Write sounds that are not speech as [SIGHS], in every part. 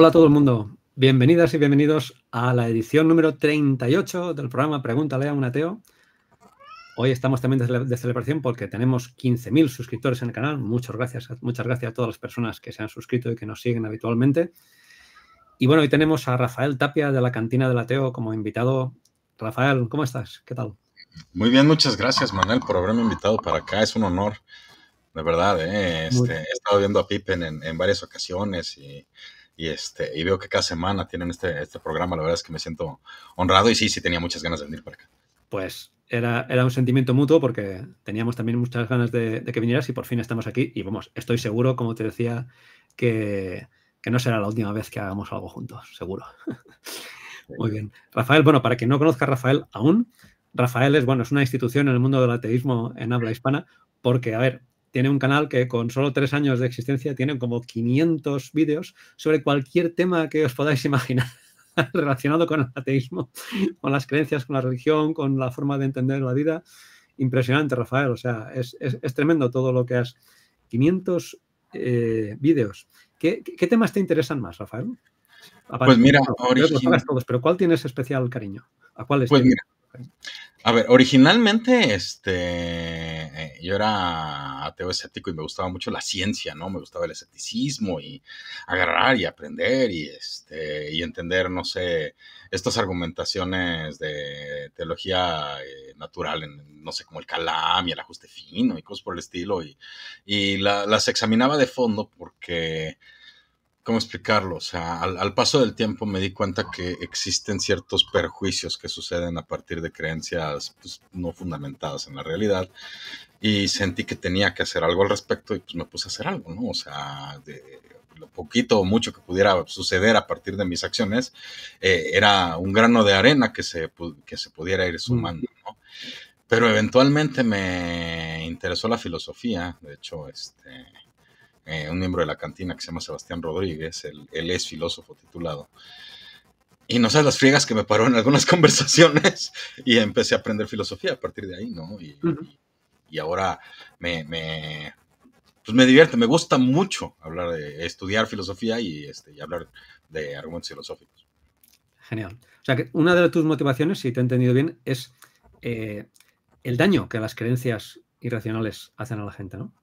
Hola a todo el mundo, bienvenidas y bienvenidos a la edición número 38 del programa Pregúntale a un ateo. Hoy estamos también de celebración porque tenemos 15.000 suscriptores en el canal. Muchas gracias, muchas gracias a todas las personas que se han suscrito y que nos siguen habitualmente. Y bueno, hoy tenemos a Rafael Tapia de la Cantina del Ateo como invitado. Rafael, ¿cómo estás? ¿Qué tal? Muy bien, muchas gracias, Manuel, por haberme invitado para acá. Es un honor, de verdad. ¿eh? Este, he estado viendo a Pippen en, en varias ocasiones y y este y veo que cada semana tienen este, este, programa, la verdad es que me siento honrado y sí, sí tenía muchas ganas de venir para acá. Pues era, era un sentimiento mutuo porque teníamos también muchas ganas de, que vinieras y por fin estamos aquí y vamos, estoy seguro, como te decía, que, que no será la última vez que hagamos algo juntos, seguro. [LAUGHS] Muy bien. Rafael, bueno, para quien no conozca a Rafael aún, Rafael es, bueno, es una institución en el mundo del ateísmo en habla hispana porque, a ver, tiene un canal que con solo tres años de existencia tiene como 500 vídeos sobre cualquier tema que os podáis imaginar [LAUGHS] relacionado con el ateísmo, con las creencias, con la religión, con la forma de entender la vida. Impresionante, Rafael. O sea, es, tremendo todo lo que has. 500 eh, vídeos. ¿Qué, temas te interesan más, Rafael? pues mira, todos, pero ¿cuál tienes especial cariño? ¿A cuál Pues mira, a ver, originalmente este eh, yo era ateo escéptico y me gustaba mucho la ciencia, ¿no? Me gustaba el escepticismo y agarrar y aprender y, este, y entender, no sé, estas argumentaciones de teología eh, natural, no sé, como el calam y el ajuste fino y cosas por el estilo. Y, y las examinaba de fondo porque ¿cómo explicarlo? O sea, al, paso del tiempo me di cuenta que existen ciertos perjuicios que suceden a partir de creencias pues, no fundamentadas en la realidad y sentí que tenía que hacer algo al respecto y pues me puse a hacer algo, ¿no? O sea, de lo poquito o mucho que pudiera suceder a partir de mis acciones eh, era un grano de arena que se, que se pudiera ir sumando, ¿no? Pero eventualmente me interesó la filosofía, de hecho, este eh, un miembro de la cantina que se llama Sebastián Rodríguez, él, es filósofo titulado. Y no sabes las friegas que me paró en algunas [LAUGHS] conversaciones y empecé a aprender filosofía a partir de ahí, ¿no? Y, ahora me, me, pues me divierte, me gusta mucho hablar de estudiar filosofía y, este, y hablar de argumentos filosóficos. Genial. O sea que una de tus motivaciones, si te he entendido bien, es eh, el daño que las creencias irracionales hacen a la gente, ¿no?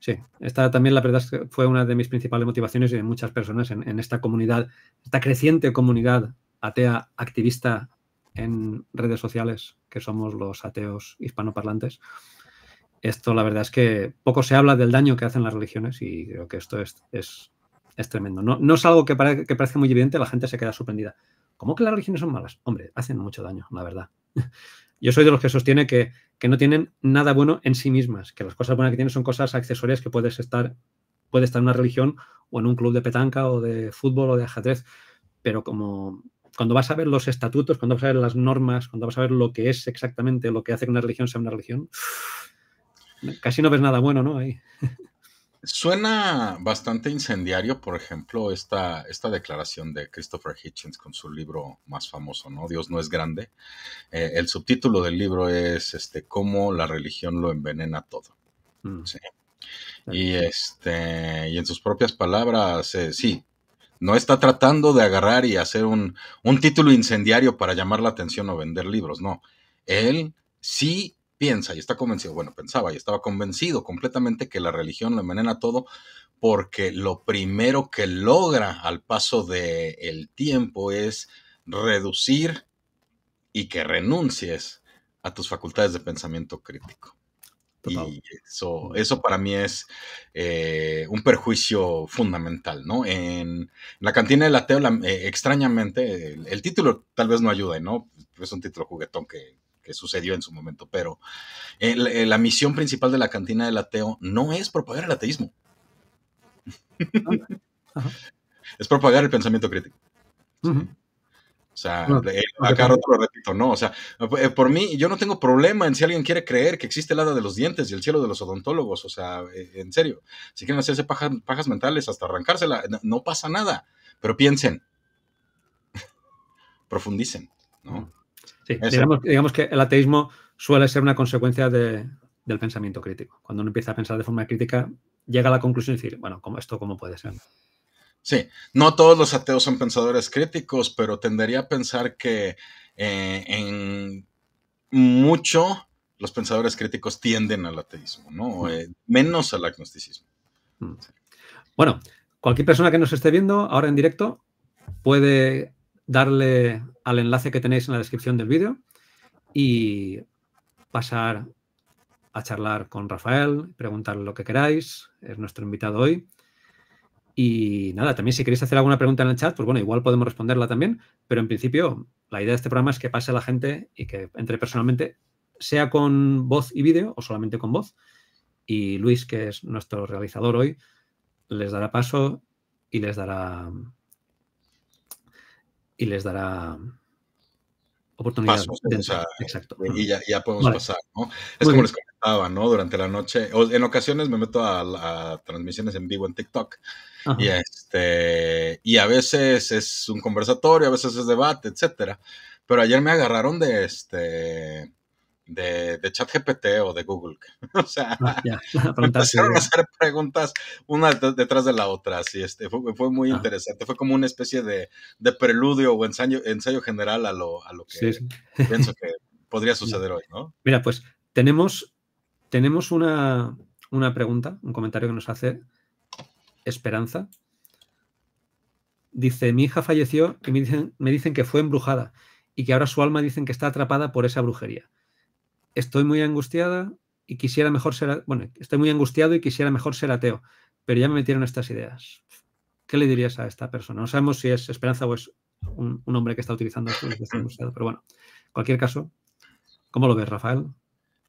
Sí, esta también la verdad fue una de mis principales motivaciones y de muchas personas en, esta comunidad, esta creciente comunidad atea activista en redes sociales, que somos los ateos hispanoparlantes. Esto la verdad es que poco se habla del daño que hacen las religiones y creo que esto es, es, es tremendo. No, no, es algo que, parece que parezca muy evidente, la gente se queda sorprendida. ¿Cómo que las religiones son malas? Hombre, hacen mucho daño, la verdad. Yo soy de los que sostiene que, que, no tienen nada bueno en sí mismas, que las cosas buenas que tienen son cosas accesorias que puedes estar, puede estar en una religión o en un club de petanca o de fútbol o de ajedrez, pero como cuando vas a ver los estatutos, cuando vas a ver las normas, cuando vas a ver lo que es exactamente lo que hace que una religión sea una religión, [SIGHS] casi no ves nada bueno, ¿no? Ahí. [LAUGHS] Suena bastante incendiario, por ejemplo, esta, esta declaración de Christopher Hitchens con su libro más famoso, ¿no? Dios no es grande. Eh, el subtítulo del libro es este, Cómo la religión lo envenena todo. Mm. ¿sí? Y, este, y en sus propias palabras, eh, sí, no está tratando de agarrar y hacer un, un título incendiario para llamar la atención o vender libros, no. Él sí piensa y está convencido, bueno, pensaba y estaba convencido completamente que la religión lo envenena todo porque lo primero que logra al paso del el tiempo es reducir y que renuncies a tus facultades de pensamiento crítico. Y eso, eso para mí es eh, un perjuicio fundamental, ¿no? En la cantina del la, eh, extrañamente, el, el, título tal vez no ayude, ¿no? Es un título juguetón que que sucedió en su momento, pero eh, la, misión principal de la cantina del ateo no es propagar el ateísmo. [LAUGHS] es propagar el pensamiento crítico. O sea, eh, acá otro repito, no, o sea, eh, por mí yo no tengo problema en si alguien quiere creer que existe el hada de los dientes y el cielo de los odontólogos, o sea, en serio, si quieren hacerse pajas mentales hasta arrancársela, no, pasa nada, pero piensen, [LAUGHS] profundicen, ¿no? Sí, digamos, que el ateísmo suele ser una consecuencia del pensamiento crítico. Cuando uno empieza a pensar de forma crítica, llega a la conclusión de decir, bueno, ¿cómo, ¿esto cómo puede ser? Sí, no todos los ateos son pensadores críticos, pero tendería a pensar que eh, en mucho los pensadores críticos tienden al ateísmo, ¿no? Mm. Eh, menos al agnosticismo. Mm. Bueno, cualquier persona que nos esté viendo ahora en directo puede darle al enlace que tenéis en la descripción del vídeo y pasar a charlar con Rafael, preguntarle lo que queráis, es nuestro invitado hoy. Y nada, también si queréis hacer alguna pregunta en el chat, pues bueno, igual podemos responderla también, pero en principio la idea de este programa es que pase la gente y que entre personalmente, sea con voz y vídeo o solamente con voz. Y Luis, que es nuestro realizador hoy, les dará paso y les dará y les dará oportunidades. exacto. Y ya, ya podemos pasar, ¿no? Es como les comentaba, ¿no? Durante la noche, o en ocasiones me meto a, transmisiones en vivo en TikTok y este, y a veces es un conversatorio, a veces es debate, etcétera. Pero ayer me agarraron de este de, de ChatGPT o de Google. [LAUGHS] o sea, ah, [LAUGHS] [LAUGHS] hacer preguntas una detrás de la otra. Así este, fue, muy ah. interesante. Fue como una especie de, preludio o ensayo, ensayo general a lo, a lo que pienso que podría suceder hoy, ¿no? Mira, pues tenemos, tenemos una, una pregunta, un comentario que nos hace Esperanza. Dice, mi hija falleció y me dicen, me dicen que fue embrujada y que ahora su alma dicen que está atrapada por esa brujería estoy muy angustiada y quisiera mejor ser, bueno, estoy muy angustiado y quisiera mejor ser ateo, pero ya me metieron estas ideas. ¿Qué le dirías a esta persona? No sabemos si es Esperanza o es un, hombre que está utilizando pero bueno, cualquier caso, ¿cómo lo ves, Rafael?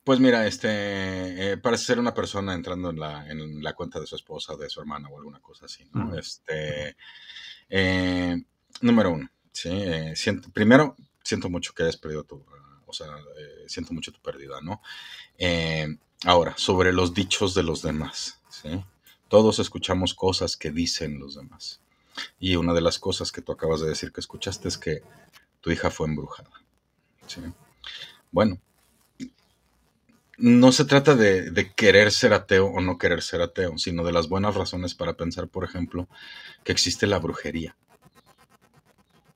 Pues mira, este eh, parece ser una persona entrando en la, en la cuenta de su esposa, o de su hermana o alguna cosa así, Este, eh, número uno, eh, primero, siento mucho que hayas perdido tu, o sea, eh, siento mucho tu pérdida, ¿no? Eh, ahora, sobre los dichos de los demás, ¿sí? Todos escuchamos cosas que dicen los demás. Y una de las cosas que tú acabas de decir que escuchaste es que tu hija fue embrujada. Bueno, no se trata de, querer ser ateo o no querer ser ateo, sino de las buenas razones para pensar, por ejemplo, que existe la brujería.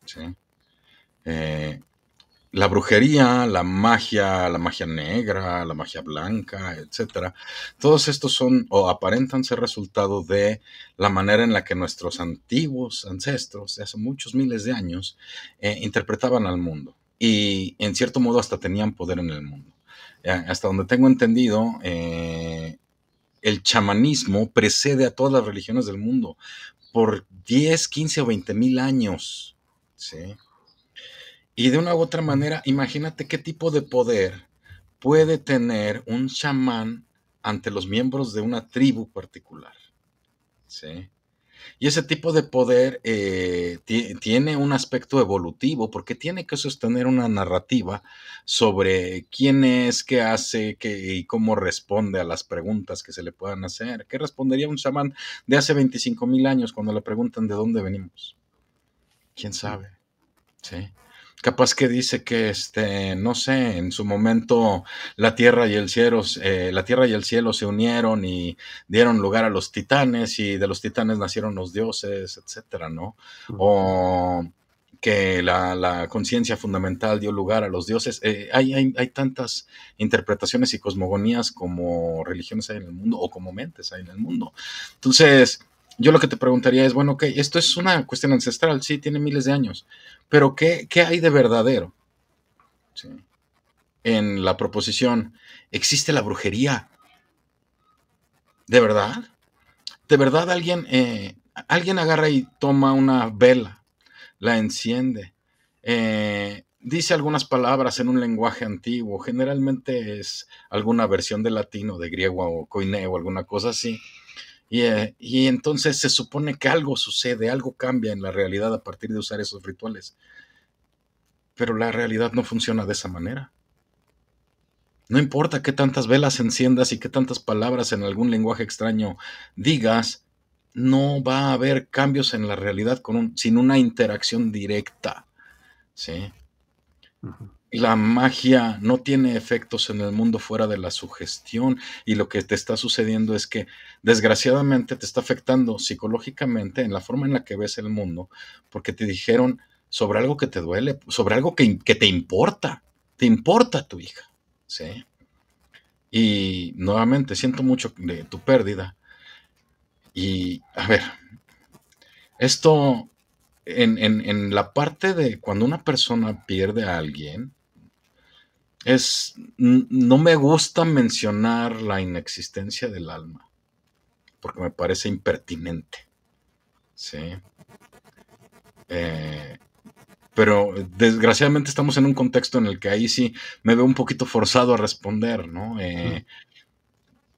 ¿sí? Eh, la brujería, la magia, la magia negra, la magia blanca, etcétera, todos estos son o aparentan ser resultado de la manera en la que nuestros antiguos ancestros de hace muchos miles de años eh, interpretaban al mundo y en cierto modo hasta tenían poder en el mundo. Eh, hasta donde tengo entendido, eh, el chamanismo precede a todas las religiones del mundo por 10, 15 o 20 mil años. ¿sí? Y de una u otra manera, imagínate qué tipo de poder puede tener un chamán ante los miembros de una tribu particular. ¿Sí? Y ese tipo de poder eh, tiene un aspecto evolutivo porque tiene que sostener una narrativa sobre quién es, qué hace qué, y cómo responde a las preguntas que se le puedan hacer. ¿Qué respondería un chamán de hace 25.000 mil años cuando le preguntan de dónde venimos? ¿Quién sabe? ¿Sí? Capaz que dice que, este, no sé, en su momento la tierra y el cielo, eh, la tierra y el cielo se unieron y dieron lugar a los titanes y de los titanes nacieron los dioses, etcétera, ¿no? O que la, conciencia fundamental dio lugar a los dioses. Eh, hay, hay, hay, tantas interpretaciones y cosmogonías como religiones hay en el mundo o como mentes hay en el mundo. Entonces, yo lo que te preguntaría es, bueno, ok, esto es una cuestión ancestral, sí, tiene miles de años, pero ¿qué, qué hay de verdadero? En la proposición, ¿existe la brujería? ¿De verdad? ¿De verdad alguien, eh, alguien agarra y toma una vela, la enciende, eh, dice algunas palabras en un lenguaje antiguo, generalmente es alguna versión de latino, de griego o coineo, alguna cosa así? Eh, y, entonces se supone que algo sucede, algo cambia en la realidad a partir de usar esos rituales. Pero la realidad no funciona de esa manera. No importa qué tantas velas enciendas y qué tantas palabras en algún lenguaje extraño digas, no va a haber cambios en la realidad sin una interacción directa. ¿sí? la magia no tiene efectos en el mundo fuera de la sugestión y lo que te está sucediendo es que desgraciadamente te está afectando psicológicamente en la forma en la que ves el mundo porque te dijeron sobre algo que te duele, sobre algo que, te importa, te importa tu hija, ¿sí? Y nuevamente siento mucho de tu pérdida. Y a ver, esto en, en, en, la parte de cuando una persona pierde a alguien, es, no me gusta mencionar la inexistencia del alma, porque me parece impertinente. ¿sí? Eh, pero desgraciadamente estamos en un contexto en el que ahí sí me veo un poquito forzado a responder, ¿no? Eh,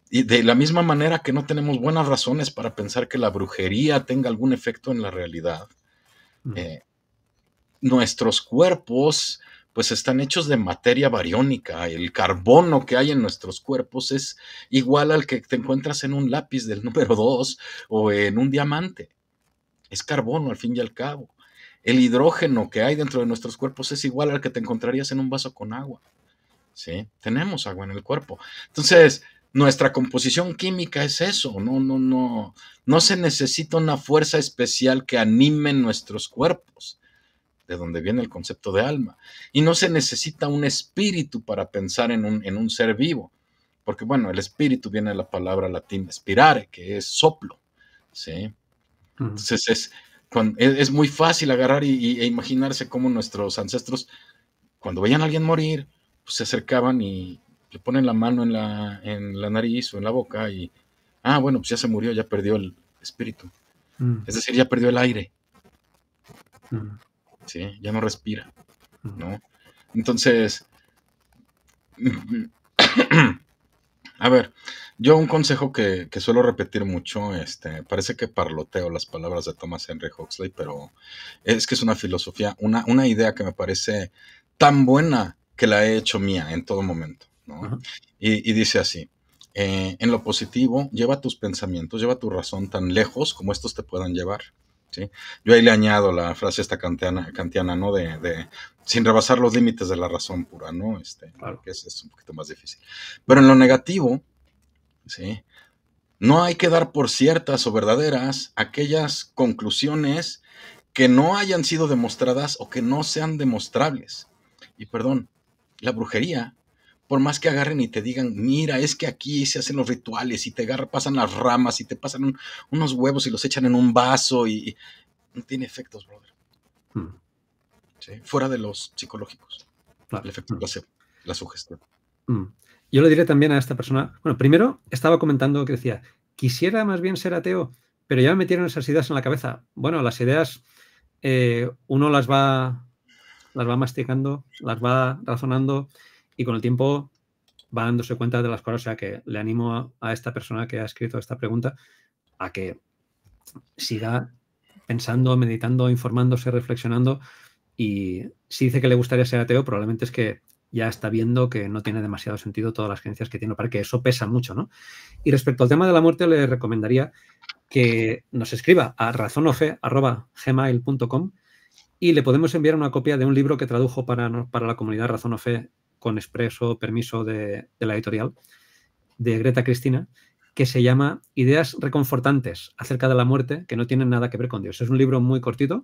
y de la misma manera que no tenemos buenas razones para pensar que la brujería tenga algún efecto en la realidad, eh, nuestros cuerpos pues están hechos de materia bariónica. El carbono que hay en nuestros cuerpos es igual al que te encuentras en un lápiz del número 2 o en un diamante. Es carbono al fin y al cabo. El hidrógeno que hay dentro de nuestros cuerpos es igual al que te encontrarías en un vaso con agua. ¿Sí? Tenemos agua en el cuerpo. Entonces, nuestra composición química es eso, no, no, no, no se necesita una fuerza especial que anime nuestros cuerpos de donde viene el concepto de alma. Y no se necesita un espíritu para pensar en un, ser vivo, porque bueno, el espíritu viene de la palabra latina espirare, que es soplo, Entonces es, es muy fácil agarrar y, e imaginarse cómo nuestros ancestros, cuando veían a alguien morir, pues se acercaban y le ponen la mano en la, en la nariz o en la boca y, ah, bueno, pues ya se murió, ya perdió el espíritu. Mm. Es decir, ya perdió el aire. Mm. Ya no respira, ¿no? Entonces, [CLEARS THROAT] a ver, yo un consejo que, que, suelo repetir mucho, este, parece que parloteo las palabras de Thomas Henry Huxley, pero es que es una filosofía, una, idea que me parece tan buena que la he hecho mía en todo momento. ¿no? y, dice así, eh, en lo positivo, lleva tus pensamientos, lleva tu razón tan lejos como estos te puedan llevar. Yo ahí le añado la frase esta kantiana, ¿no? De, sin rebasar los límites de la razón pura, ¿no? Este, Que es, un poquito más difícil. Pero en lo negativo, ¿sí? No hay que dar por ciertas o verdaderas aquellas conclusiones que no hayan sido demostradas o que no sean demostrables. Y perdón, la brujería por más que agarren y te digan, mira, es que aquí se hacen los rituales y te pasan las ramas y te pasan unos huevos y los echan en un vaso y, no tiene efectos, brother. Hmm. Fuera de los psicológicos. El efecto la sugestión. Hmm. Yo le diré también a esta persona, bueno, primero estaba comentando que decía, quisiera más bien ser ateo, pero ya me metieron esas ideas en la cabeza. Bueno, las ideas eh, uno las va, las va masticando, las va razonando y con el tiempo va dándose cuenta de las cosas. O sea que le animo a, esta persona que ha escrito esta pregunta a que siga pensando, meditando, informándose, reflexionando. Y si dice que le gustaría ser ateo, probablemente es que ya está viendo que no tiene demasiado sentido todas las creencias que tiene, para que eso pesa mucho, ¿no? Y respecto al tema de la muerte, le recomendaría que nos escriba a razonofe.gmail.com y le podemos enviar una copia de un libro que tradujo para, para la comunidad Razonofe, con expreso permiso de, la editorial, de Greta Cristina, que se llama Ideas reconfortantes acerca de la muerte que no tienen nada que ver con Dios. Es un libro muy cortito,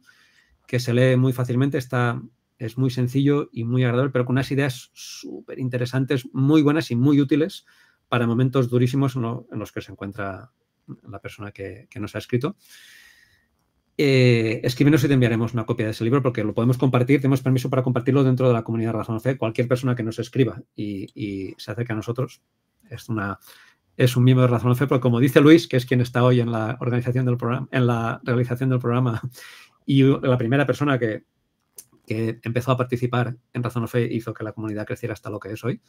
que se lee muy fácilmente, está, es muy sencillo y muy agradable, pero con unas ideas súper interesantes, muy buenas y muy útiles para momentos durísimos en, los que se encuentra la persona que nos ha escrito. Eh, escríbenos y te enviaremos una copia de ese libro porque lo podemos compartir, tenemos permiso para compartirlo dentro de la comunidad Razón Fe, cualquier persona que nos escriba y, se acerque a nosotros es, una, es un miembro de Razón Fe, porque como dice Luis, que es quien está hoy en la organización del programa, en la realización del programa y la primera persona que, empezó a participar en Razón Fe hizo que la comunidad creciera hasta lo que es hoy.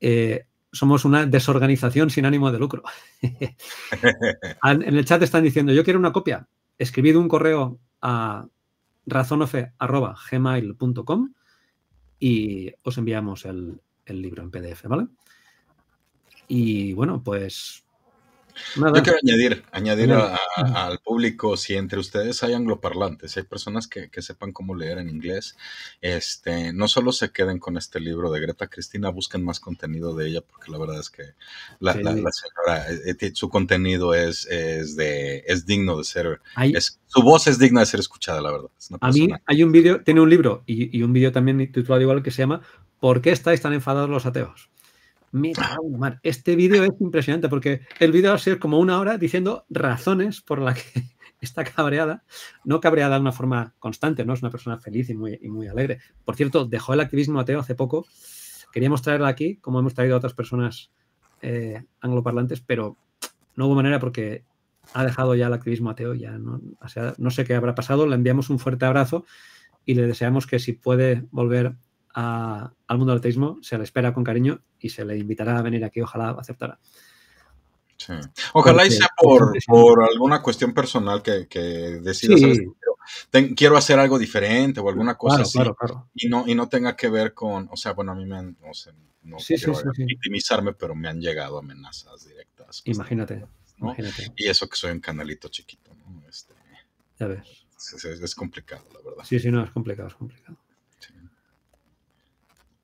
Eh, somos una desorganización sin ánimo de lucro. [LAUGHS] [LAUGHS] en el chat están diciendo, yo quiero una copia escribid un correo a razonofe.gmail.com y os enviamos el, el libro en PDF, ¿vale? Y bueno, pues yo quiero añadir, añadir al público, si entre ustedes hay angloparlantes, si hay personas que, sepan cómo leer en inglés, este, no solo se queden con este libro de Greta Cristina, busquen más contenido de ella, porque la verdad es que eh, eh, su contenido es, de, es digno de ser, su voz es digna de ser escuchada, la verdad. a mí hay un vídeo, tiene un libro y, y un vídeo también titulado igual que se llama ¿Por qué estáis tan enfadados los ateos? Mira, Este vídeo es impresionante porque el vídeo va a ser como una hora diciendo razones por las que [LAUGHS] está cabreada. No cabreada de una forma constante, ¿no? Es una persona feliz y muy, muy alegre. Por cierto, dejó el activismo ateo hace poco. Queríamos traerla aquí, como hemos traído a otras personas eh, angloparlantes, pero no hubo manera porque ha dejado ya el activismo ateo. Ya no, no sé qué habrá pasado. Le enviamos un fuerte abrazo y le deseamos que si puede volver al mundo del ateísmo, se le espera con cariño y se le invitará a venir aquí, ojalá aceptará. Ojalá y sea por, por, alguna cuestión personal que, que decida, quiero hacer algo diferente o alguna cosa así. Y, no, y no tenga que ver con, o sea, bueno, a mí me no sé, no quiero pero me han llegado amenazas directas. Imagínate, imagínate. Y eso que soy un canalito chiquito, este, ya ves. es, complicado, la verdad. Sí, sí, no, es complicado, es complicado.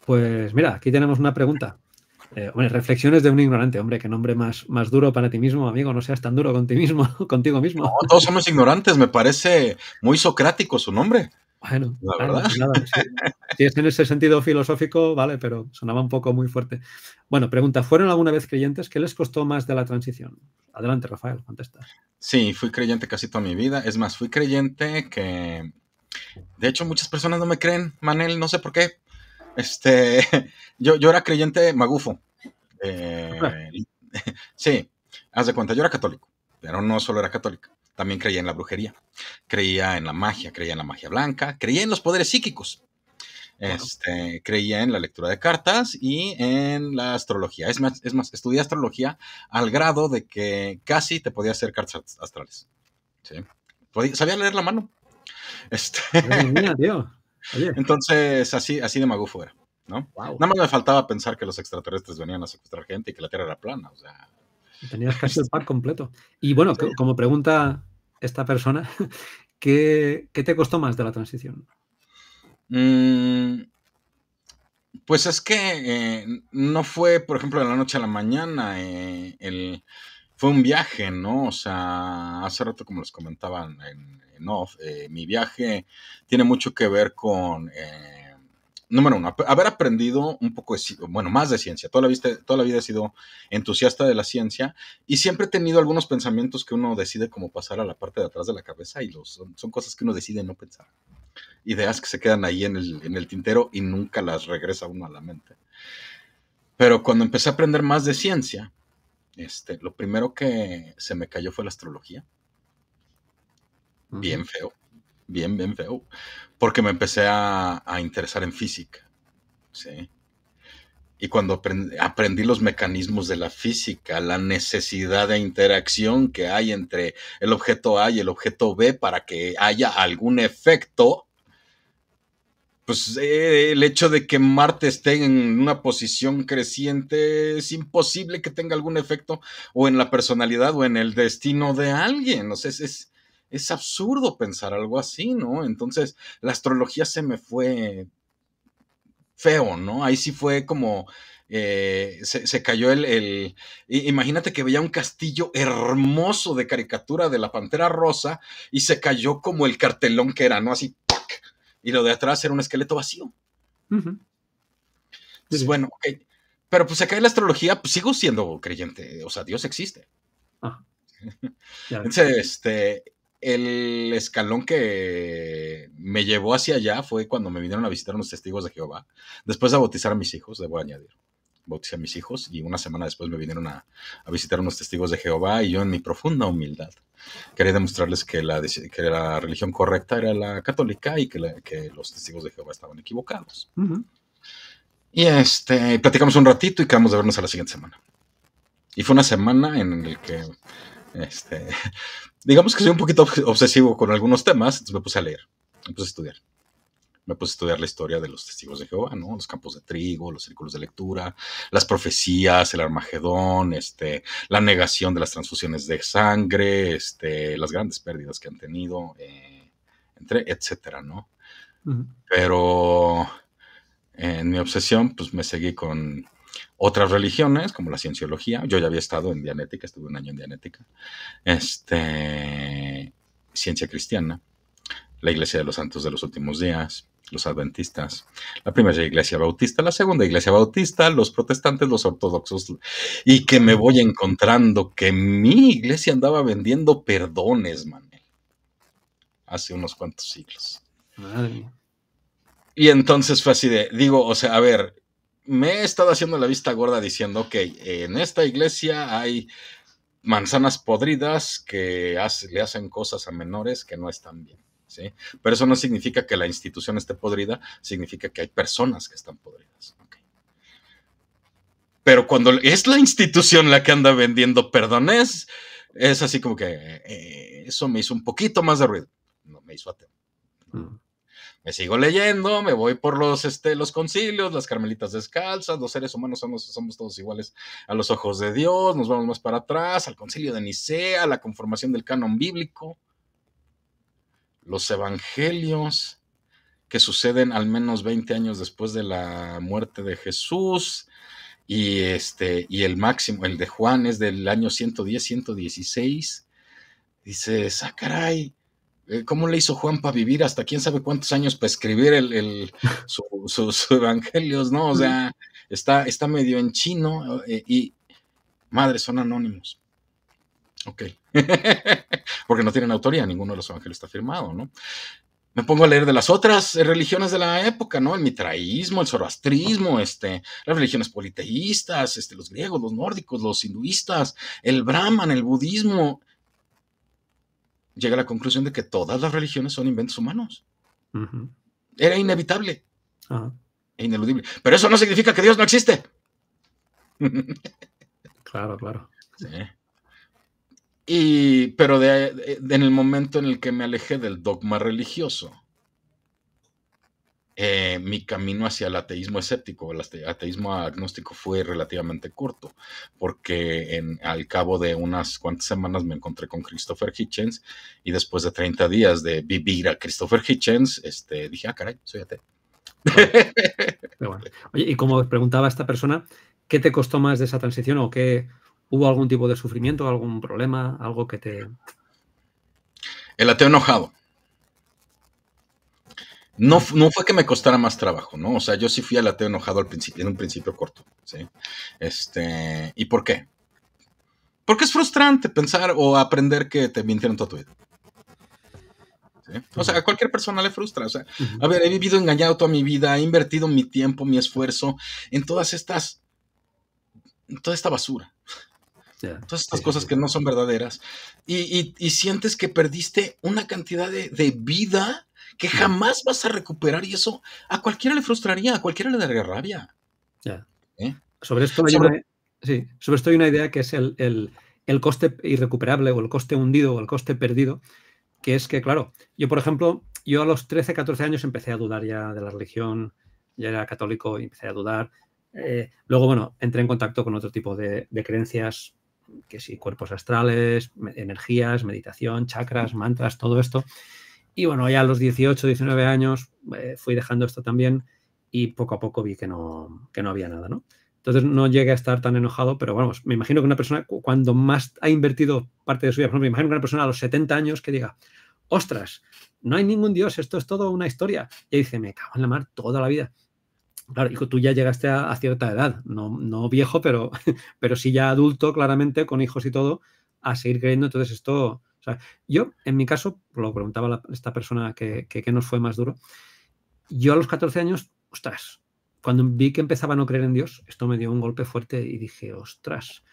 Pues mira, aquí tenemos una pregunta. Eh, reflexiones de un ignorante, hombre, qué nombre más, más duro para ti mismo, amigo, no seas tan duro con ti mismo, [LAUGHS] contigo mismo. todos somos ignorantes, me parece muy socrático su nombre. Bueno, la verdad. si pues es en ese sentido filosófico, vale, pero sonaba un poco muy fuerte. Bueno, pregunta, ¿fueron alguna vez creyentes? ¿Qué les costó más de la transición? Adelante, Rafael, contesta. Sí, fui creyente casi toda mi vida. Es más, fui creyente que... De hecho, muchas personas no me creen, Manel, no sé por qué este, [LAUGHS] yo, yo era creyente magufo. Ah. Eh, [LAUGHS] sí, haz de cuenta, yo era católico, pero no solo era católico, También creía en la brujería, creía en la magia, creía en la magia blanca, creía en los poderes psíquicos. Este, creía en la lectura de cartas y en la astrología. Es más, es más, estudié astrología al grado de que casi te podía hacer cartas astrales. ¿Sí? Sabía leer la mano. Este... mira, tío. [LAUGHS] Entonces, así, así de mago fuera, ¿no? Nada más me faltaba pensar que los extraterrestres venían a secuestrar gente y que la Tierra era plana, o sea... Tenías casi el par completo. Y bueno, como pregunta esta persona, [LAUGHS] ¿qué, te costó más de la transición? Mm, pues es que eh, no fue, por ejemplo, de la noche a la mañana. Eh, fue un viaje, ¿no? O sea, hace rato, como les comentaban en, no, eh, mi viaje tiene mucho que ver con, eh, número uno, haber aprendido un poco, bueno, más de ciencia. Toda la, toda la vida he sido entusiasta de la ciencia y siempre he tenido algunos pensamientos que uno decide como pasar a la parte de atrás de la cabeza y los, son, son cosas que uno decide no pensar. Ideas que se quedan ahí en el, en el tintero y nunca las regresa uno a la mente. Pero cuando empecé a aprender más de ciencia, este, lo primero que se me cayó fue la astrología bien feo, bien, bien feo, porque me empecé a, interesar en física, ¿sí? Y cuando aprendí, los mecanismos de la física, la necesidad de interacción que hay entre el objeto A y el objeto B para que haya algún efecto, pues eh, el hecho de que Marte esté en una posición creciente es imposible que tenga algún efecto o en la personalidad o en el destino de alguien. O sea, es, es absurdo pensar algo así, ¿no? Entonces, la astrología se me fue feo, ¿no? Ahí sí fue como, eh, se, cayó el, Imagínate que veía un castillo hermoso de caricatura de la Pantera Rosa y se cayó como el cartelón que era, ¿no? Así, ¡pac! y lo de atrás era un esqueleto vacío. Entonces, bueno, ok. Pero pues se cae la astrología, pues sigo siendo creyente, o sea, Dios existe. Ah. [LAUGHS] Entonces, este, el escalón que me llevó hacia allá fue cuando me vinieron a visitar unos testigos de Jehová. Después de bautizar a mis hijos, debo añadir. Bauticé a mis hijos y una semana después me vinieron a, visitar unos testigos de Jehová y yo en mi profunda humildad quería demostrarles que la, religión correcta era la católica y que, los testigos de Jehová estaban equivocados. Y este, platicamos un ratito y quedamos de vernos a la siguiente semana. Y fue una semana en la que este, digamos que soy un poquito obsesivo con algunos temas, entonces me puse a leer, me puse a estudiar. Me puse a estudiar la historia de los testigos de Jehová, ¿no? Los campos de trigo, los círculos de lectura, las profecías, el Armagedón, este, la negación de las transfusiones de sangre, este, las grandes pérdidas que han tenido, eh, entre, etcétera, ¿no? Pero en mi obsesión, pues me seguí con otras religiones, como la cienciología. Yo ya había estado en Dianética, estuve un año en Dianética. Este, ciencia cristiana, la Iglesia de los Santos de los Últimos Días, los adventistas, la primera iglesia bautista, la segunda iglesia bautista, los protestantes, los ortodoxos, y que me voy encontrando que mi iglesia andaba vendiendo perdones, Manuel, hace unos cuantos siglos. Madre. Y entonces fue así de, digo, o sea, a ver, me he estado haciendo la vista gorda diciendo, ok, en esta iglesia hay manzanas podridas que le hacen cosas a menores que no están bien. ¿sí? Pero eso no significa que la institución esté podrida, significa que hay personas que están podridas. Pero cuando es la institución la que anda vendiendo perdones, es así como que eh, eso me hizo un poquito más de ruido. No me hizo atento me sigo leyendo, me voy por los, este, los concilios, las carmelitas descalzas, los seres humanos somos, todos iguales a los ojos de Dios, nos vamos más para atrás, al concilio de Nicea, la conformación del canon bíblico, los evangelios que suceden al menos 20 años después de la muerte de Jesús, y, este, y el máximo, el de Juan es del año 110, 116. Dice: ah, eh, ¿Cómo le hizo Juan para vivir hasta quién sabe cuántos años para escribir el, [LAUGHS] sus evangelios? No, o sea, está, está medio en chino eh, y, madre, son anónimos. Ok. [LAUGHS] Porque no tienen autoría, ninguno de los evangelios está firmado, ¿no? Me pongo a leer de las otras religiones de la época, ¿no? El mitraísmo, el zoroastrismo, este, las religiones politeístas, este, los griegos, los nórdicos, los hinduistas, el brahman, el budismo, llega a la conclusión de que todas las religiones son inventos humanos. Era inevitable e ineludible. Pero eso no significa que Dios no existe. claro, claro. Sí. Y, pero en el momento en el que me alejé del dogma religioso, eh, mi camino hacia el ateísmo escéptico, el ateísmo agnóstico fue relativamente corto, porque al cabo de unas cuantas semanas me encontré con Christopher Hitchens y después de 30 días de vivir a Christopher Hitchens, este, dije, ah, caray, soy ateo. [LAUGHS] Oye, y como preguntaba esta persona, ¿qué te costó más de esa transición o qué hubo algún tipo de sufrimiento, algún problema, algo que te... El ateo enojado. No, fue que me costara más trabajo, ¿no? O sea, yo sí fui a ateo enojado al principio, en un principio corto, ¿sí? Este, ¿y por qué? Porque es frustrante pensar o aprender que te mintieron toda tu vida. O sea, a cualquier persona le frustra. O sea, a ver, he vivido engañado toda mi vida, he invertido mi tiempo, mi esfuerzo en todas estas, toda esta basura. Todas estas cosas que no son verdaderas. Y, sientes que perdiste una cantidad de, de vida que jamás vas a recuperar y eso a cualquiera le frustraría, a cualquiera le daría rabia. ¿Eh? Sobre, esto hay Una, esto una idea que es el, el, coste irrecuperable o el coste hundido o el coste perdido, que es que, claro, yo por ejemplo, yo a los 13, 14 años empecé a dudar ya de la religión, ya era católico y empecé a dudar. Eh, luego, bueno, entré en contacto con otro tipo de, de creencias que sí, cuerpos astrales, energías, meditación, chakras, mantras, todo esto. Y bueno, ya a los 18, 19 años eh, fui dejando esto también y poco a poco vi que no, que no había nada, ¿no? Entonces no llegué a estar tan enojado, pero bueno, me imagino que una persona, cuando más ha invertido parte de su vida, me imagino que una persona a los 70 años que diga, ostras, no hay ningún Dios, esto es todo una historia. Y dice, me cago en la mar toda la vida. Claro, hijo, tú ya llegaste a, cierta edad, no, no viejo, pero, [LAUGHS] pero sí ya adulto, claramente, con hijos y todo, a seguir creyendo. Entonces esto, yo, en mi caso, lo preguntaba esta persona que, nos fue más duro, yo a los 14 años, ostras, cuando vi que empezaba a no creer en Dios, esto me dio un golpe fuerte y dije, ostras,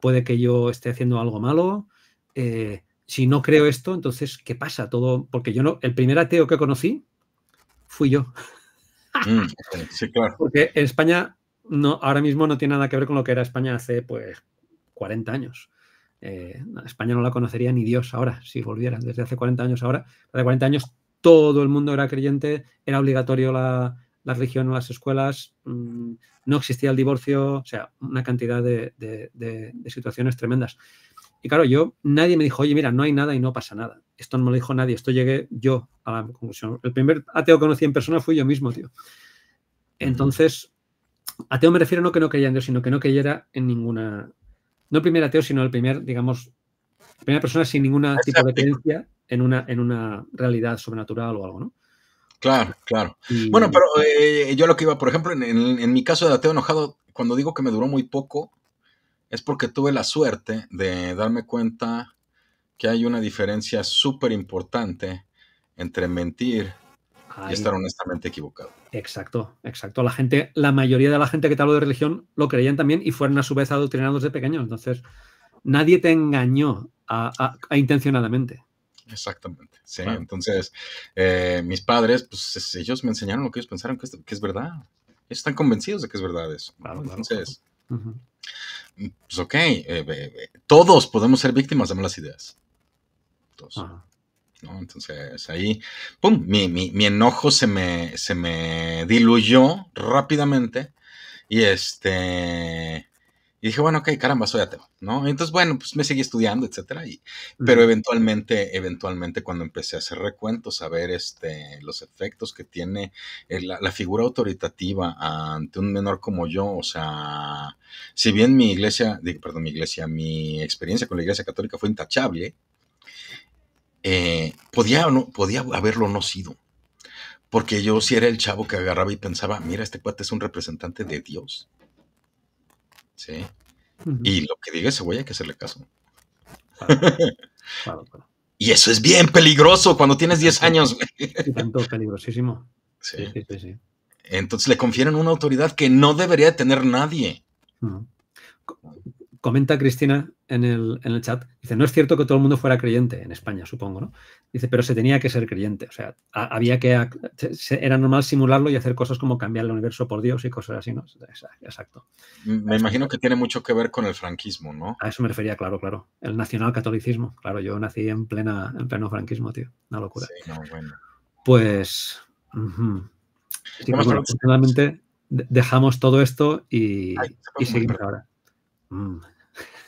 puede que yo esté haciendo algo malo. Eh, si no creo esto, entonces, ¿qué pasa? Todo, porque yo no, el primer ateo que conocí fui yo. Mm, [LAUGHS] porque España no, ahora mismo no tiene nada que ver con lo que era España hace pues 40 años. Eh, España no la conocería ni Dios ahora, si volvieran desde hace 40 años ahora. Hace 40 años todo el mundo era creyente, era obligatorio la, religión en las escuelas, mm, no existía el divorcio, o sea, una cantidad de, situaciones tremendas. Y claro, yo, nadie me dijo, oye, mira, no hay nada y no pasa nada. Esto no me lo dijo nadie, esto llegué yo a la conclusión. El primer ateo que conocí en persona fui yo mismo, tío. Entonces, ateo me refiero no que no creyera en Dios, sino que no creyera en ninguna, no el primer ateo, sino el primer, digamos, primera persona sin ningún tipo de creencia en una, en una realidad sobrenatural o algo, ¿no? Claro, claro. Bueno, pero eh, yo lo que iba, por ejemplo, en, en, mi caso de ateo enojado, cuando digo que me duró muy poco, es porque tuve la suerte de darme cuenta que hay una diferencia súper importante entre mentir y estar honestamente equivocado. Exacto, exacto. La gente, la mayoría de la gente que te habló de religión lo creían también y fueron a su vez adoctrinados de pequeños. Entonces, nadie te engañó a, intencionadamente. Exactamente. Sí, entonces eh, mis padres, pues ellos me enseñaron lo que ellos pensaron que es, verdad. están convencidos de que es verdad eso. Claro, entonces, claro. pues ok, eh, eh, todos podemos ser víctimas de malas ideas. Todos. Entonces ahí, ¡pum!, mi, mi, mi enojo se me, se me diluyó rápidamente y este... dije, bueno, ok, caramba, soy ateo, ¿no? Entonces, bueno, pues me seguí estudiando, etcétera. Y, pero eventualmente, eventualmente, cuando empecé a hacer recuentos, a ver este, los efectos que tiene eh, la, la, figura autoritativa ante un menor como yo, o sea, si bien mi iglesia, perdón, mi iglesia, mi experiencia con la iglesia católica fue intachable, eh, podía, podía haberlo no sido. Porque yo si era el chavo que agarraba y pensaba, mira, este cuate es un representante de Dios. ¿Sí? Y lo que diga ese güey hay que hacerle caso. [LAUGHS] y eso es bien peligroso cuando tienes 10 años. peligrosísimo. Entonces le confieren una autoridad que no debería tener nadie comenta Cristina en el, chat, dice, no es cierto que todo el mundo fuera creyente en España, supongo, ¿no? Dice, pero se tenía que ser creyente, o sea, había que, era normal simularlo y hacer cosas como cambiar el universo por Dios y cosas así, ¿no? Exacto. Mm, me imagino que tiene mucho que ver con el franquismo, ¿no? A eso me refería, claro, claro. El nacional catolicismo claro, yo nací en plena en pleno franquismo, tío, una locura. Sí, bueno. Pues, sí, pues bueno, dejamos todo esto y, seguimos ahora. Mm.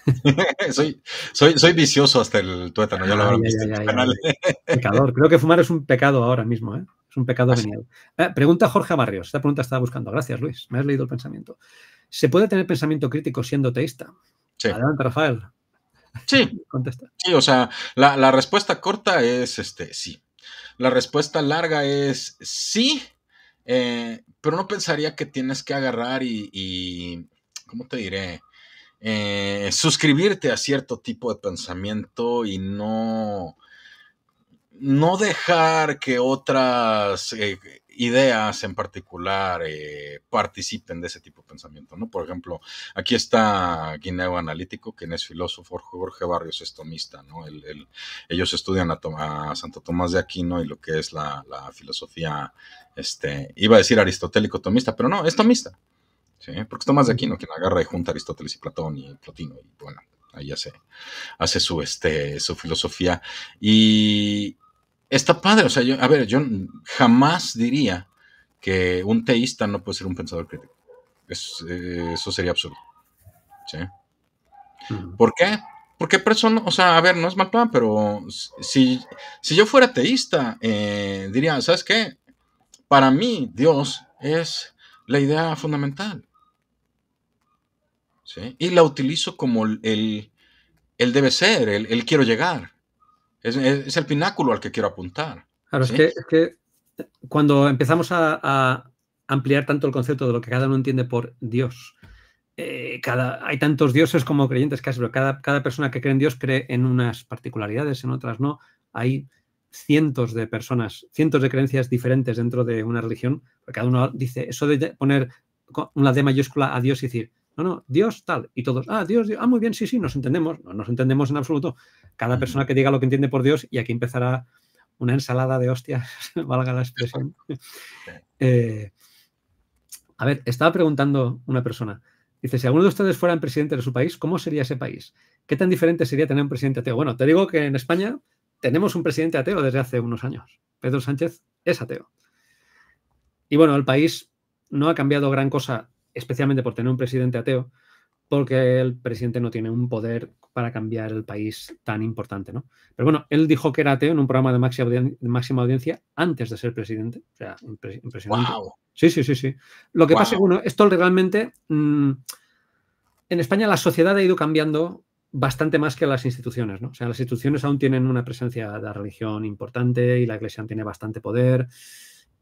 [LAUGHS] soy, soy, soy, vicioso hasta el tuétano, ya lo habrán visto en el canal. Pecador. Creo que fumar es un pecado ahora mismo, ¿eh? Es un pecado ah, genial. Ah, pregunta Jorge Barrios. Esta pregunta estaba buscando. Gracias, Luis. Me has leído el pensamiento. ¿Se puede tener pensamiento crítico siendo teísta? Sí. Adelante, Rafael. Sí. [LAUGHS] Sí, o sea, la, respuesta corta es este, sí. La respuesta larga es sí, eh, pero no pensaría que tienes que agarrar y, y ¿cómo te diré? Eh, suscribirte a cierto tipo de pensamiento y no, no dejar que otras eh, ideas en particular eh, participen de ese tipo de pensamiento, ¿no? Por ejemplo, aquí está Guineo Analítico, quien es filósofo, Jorge Barrios es tomista, ¿no? ellos estudian a, Santo Tomás de Aquino y lo que es la, filosofía, este, iba a decir aristotélico-tomista, pero no, es tomista porque Porque más de aquí, Aquino quien agarra y junta Aristóteles y Platón y Platino, y bueno, ahí hace, hace su, este, su filosofía. Y está padre, o sea, yo, a ver, yo jamás diría que un teísta no puede ser un pensador crítico. Eh, eso sería absurdo. ¿Sí? ¿Por qué? Porque persona, o sea, a ver, no es mal pero si, yo fuera teísta, eh, diría, ¿sabes qué? Para mí, Dios es la idea fundamental. Y la utilizo como el, el debe ser, el, quiero llegar. Es, el pináculo al que quiero apuntar. Claro, es, que, cuando empezamos a, ampliar tanto el concepto de lo que cada uno entiende por Dios, eh, cada, hay tantos dioses como creyentes casi, pero cada, cada persona que cree en Dios cree en unas particularidades, en otras no. Hay cientos de personas, cientos de creencias diferentes dentro de una religión, cada uno dice, eso de poner una D mayúscula a Dios y decir, no, no, Dios tal. Y todos, ah, Dios, ah, muy bien, sí, sí, nos entendemos. No nos entendemos en absoluto. Cada persona que diga lo que entiende por Dios y aquí empezará una ensalada de hostias, [LAUGHS] valga la expresión. Eh, a ver, estaba preguntando una persona. Dice, si alguno de ustedes fueran presidente de su país, ¿cómo sería ese país? ¿Qué tan diferente sería tener un presidente ateo? Bueno, te digo que en España tenemos un presidente ateo desde hace unos años. Pedro Sánchez es ateo. Y bueno, el país no ha cambiado gran cosa especialmente por tener un presidente ateo, porque el presidente no tiene un poder para cambiar el país tan importante, Pero bueno, él dijo que era ateo en un programa de máxima, audiencia antes de ser presidente. O sea, Sí, sí, sí, sí. Lo que pasa es que, bueno, esto realmente... Mm, en España la sociedad ha ido cambiando bastante más que las instituciones, ¿no? O sea, las instituciones aún tienen una presencia de religión importante y la iglesia tiene bastante poder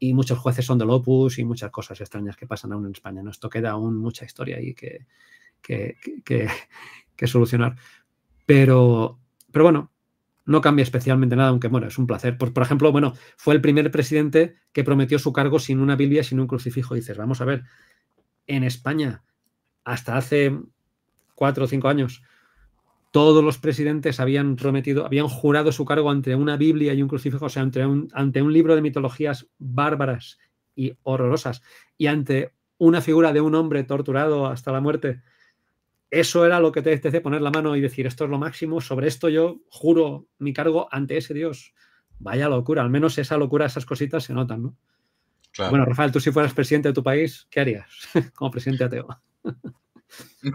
y muchos jueces son de Opus y muchas cosas extrañas que pasan aún en España. ¿no? Esto queda aún mucha historia ahí que, [LAUGHS] solucionar. Pero, pero bueno, no cambia especialmente nada, aunque bueno, es un placer. Por, ejemplo, bueno, fue el primer presidente que prometió su cargo sin una Biblia, sin un crucifijo. Y dices, vamos a ver, en España, hasta hace cuatro o cinco años, todos los presidentes habían prometido, habían jurado su cargo ante una Biblia y un crucifijo, o sea, ante un, ante un libro de mitologías bárbaras y horrorosas, y ante una figura de un hombre torturado hasta la muerte. Eso era lo que te hace poner la mano y decir, esto es lo máximo, sobre esto yo juro mi cargo ante ese Dios. Vaya locura, al menos esa locura, esas cositas se notan, ¿no? Bueno, Rafael, tú si fueras presidente de tu país, ¿qué harías [LAUGHS] como presidente ateo?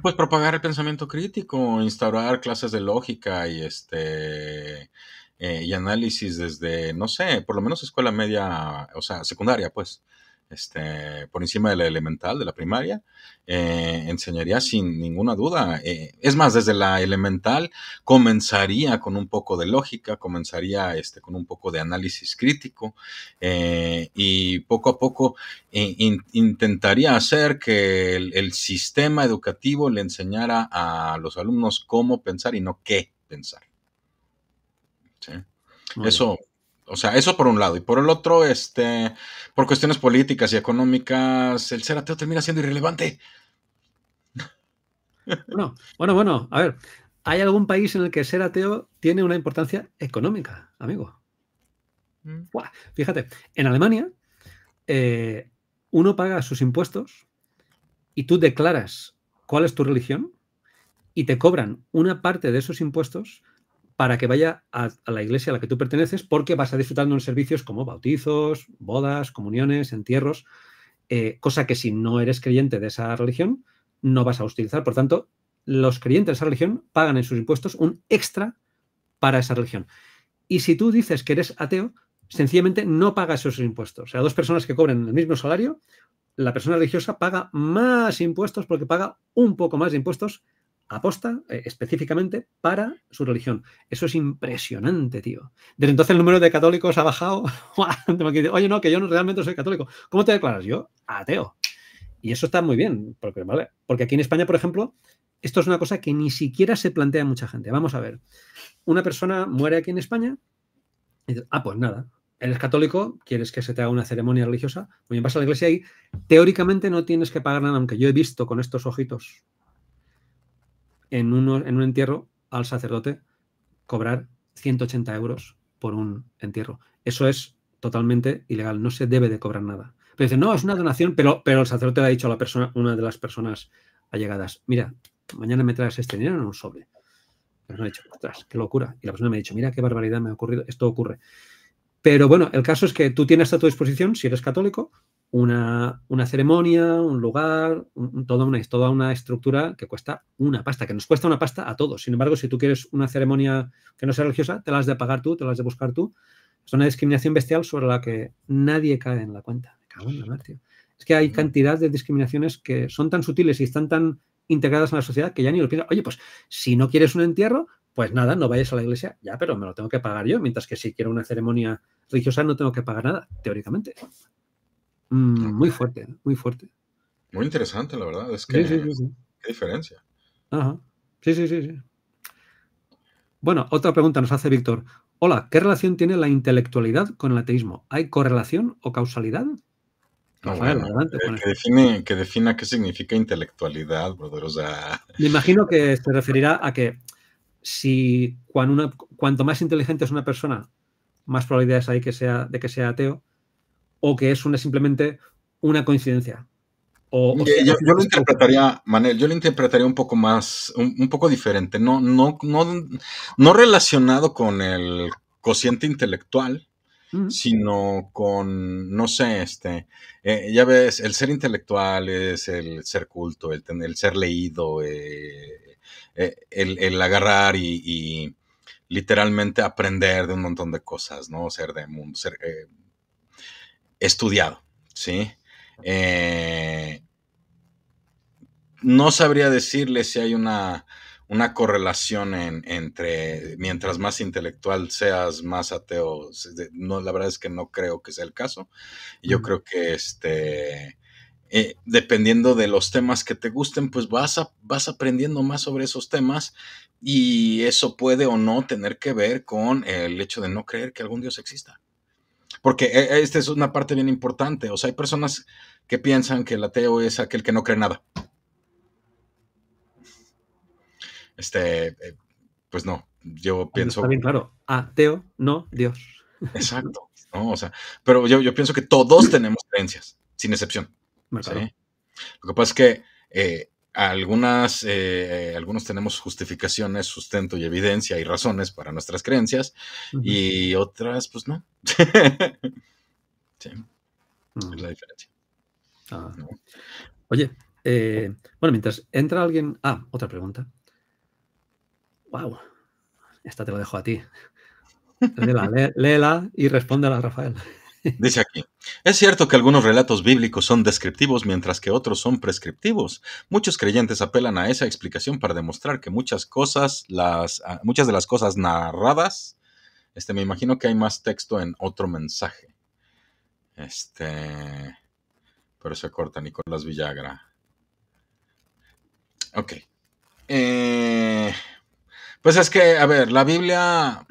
Pues propagar el pensamiento crítico, instaurar clases de lógica y este eh, y análisis desde, no sé, por lo menos escuela media, o sea, secundaria, pues este, por encima de la elemental, de la primaria, eh, enseñaría sin ninguna duda. Eh, es más, desde la elemental comenzaría con un poco de lógica, comenzaría este, con un poco de análisis crítico eh, y poco a poco intentaría hacer que el, sistema educativo le enseñara a los alumnos cómo pensar y no qué pensar. Eso o sea, eso por un lado. Y por el otro, este, por cuestiones políticas y económicas, el ser ateo termina siendo irrelevante. Bueno, bueno, bueno, a ver, ¿hay algún país en el que ser ateo tiene una importancia económica, amigo? Mm. fíjate, en Alemania eh, uno paga sus impuestos y tú declaras cuál es tu religión y te cobran una parte de esos impuestos para que vaya a, la iglesia a la que tú perteneces, porque vas a disfrutando en servicios como bautizos, bodas, comuniones, entierros, eh, cosa que si no eres creyente de esa religión, no vas a utilizar. Por tanto, los creyentes de esa religión pagan en sus impuestos un extra para esa religión. Y si tú dices que eres ateo, sencillamente no pagas esos impuestos. O sea, dos personas que cobran el mismo salario, la persona religiosa paga más impuestos porque paga un poco más de impuestos aposta eh, específicamente para su religión. Eso es impresionante, tío. Desde entonces el número de católicos ha bajado. [LAUGHS] Oye, no, que yo no, realmente soy católico. ¿Cómo te declaras? Yo ateo. Y eso está muy bien, porque, ¿vale? porque aquí en España, por ejemplo, esto es una cosa que ni siquiera se plantea mucha gente. Vamos a ver, una persona muere aquí en España y dice, ah, pues nada, eres católico, quieres que se te haga una ceremonia religiosa, muy bien, vas a la iglesia y teóricamente no tienes que pagar nada, aunque yo he visto con estos ojitos en, en un entierro al sacerdote cobrar 180 euros por un entierro. Eso es totalmente ilegal, no se debe de cobrar nada. Pero dice, no, es una donación, pero, pero el sacerdote le ha dicho a la persona, una de las personas allegadas, mira, mañana me traes este dinero en un sobre. pero no ha dicho, qué locura. Y la persona me ha dicho, mira qué barbaridad me ha ocurrido, esto ocurre. Pero bueno, el caso es que tú tienes a tu disposición, si eres católico, una, una ceremonia, un lugar, toda, una, toda una estructura que cuesta una pasta, que nos cuesta una pasta a todos. Sin embargo, si tú quieres una ceremonia que no sea religiosa, te la has de pagar tú, te la has de buscar tú. Es una discriminación bestial sobre la que nadie cae en la cuenta. Me cago en la Es que hay cantidad de discriminaciones que son tan sutiles y están tan integradas en la sociedad que ya ni lo piensas. Oye, pues si no quieres un entierro, pues nada, no vayas a la iglesia. Ya, pero me lo tengo que pagar yo, mientras que si quiero una ceremonia religiosa no tengo que pagar nada, teóricamente. Mm, muy fuerte, muy fuerte. Muy interesante, la verdad. Es que. qué diferencia. Sí, sí, sí, sí. Bueno, otra pregunta nos hace Víctor. Hola, ¿qué relación tiene la intelectualidad con el ateísmo? ¿Hay correlación o causalidad? No, bueno, adelante, que, define, que, defina qué significa intelectualidad, brother. Me imagino que se referirá a que si cuando cuanto más inteligente es una persona, más probabilidades hay que sea, de que sea ateo o que es una, simplemente una coincidencia. yo, lo interpretaría, Manel, yo lo interpretaría un poco más, un, poco diferente, no, no, no, relacionado con el cociente intelectual, sino con, no sé, este, eh, ya ves, el ser intelectual es el ser culto, el, el ser leído, eh, eh, el, agarrar y, y, literalmente aprender de un montón de cosas, ¿no? Ser de mundo, ser, estudiado, ¿sí? Eh, no sabría decirle si hay una, correlación entre mientras más intelectual seas, más ateo. No, la verdad es que no creo que sea el caso. Yo creo que este. Eh, dependiendo de los temas que te gusten, pues vas, vas aprendiendo más sobre esos temas y eso puede o no tener que ver con el hecho de no creer que algún Dios exista. Porque e, e, esta es una parte bien importante. O sea, hay personas que piensan que el ateo es aquel que no cree nada. Este, eh, pues no, yo pienso. Está bien claro, ateo, no Dios. Exacto, pero yo, pienso que todos tenemos creencias, sin excepción. Lo que pasa es que eh, algunas, eh, algunos tenemos justificaciones, sustento y evidencia y razones para nuestras creencias y otras, pues no. [LAUGHS] sí, mm. es la diferencia. Ah. Oye, eh, bueno, mientras entra alguien... Ah, otra pregunta. Wow, esta te lo dejo a ti. Léela, léela y respóndela, Rafael. Dice aquí, es cierto que algunos relatos bíblicos son descriptivos mientras que otros son prescriptivos. Muchos creyentes apelan a esa explicación para demostrar que muchas cosas, las, ah, muchas de las cosas narradas, este, me imagino que hay más texto en otro mensaje. Este, pero se corta Nicolás Villagra. Ok. Eh, pues es que, a ver, la Biblia,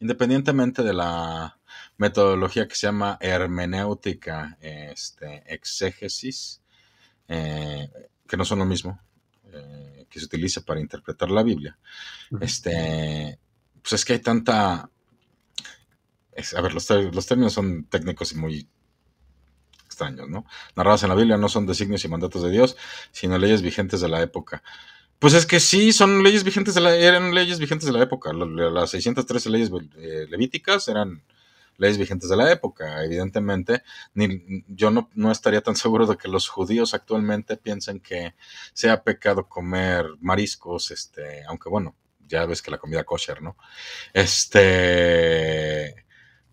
independientemente de la metodología que se llama hermenéutica, este, exégesis, eh, que no son lo mismo, eh, que se utiliza para interpretar la Biblia. Este, pues es que hay tanta... a ver, los, términos son técnicos y muy extraños, ¿no? Narradas en la Biblia no son designios y mandatos de Dios, sino leyes vigentes de la época. Pues es que sí, son leyes vigentes de la, eran leyes vigentes de la época. Las 613 leyes eh, levíticas eran leyes vigentes de la época. Evidentemente, yo no, estaría tan [LAUGHS] seguro de que los judíos actualmente piensen que sea pecado comer mariscos, este, aunque bueno, ya ves que la comida kosher, ¿no? Este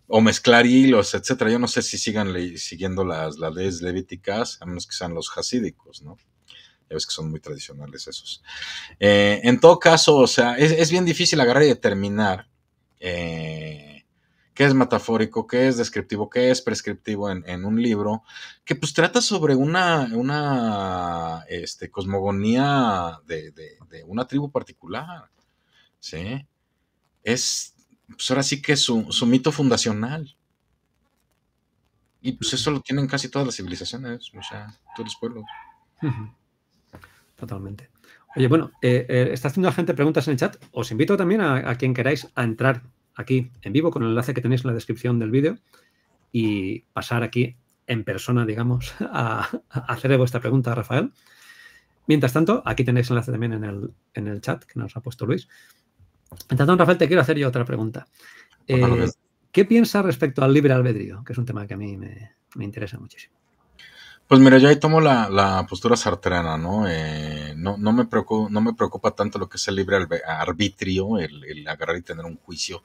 o mezclar hilos, etcétera. Yo no sé si sigan siguiendo las, leyes levíticas, a menos que sean los hasídicos, ¿no? Ya ves que son muy tradicionales esos. Eh, en todo caso, o sea, es, es bien difícil agarrar y determinar eh, qué es metafórico, qué es descriptivo, qué es prescriptivo en, un libro, que pues trata sobre una, una este, cosmogonía de, una tribu particular. ¿sí? Es, pues ahora sí que es su, mito fundacional. Y pues eso lo tienen casi todas las civilizaciones, o sea, todos los pueblos. Totalmente. Oye, bueno, eh, eh, está haciendo la gente preguntas en el chat. Os invito también a, a quien queráis a entrar aquí en vivo con el enlace que tenéis en la descripción del vídeo y pasar aquí en persona, digamos, [LAUGHS] a, hacerle vuestra pregunta a Rafael. Mientras tanto, aquí tenéis el enlace también en el, en el chat que nos ha puesto Luis. Mientras tanto, Rafael, te quiero hacer yo otra pregunta. Eh, ¿Qué piensa respecto al libre albedrío? Que es un tema que a mí me, me interesa muchísimo. Pues mira, yo ahí tomo la, la postura sartreana, eh, ¿no? ¿no? me preocupa, no me preocupa tanto lo que es el libre arbitrio, el, agarrar y tener un juicio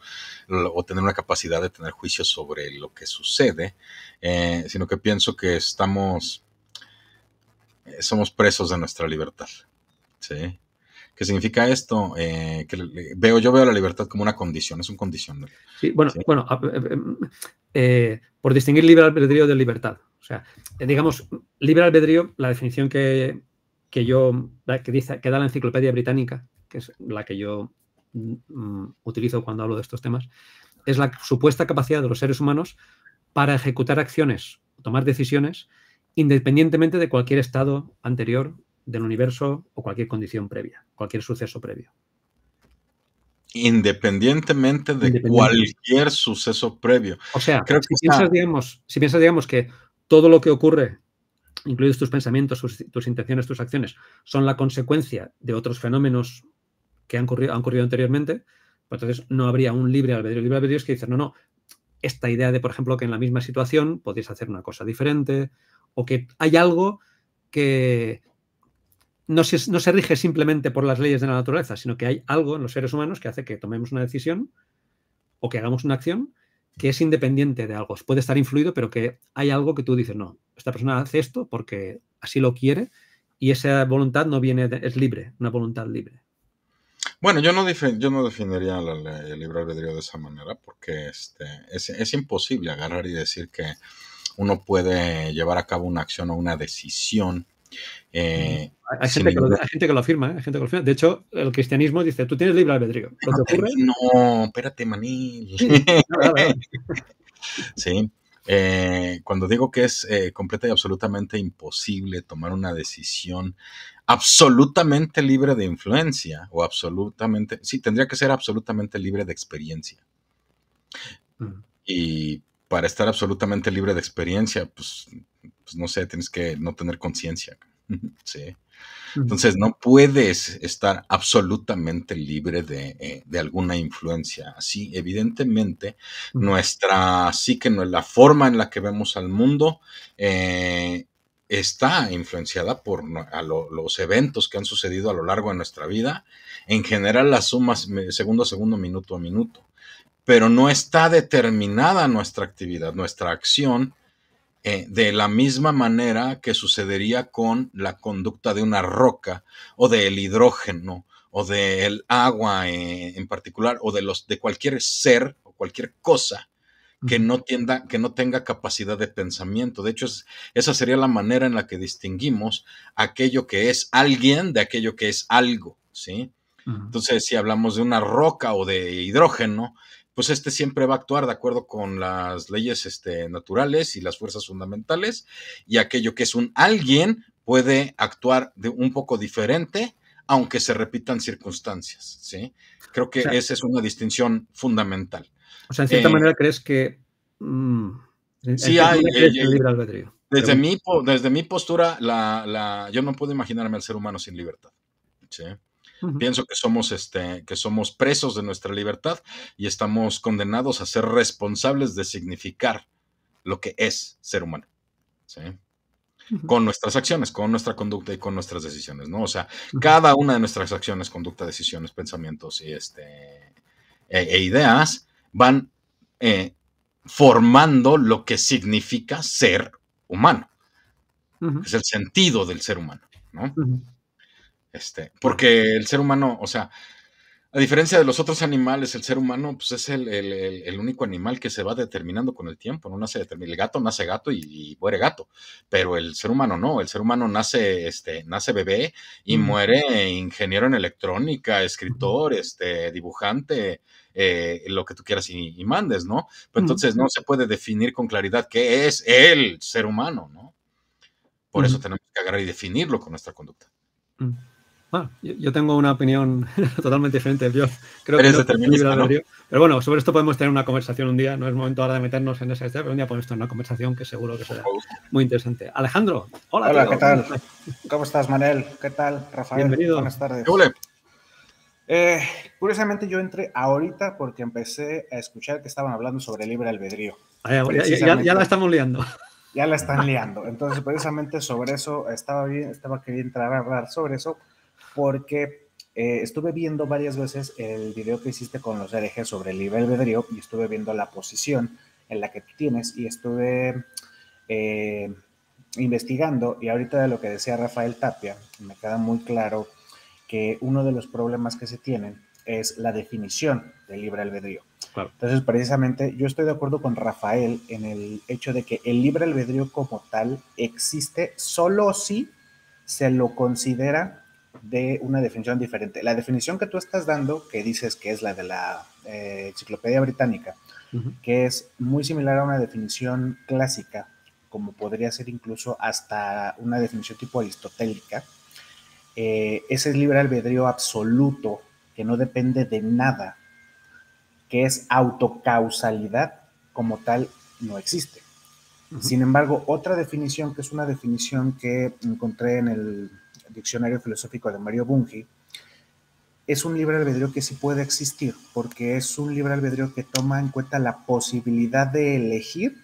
o tener una capacidad de tener juicio sobre lo que sucede, eh, sino que pienso que estamos, eh, somos presos de nuestra libertad, ¿sí? ¿Qué significa esto? que veo, yo veo la libertad como una condición, es un condicional. Sí, bueno, bueno, em, em, eh, por distinguir libre albedrío de libertad. O sea, eh, digamos, libre albedrío, la definición que, yo, que, dice, que da la enciclopedia británica, que es la que yo mm, mm, utilizo cuando hablo de estos temas, es la supuesta capacidad de los seres humanos para ejecutar acciones, tomar decisiones, independientemente de cualquier estado anterior del universo o cualquier condición previa, cualquier suceso previo independientemente de cualquier suceso previo. O sea, Creo si, que piensas, digamos, si que todo lo que ocurre, incluidos tus pensamientos, tus, intenciones, tus acciones, son la consecuencia de otros fenómenos que han ocurrido, anteriormente, pues entonces no habría un libre albedrío. El libre albedrío es que dice no, no, esta idea de, por ejemplo, que en la misma situación podéis hacer una cosa diferente o que hay algo que, no se, no se rige simplemente por las leyes de la naturaleza, sino que hay algo en los seres humanos que hace que tomemos una decisión o que hagamos una acción que es independiente de algo. Puede estar influido, pero que hay algo que tú dices, no, esta persona hace esto porque así lo quiere y esa voluntad no viene, es libre, una voluntad libre. Bueno, yo no, yo no definiría el libre albedrío de esa manera porque este, es, es, imposible agarrar y decir que uno puede llevar a cabo una acción o una decisión eh, hay, gente que lo, afirma, ¿eh? gente que lo afirma. De hecho, el cristianismo dice, tú tienes libre albedrío. No, espérate, maní. Sí, [LAUGHS] eh, cuando digo que es completa y absolutamente imposible tomar una decisión absolutamente libre de influencia o absolutamente, sí, tendría que ser absolutamente libre de experiencia. Y para estar absolutamente libre de experiencia, pues pues no sé, tienes que no tener conciencia. [LAUGHS] Entonces no puedes estar absolutamente libre de, eh, alguna influencia. así evidentemente nuestra psique, la forma en la que vemos al mundo, eh, está influenciada por los eventos que han sucedido a lo largo de nuestra vida. En general las sumas segundo a segundo, minuto a minuto pero no está determinada nuestra actividad, nuestra acción eh, de la misma manera que sucedería con la conducta de una roca o del hidrógeno o del agua eh, en particular o de los de cualquier ser o cualquier cosa que no, tienda, que no tenga capacidad de pensamiento. De hecho, esa sería la manera en la que distinguimos aquello que es alguien de aquello que es algo, ¿sí? Entonces, si hablamos de una roca o de hidrógeno, pues este siempre va a actuar de acuerdo con las leyes este, naturales y las fuerzas fundamentales, y aquello que es un alguien puede actuar de un poco diferente, aunque se repitan circunstancias, ¿sí? Creo que esa es una distinción fundamental. O sea, en cierta eh, manera crees que... Mm, sí, hay... Desde, mi, desde mi postura, la, la, yo no puedo imaginarme al ser humano sin libertad. ¿sí? Pienso que somos, este, que somos presos de nuestra libertad y estamos condenados a ser responsables de significar lo que es ser humano. ¿sí? Con nuestras acciones, con nuestra conducta y con nuestras decisiones, ¿no? O sea, cada una de nuestras acciones, conducta, decisiones, pensamientos y este, e, e ideas van eh, formando lo que significa ser humano. Es el sentido del ser humano, ¿no? Este, porque el ser humano, o sea, a diferencia de los otros animales, el ser humano pues es el, único animal que se va determinando con el tiempo, no El gato nace gato y, muere gato, pero el ser humano no, el ser humano nace, este, nace bebé y muere ingeniero en electrónica, escritor, este, dibujante, eh, lo que tú quieras y, mandes, ¿no? Pero pues, entonces no se puede definir con claridad qué es el ser humano, ¿no? Por eso tenemos que agarrar y definirlo con nuestra conducta. Mm. Bueno, ah, yo tengo una opinión [LAUGHS] totalmente diferente. Yo creo pero que no, albedrío. Pero bueno, sobre esto podemos tener una conversación un día. No es momento ahora de meternos en esa ese pero un día podemos tener una conversación que seguro que será muy interesante. Alejandro, hola. Hola, ¿qué tal? ¿Cómo estás, Manel? ¿Qué tal, Rafael? Bienvenido. Buenas tardes. Eh, curiosamente yo entré ahorita porque empecé a escuchar que estaban hablando sobre libre albedrío. Ah, ya, la estamos liando ya la están liando. Entonces, precisamente sobre eso estaba bien, estaba queriendo entrar a hablar sobre eso, porque eh, estuve viendo varias veces el video que hiciste con los herejes sobre el libre albedrío y estuve viendo la posición en la que tú tienes y estuve eh, investigando y ahorita de lo que decía Rafael Tapia, me queda muy claro que uno de los problemas que se tienen es la definición del libre albedrío. Entonces, precisamente, yo estoy de acuerdo con Rafael en el hecho de que el libre albedrío como tal existe solo si se lo considera de una definición diferente. La definición que tú estás dando, que dices que es la de la eh, Enciclopedia Británica, que es muy similar a una definición clásica, como podría ser incluso hasta una definición tipo aristotélica, eh, ese libre albedrío absoluto, que no depende de nada, que es autocausalidad como tal, no existe. Sin embargo, otra definición, que es una definición que encontré en el Diccionario Filosófico de Mario Bunge, es un libro albedrío que sí puede existir, porque es un libre albedrío que toma en cuenta la posibilidad de elegir,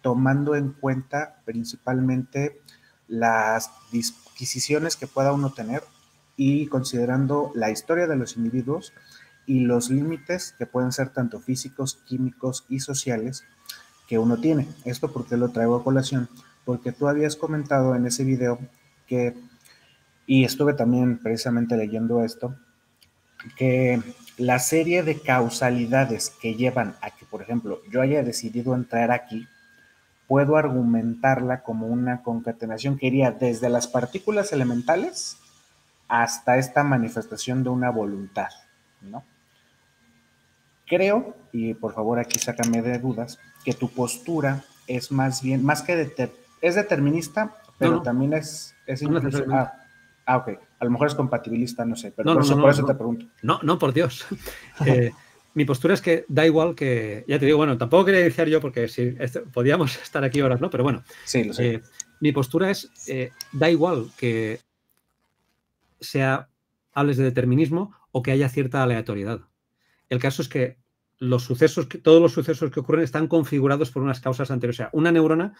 tomando en cuenta principalmente las disquisiciones que pueda uno tener y considerando la historia de los individuos y los límites que pueden ser tanto físicos, químicos y sociales que uno tiene. Esto porque lo traigo a colación, porque tú habías comentado en ese video que y estuve también precisamente leyendo esto, que la serie de causalidades que llevan a que, por ejemplo, yo haya decidido entrar aquí, puedo argumentarla como una concatenación que iría desde las partículas elementales hasta esta manifestación de una voluntad, ¿no? Creo, y por favor aquí sácame de dudas, que tu postura es más bien, más que es determinista, pero también es, es Ah, ok. A lo mejor es compatibilista, no sé, pero no, por, eso, te pregunto. No, no, por Dios. [LAUGHS] Eh, mi postura es que da igual que, ya te digo, bueno, tampoco quería iniciar yo porque si podíamos [LAUGHS] estar aquí horas, ¿no? Pero bueno, sí, lo sé. Eh, mi postura es, eh, da igual que sea, hables de determinismo o que haya cierta aleatoriedad. El caso es que los sucesos, todos los sucesos que ocurren están configurados por unas causas anteriores. O sea, una neurona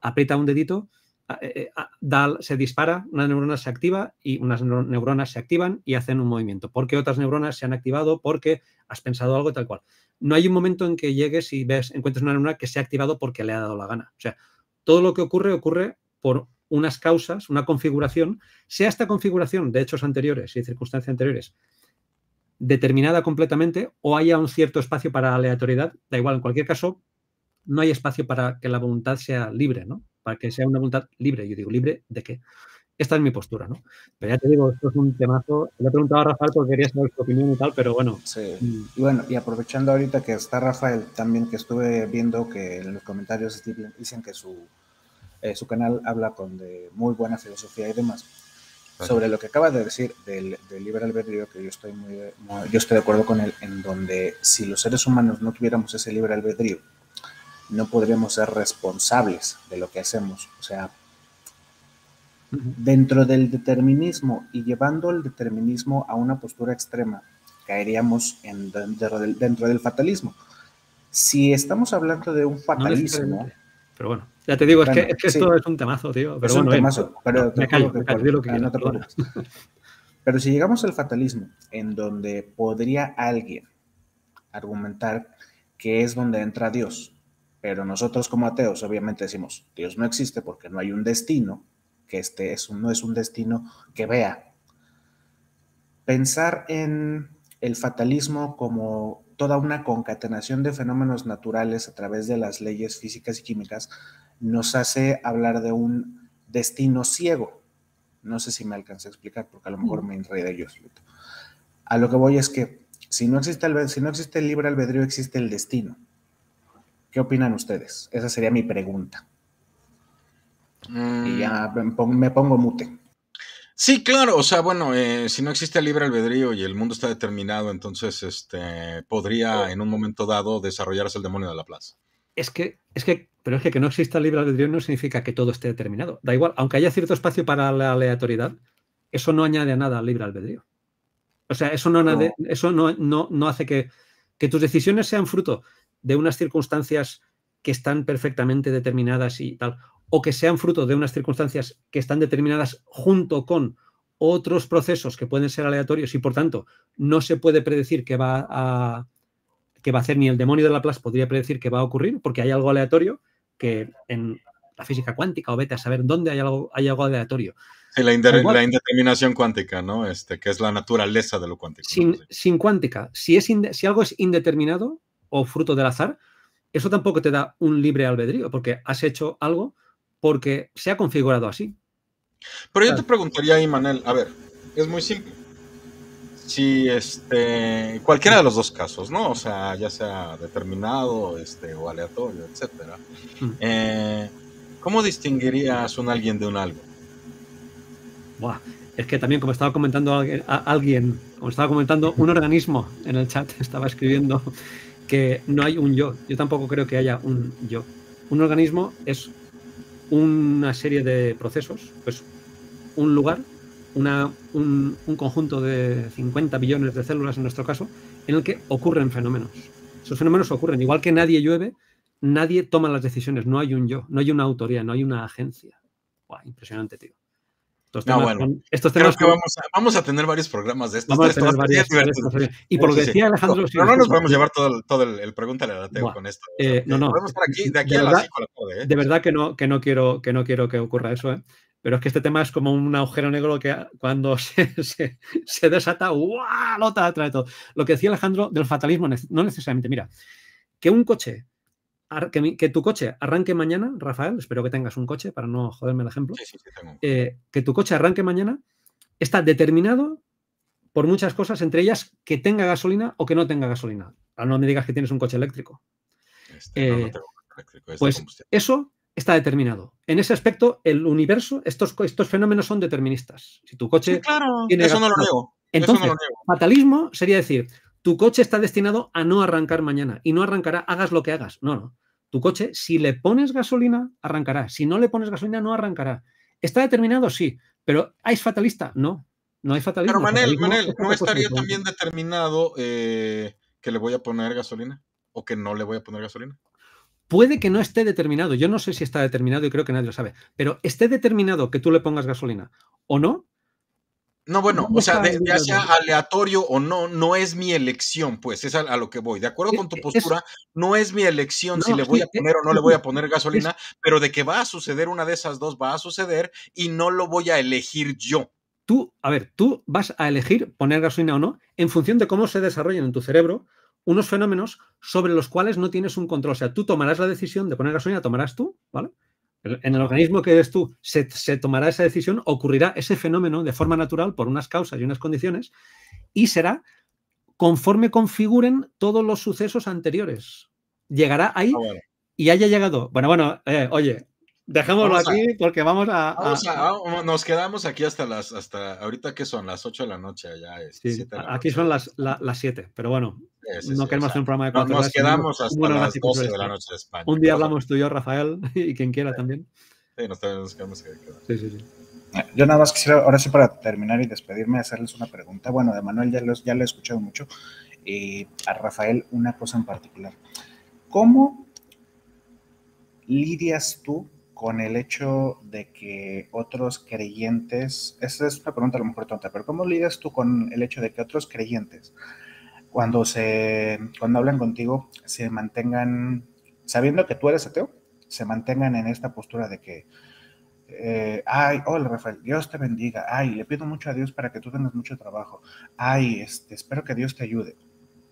aprieta un dedito eh, eh, dal se dispara, una neurona se activa y unas neuronas se activan y hacen un movimiento. Porque otras neuronas se han activado porque has pensado algo tal cual. No hay un momento en que llegues y ves, encuentres una neurona que se ha activado porque le ha dado la gana. O sea, todo lo que ocurre ocurre por unas causas, una configuración, sea esta configuración de hechos anteriores y circunstancias anteriores determinada completamente o haya un cierto espacio para aleatoriedad, da igual, en cualquier caso, no hay espacio para que la voluntad sea libre, ¿no? para que sea una voluntad libre. Yo digo, ¿libre de qué? Esta es mi postura, ¿no? Pero ya te digo, esto es un temazo. Le he preguntado a Rafael porque quería saber su opinión y tal, pero bueno. Sí. Mm. Y bueno, y aprovechando ahorita que está Rafael, también que estuve viendo que en los comentarios dicen que su, eh, su canal habla con de muy buena filosofía y demás. Sobre lo que acaba de decir del, libre albedrío, que yo estoy, muy, muy, yo estoy de acuerdo con él, en donde si los seres humanos no tuviéramos ese libre albedrío, no podremos ser responsables de lo que hacemos. O sea, dentro del determinismo y llevando el determinismo a una postura extrema, caeríamos dentro, del, fatalismo. Si estamos hablando de un fatalismo... pero bueno, ya te digo, es que, esto es un temazo, tío. Pero es un temazo, pero me Pero si llegamos al fatalismo, en donde podría alguien argumentar que es donde entra Dios, pero nosotros como ateos obviamente decimos, Dios no existe porque no hay un destino, que este es, no es un destino que vea. Pensar en el fatalismo como toda una concatenación de fenómenos naturales a través de las leyes físicas y químicas nos hace hablar de un destino ciego. No sé si me alcancé a explicar porque a lo mejor me enredé yo. A lo que voy es que si no existe el, si no existe el libre albedrío, existe el destino. ¿Qué opinan ustedes? Esa sería mi pregunta. Y ya mm. me pongo mute. Sí, claro, o sea, bueno, eh, si no existe el libre albedrío y el mundo está determinado, entonces este podría en un momento dado desarrollarse el demonio de la plaza. Es que, es que, pero es que que no exista el libre albedrío no significa que todo esté determinado. Da igual, aunque haya cierto espacio para la aleatoriedad, eso no añade a nada al libre albedrío. O sea, eso no, eso no, no, no hace que, que tus decisiones sean fruto de unas circunstancias que están perfectamente determinadas y tal, o que sean fruto de unas circunstancias que están determinadas junto con otros procesos que pueden ser aleatorios y por tanto no se puede predecir que va a que va a hacer ni el demonio de la plaza podría predecir que va a ocurrir porque hay algo aleatorio que en la física cuántica o vete a saber dónde hay algo hay algo aleatorio. la, indeterminación cuántica, ¿no? Este que es la naturaleza de lo cuántico. Sin, cuántica, si es si algo es indeterminado o fruto del azar, eso tampoco te da un libre albedrío, porque has hecho algo porque se ha configurado así. Pero yo te preguntaría ahí, Manel, a ver, es muy simple. Si este, cualquiera de los dos casos, ¿no? O sea, ya sea determinado este, o aleatorio, etcétera. Mm. Eh, ¿Cómo distinguirías un alguien de un algo? Buah, es que también, como estaba comentando a alguien, como estaba comentando un organismo en el chat, [LAUGHS] estaba escribiendo que no hay un yo. Yo tampoco creo que haya un yo. Un organismo es una serie de procesos, pues un lugar, una, un, un, conjunto de 50 billones de células en nuestro caso, en el que ocurren fenómenos. Esos fenómenos ocurren. Igual que nadie llueve, nadie toma las decisiones. No hay un yo, no hay una autoría, no hay una agencia. impresionante, tío. Ah, temas, no, bueno. que vamos a, vamos a, tener varios programas de estos. Vamos y por lo que decía Alejandro... Pero, no nos podemos llevar todo, todo el, pregunta Pregúntale a la con esto. Eh, no, no. Podemos estar aquí, de aquí a la ¿eh? De verdad que no, que, no quiero, que no quiero que ocurra eso, ¿eh? Pero es que este tema es como un agujero negro que cuando [LAUGHS] se, se, desata, ¡guau! Lo trae todo. Lo que decía Alejandro del fatalismo, no necesariamente. Mira, que un coche que, tu coche arranque mañana, Rafael, espero que tengas un coche para no joderme el ejemplo, eh, que tu coche arranque mañana está determinado por muchas cosas, entre ellas que tenga gasolina o que no tenga gasolina. Ah, no me digas que tienes un coche eléctrico. Este, eh, pues eso está determinado. En ese aspecto, el universo, estos, estos fenómenos son deterministas. Si tu coche... tiene eso no lo Entonces, fatalismo sería decir, tu coche está destinado a no arrancar mañana y no arrancará, hagas lo que hagas. No, no. Tu coche, si le pones gasolina, arrancará. Si no le pones gasolina, no arrancará. ¿Está determinado? Sí. Pero ¿es fatalista? No. No hay fatalista. Pero Manel, Manel, ¿no estaría también determinado eh, que le voy a poner gasolina o que no le voy a poner gasolina? Puede que no esté determinado. Yo no sé si está determinado y creo que nadie lo sabe. Pero esté determinado que tú le pongas gasolina o no, no, bueno, o sea, ya sea aleatorio o no, no es mi elección, pues, es a, lo que voy. De acuerdo con tu postura, no es mi elección si le voy a poner o no le voy a [LAUGHS] poner gasolina, pero de que va a suceder una de esas dos, va a suceder y no lo voy a elegir yo. Tú, a ver, tú vas a elegir poner gasolina o no en función de cómo se desarrollan en tu cerebro unos fenómenos sobre los cuales no tienes un control. O sea, tú tomarás la decisión de poner gasolina, tomarás tú, ¿vale? En el organismo que eres tú se, tomará esa decisión, ocurrirá ese fenómeno de forma natural por unas causas y unas condiciones y será conforme configuren todos los sucesos anteriores. Llegará ahí ah, y haya llegado. Bueno, bueno, eh, oye, dejémoslo aquí porque vamos a, Nos quedamos aquí hasta las. hasta Ahorita que son las 8 de la noche, ya eh, aquí son las, las 7, pero bueno, no queremos hacer un programa de cuatro Nos quedamos hasta las 12 de la noche España. Un día hablamos tú y yo, Rafael, [LAUGHS] y quien quiera también. Sí, nos quedamos eh, Yo nada más quisiera, ahora sí, para terminar y despedirme, hacerles una pregunta. Bueno, de Manuel ya lo, ya he escuchado mucho. Y a Rafael, una cosa en particular. ¿Cómo lidias tú con el hecho de que otros creyentes, esa es una pregunta a lo mejor tonta, pero ¿cómo lidias tú con el hecho de que otros creyentes cuando, se, cuando hablan contigo, se mantengan, sabiendo que tú eres ateo, se mantengan en esta postura de que, eh, ay, hola Rafael, Dios te bendiga, ay, le pido mucho a Dios para que tú tengas mucho trabajo, ay, este, espero que Dios te ayude.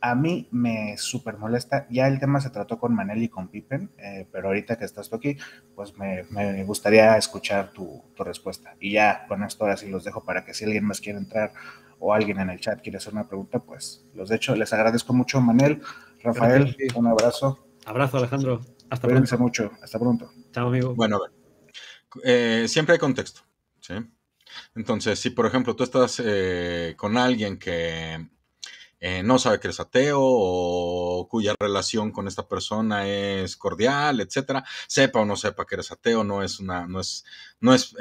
A mí me súper molesta, ya el tema se trató con Manel y con Pippen, eh, pero ahorita que estás tú aquí, pues me, gustaría escuchar tu, tu, respuesta. Y ya con esto ahora sí los dejo para que si alguien más quiere entrar o alguien en el chat quiere hacer una pregunta, pues los de hecho les agradezco mucho, Manel, Rafael, un abrazo. Abrazo, Alejandro. Hasta pronto. mucho. Hasta pronto. Chao, amigo. Bueno, eh, siempre hay contexto. ¿sí? Entonces, si por ejemplo tú estás eh, con alguien que eh, no sabe que eres ateo o cuya relación con esta persona es cordial, etcétera, sepa o no sepa que eres ateo, no es una, no es, no es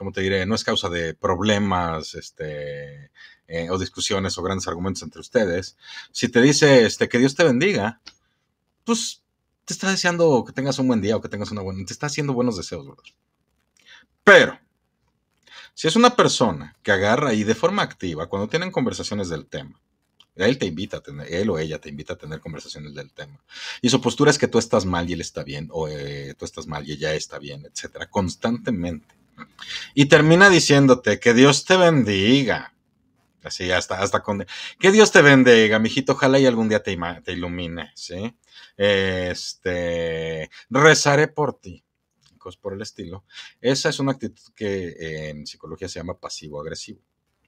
como te diré, no es causa de problemas este, eh, o discusiones o grandes argumentos entre ustedes. Si te dice este, que Dios te bendiga, pues te está deseando que tengas un buen día o que tengas una buena. Te está haciendo buenos deseos, Pero, si es una persona que agarra y de forma activa, cuando tienen conversaciones del tema, él te invita a tener, él o ella te invita a tener conversaciones del tema. Y su postura es que tú estás mal y él está bien, o eh, tú estás mal y ella está bien, etcétera, constantemente. Y termina diciéndote que Dios te bendiga. Así, hasta, hasta con... Que Dios te bendiga, mijito. Ojalá y algún día te, ilumine, ¿sí? Este, rezaré por ti por el estilo. Esa es una actitud que en psicología se llama pasivo-agresivo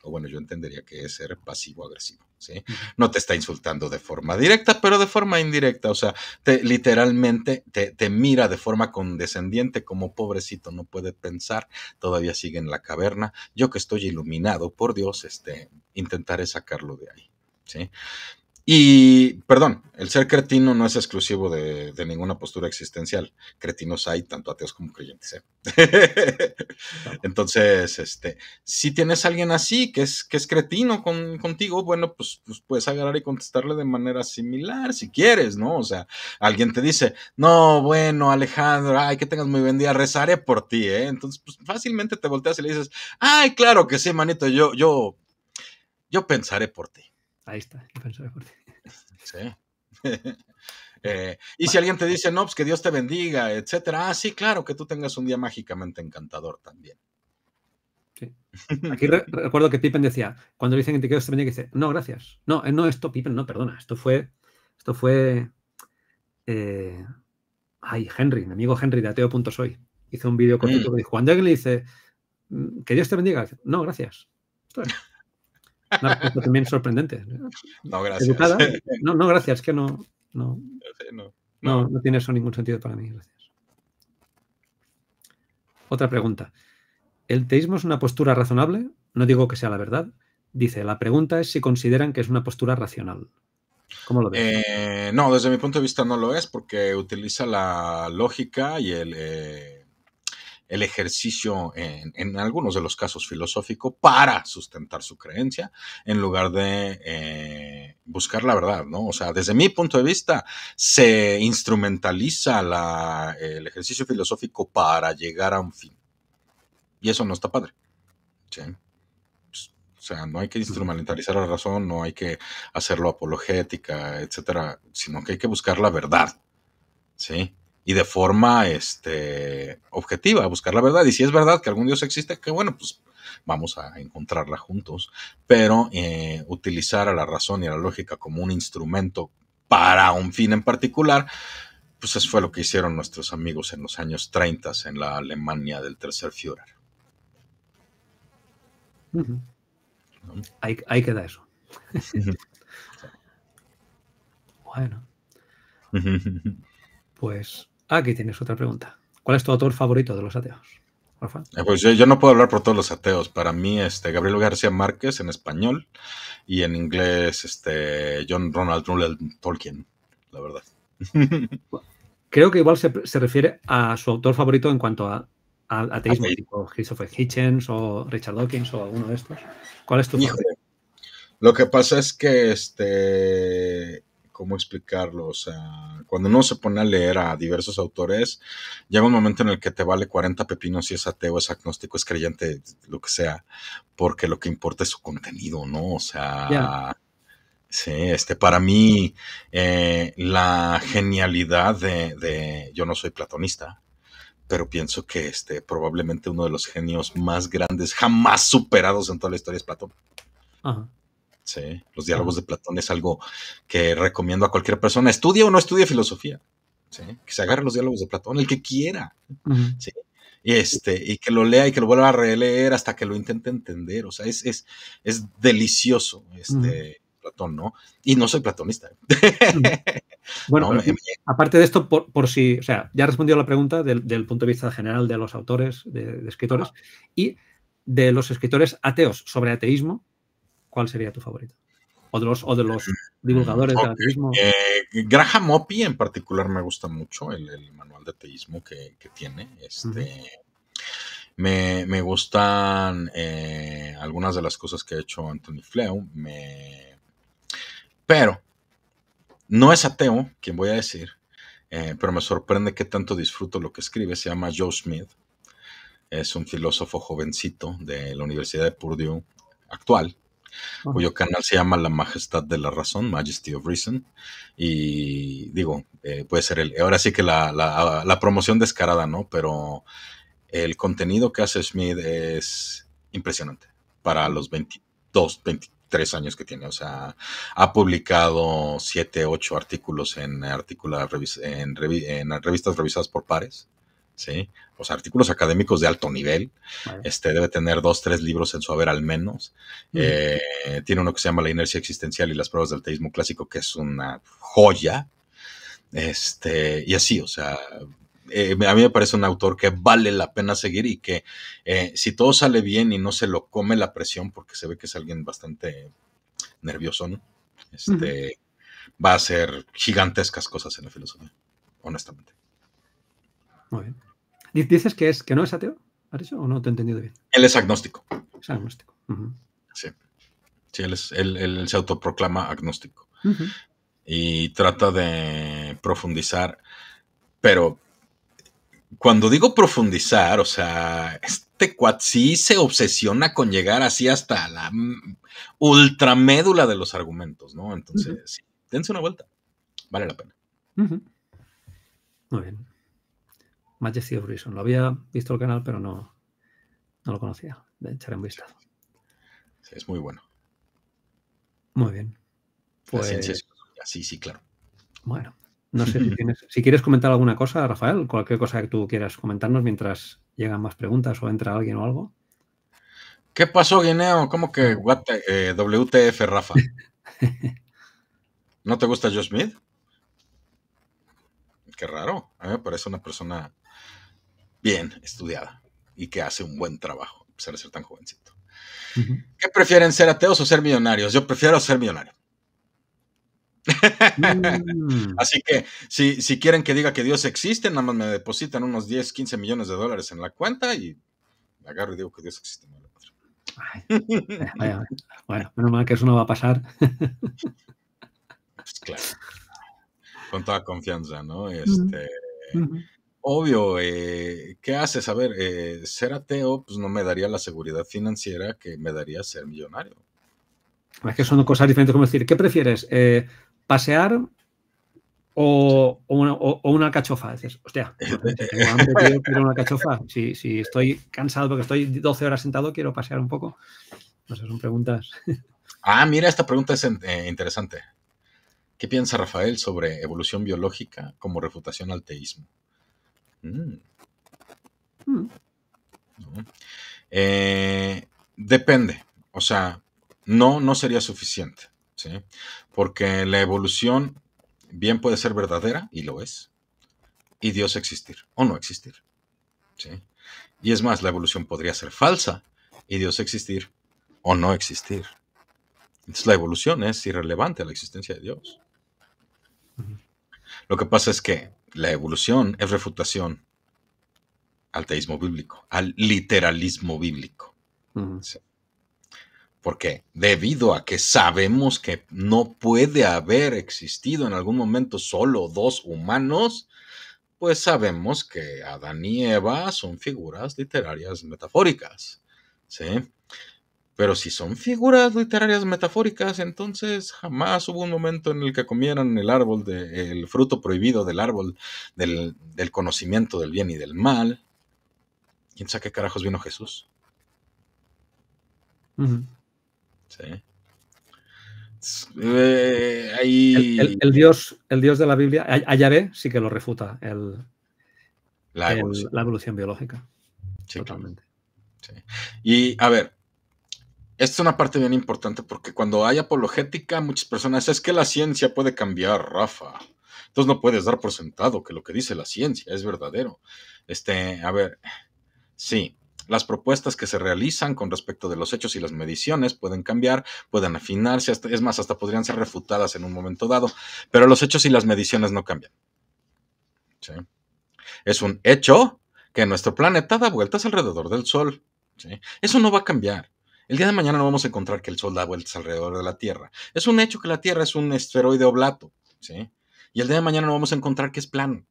o bueno, yo entendería que es ser pasivo-agresivo, ¿sí? No te está insultando de forma directa, pero de forma indirecta, o sea, te, literalmente te, mira de forma condescendiente como pobrecito, no puede pensar, todavía sigue en la caverna, yo que estoy iluminado, por Dios, este, intentaré sacarlo de ahí, ¿sí? Y, perdón, el ser cretino no es exclusivo de, ninguna postura existencial. Cretinos hay, tanto ateos como creyentes. ¿eh? [LAUGHS] Entonces, este, si tienes a alguien así que es, que es cretino contigo, bueno, pues, pues, puedes agarrar y contestarle de manera similar si quieres, ¿no? O sea, alguien te dice, no, bueno, Alejandro, ay, que tengas muy buen día, rezaré por ti, ¿eh? Entonces, pues fácilmente te volteas y le dices, ay, claro que sí, manito, yo, yo, yo pensaré por ti. Ahí está, defensor Sí. [LAUGHS] Eh, y si alguien te dice, no, pues que Dios te bendiga, etcétera, ah, sí, claro, que tú tengas un día mágicamente encantador también. Aquí recuerdo que Pippen decía, cuando le dicen que Dios te bendiga, dice, no, gracias. No, eh, no, esto, Pippen, no, perdona, esto fue, esto fue, eh, ay, Henry, mi amigo Henry de ateo.soy, hizo un vídeo cortito mm. que dijo, cuando alguien le dice, mm, que Dios te bendiga, dice, no, gracias. Esto también sorprendente. No, gracias. No, no, gracias, que no no, no tiene eso ningún sentido para mí, gracias. Otra pregunta. ¿El teísmo es una postura razonable? No digo que sea la verdad. Dice, la pregunta es si consideran que es una postura racional. ¿Cómo lo ves? Eh, no, desde mi punto de vista no lo es porque utiliza la lógica y el... Eh, el ejercicio, en, algunos de los casos filosófico, para sustentar su creencia, en lugar de eh, buscar la verdad, ¿no? O sea, desde mi punto de vista, se instrumentaliza el ejercicio filosófico para llegar a un fin. Y eso no está padre. ¿sí? Pues, o sea, no hay que instrumentalizar la razón, no hay que hacerlo apologética, etcétera, sino que hay que buscar la verdad. ¿Sí? y de forma este, objetiva, buscar la verdad. Y si es verdad que algún Dios existe, que bueno, pues vamos a encontrarla juntos. Pero eh, utilizar a la razón y a la lógica como un instrumento para un fin en particular, pues eso fue lo que hicieron nuestros amigos en los años 30 en la Alemania del tercer Führer. ahí, queda eso. [LAUGHS] bueno. pues Ah, aquí tienes otra pregunta. ¿Cuál es tu autor favorito de los ateos? Eh, pues yo, no puedo hablar por todos los ateos. Para mí, este, Gabriel García Márquez en español y en inglés, este, John Ronald Reuel Tolkien, la verdad. [LAUGHS] Creo que igual se, refiere a su autor favorito en cuanto a, ateísmo, tipo Christopher Hitchens o Richard Dawkins o alguno de estos. ¿Cuál es tu favorito? Lo que pasa es que este cómo explicarlo. O sea, cuando uno se pone a leer a diversos autores, llega un momento en el que te vale 40 pepinos si es ateo, es agnóstico, es creyente, lo que sea, porque lo que importa es su contenido, ¿no? O sea, sí, este, para mí, eh, la genialidad de, de, yo no soy platonista, pero pienso que este, probablemente uno de los genios más grandes jamás superados en toda la historia es Platón. Ajá. Sí, los diálogos de Platón es algo que recomiendo a cualquier persona, estudie o no estudie filosofía, que se agarre los diálogos de Platón, el que quiera, y, este, y que lo lea y que lo vuelva a releer hasta que lo intente entender, o sea, es, es, es delicioso este, Platón, ¿no? Y no soy platonista. ¿eh? [LAUGHS] bueno, aparte de esto, por, si, o sea, ya respondió a la pregunta del, punto de vista general de los autores, de, escritores, y de los escritores ateos sobre ateísmo, ¿cuál sería tu favorito? O de los, o de los divulgadores de ateísmo. Eh, Graham Oppy en particular me gusta mucho, el, manual de ateísmo que, tiene. Este, me, gustan eh, algunas de las cosas que ha hecho Anthony Flew. Me... Pero no es ateo quien voy a decir, eh, pero me sorprende que tanto disfruto lo que escribe. Se llama Joe Smith. Es un filósofo jovencito de la Universidad de Purdue actual cuyo canal se llama La Majestad de la Razón, Majesty of Reason. Y digo, eh, puede ser el. Ahora sí que ah, la, promoción descarada, ¿no? Pero el contenido que hace Smith es impresionante para los 22, 23 años que tiene. O sea, ha publicado 7, 8 artículos en, en revistas revisadas por pares ¿sí? sea, artículos académicos de alto nivel. Este debe tener dos, tres libros en su haber al menos. Eh, tiene uno que se llama La inercia existencial y las pruebas del teísmo clásico, que es una joya. Este, y así, o sea, eh, a mí me parece un autor que vale la pena seguir y que eh, si todo sale bien y no se lo come la presión, porque se ve que es alguien bastante nervioso, ¿no? Este, va a hacer gigantescas cosas en la filosofía, honestamente. Muy bien. ¿Dices que, es, que no es ateo? ¿Has ¿O no te he entendido bien? Él es agnóstico. Es agnóstico. Sí. Sí, él, se autoproclama agnóstico. Y trata de profundizar, pero cuando digo profundizar, o sea, este cuat sí se obsesiona con llegar así hasta la ultramédula de los argumentos, ¿no? Entonces, dense una vuelta. Vale la pena. Muy bien. Majesty of Reason. Lo había visto el canal, pero no, no lo conocía. De echaré un vistazo. Sí, es muy bueno. Muy bien. Pues... sí, sí, claro. Bueno, no sé si, [LAUGHS] tienes... si quieres comentar alguna cosa, Rafael, cualquier cosa que tú quieras comentarnos mientras llegan más preguntas o entra alguien o algo. ¿Qué pasó, Guineo? ¿Cómo que WTF, eh, Rafa? [LAUGHS] ¿No te gusta Joe Smith? Qué raro. A ¿eh? mí parece una persona bien estudiada y que hace un buen trabajo, a pesar de ser tan jovencito. ¿Qué prefieren, ser ateos o ser millonarios? Yo prefiero ser millonario. Mm. [LAUGHS] Así que si, quieren que diga que Dios existe, nada más me depositan unos 10, 15 millones de dólares en la cuenta y me agarro y digo que Dios existe. bueno, menos mal que eso no va a pasar. Pues claro. Con toda confianza, ¿no? Este, Obvio, eh, ¿qué haces? A ver, eh, ser ateo pues no me daría la seguridad financiera que me daría ser millonario. Ah, es que son cosas diferentes, como decir, ¿qué prefieres? Eh, ¿Pasear o, una, o, o, una, cachofa? Dices, hostia, [LAUGHS] quiero una cachofa. Si, si, estoy cansado porque estoy 12 horas sentado, quiero pasear un poco. No sé, son preguntas. [LAUGHS] Ah, mira, esta pregunta es interesante. ¿Qué piensa Rafael sobre evolución biológica como refutación al teísmo? Mm. Mm. Eh, depende, o sea, no, no sería suficiente, porque la evolución bien puede ser verdadera, y lo es, y Dios existir o no existir. Y es más, la evolución podría ser falsa, y Dios existir o no existir. Entonces la evolución es irrelevante a la existencia de Dios. Lo que pasa es que la evolución es refutación al teísmo bíblico, al literalismo bíblico. Porque debido a que sabemos que no puede haber existido en algún momento solo dos humanos, pues sabemos que Adán y Eva son figuras literarias metafóricas. ¿sí? Pero si son figuras literarias metafóricas, entonces jamás hubo un momento en el que comieran el árbol, de, el fruto prohibido del árbol del, conocimiento del bien y del mal. ¿Quién sabe qué carajos vino Jesús? Sí. Eh, el, dios, el dios de la Biblia, Ayaré, sí que lo refuta, el, la, evolución. biológica. Totalmente. Y a ver, esta es una parte bien importante porque cuando hay apologética, muchas personas es que la ciencia puede cambiar, Rafa. Entonces no puedes dar por sentado que lo que dice la ciencia es verdadero. Este, a ver, sí, las propuestas que se realizan con respecto de los hechos y las mediciones pueden cambiar, pueden afinarse, es más, hasta podrían ser refutadas en un momento dado, pero los hechos y las mediciones no cambian. Es un hecho que nuestro planeta da vueltas alrededor del Sol. Eso no va a cambiar. El día de mañana no vamos a encontrar que el Sol da vueltas alrededor de la Tierra. Es un hecho que la Tierra es un esferoide oblato, ¿sí? Y el día de mañana no vamos a encontrar que es plano.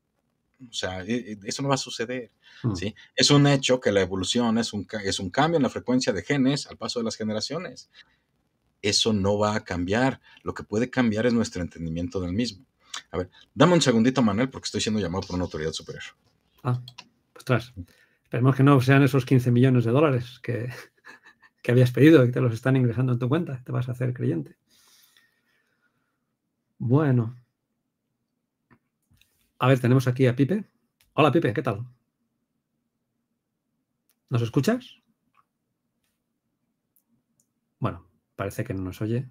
O sea, e, e, eso no va a suceder. Mm. Es un hecho que la evolución es un, es un cambio en la frecuencia de genes al paso de las generaciones. Eso no va a cambiar. Lo que puede cambiar es nuestro entendimiento del mismo. A ver, dame un segundito, Manuel, porque estoy siendo llamado por una autoridad superior. Ah, tras. Esperemos que no sean esos 15 millones de dólares que, que habías pedido y te los están ingresando en tu cuenta. Te vas a hacer creyente. Bueno. A ver, tenemos aquí a Pipe. Hola Pipe, ¿qué tal? ¿Nos escuchas? Bueno, parece que no nos oye.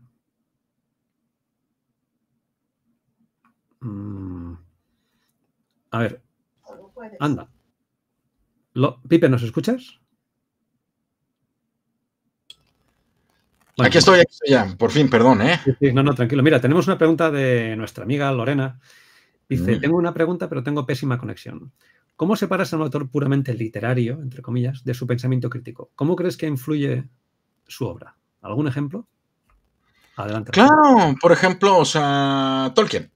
Mm. A ver. Anda. Lo, Pipe, ¿nos escuchas? Aquí estoy, por fin, perdón, ¿eh? no, no, tranquilo. Mira, tenemos una pregunta de nuestra amiga Lorena. Dice, mm. tengo una pregunta, pero tengo pésima conexión. ¿Cómo separas a un autor puramente literario, entre comillas, de su pensamiento crítico? ¿Cómo crees que influye su obra? ¿Algún ejemplo? Adelante. Claro, por ejemplo, o sea, Tolkien.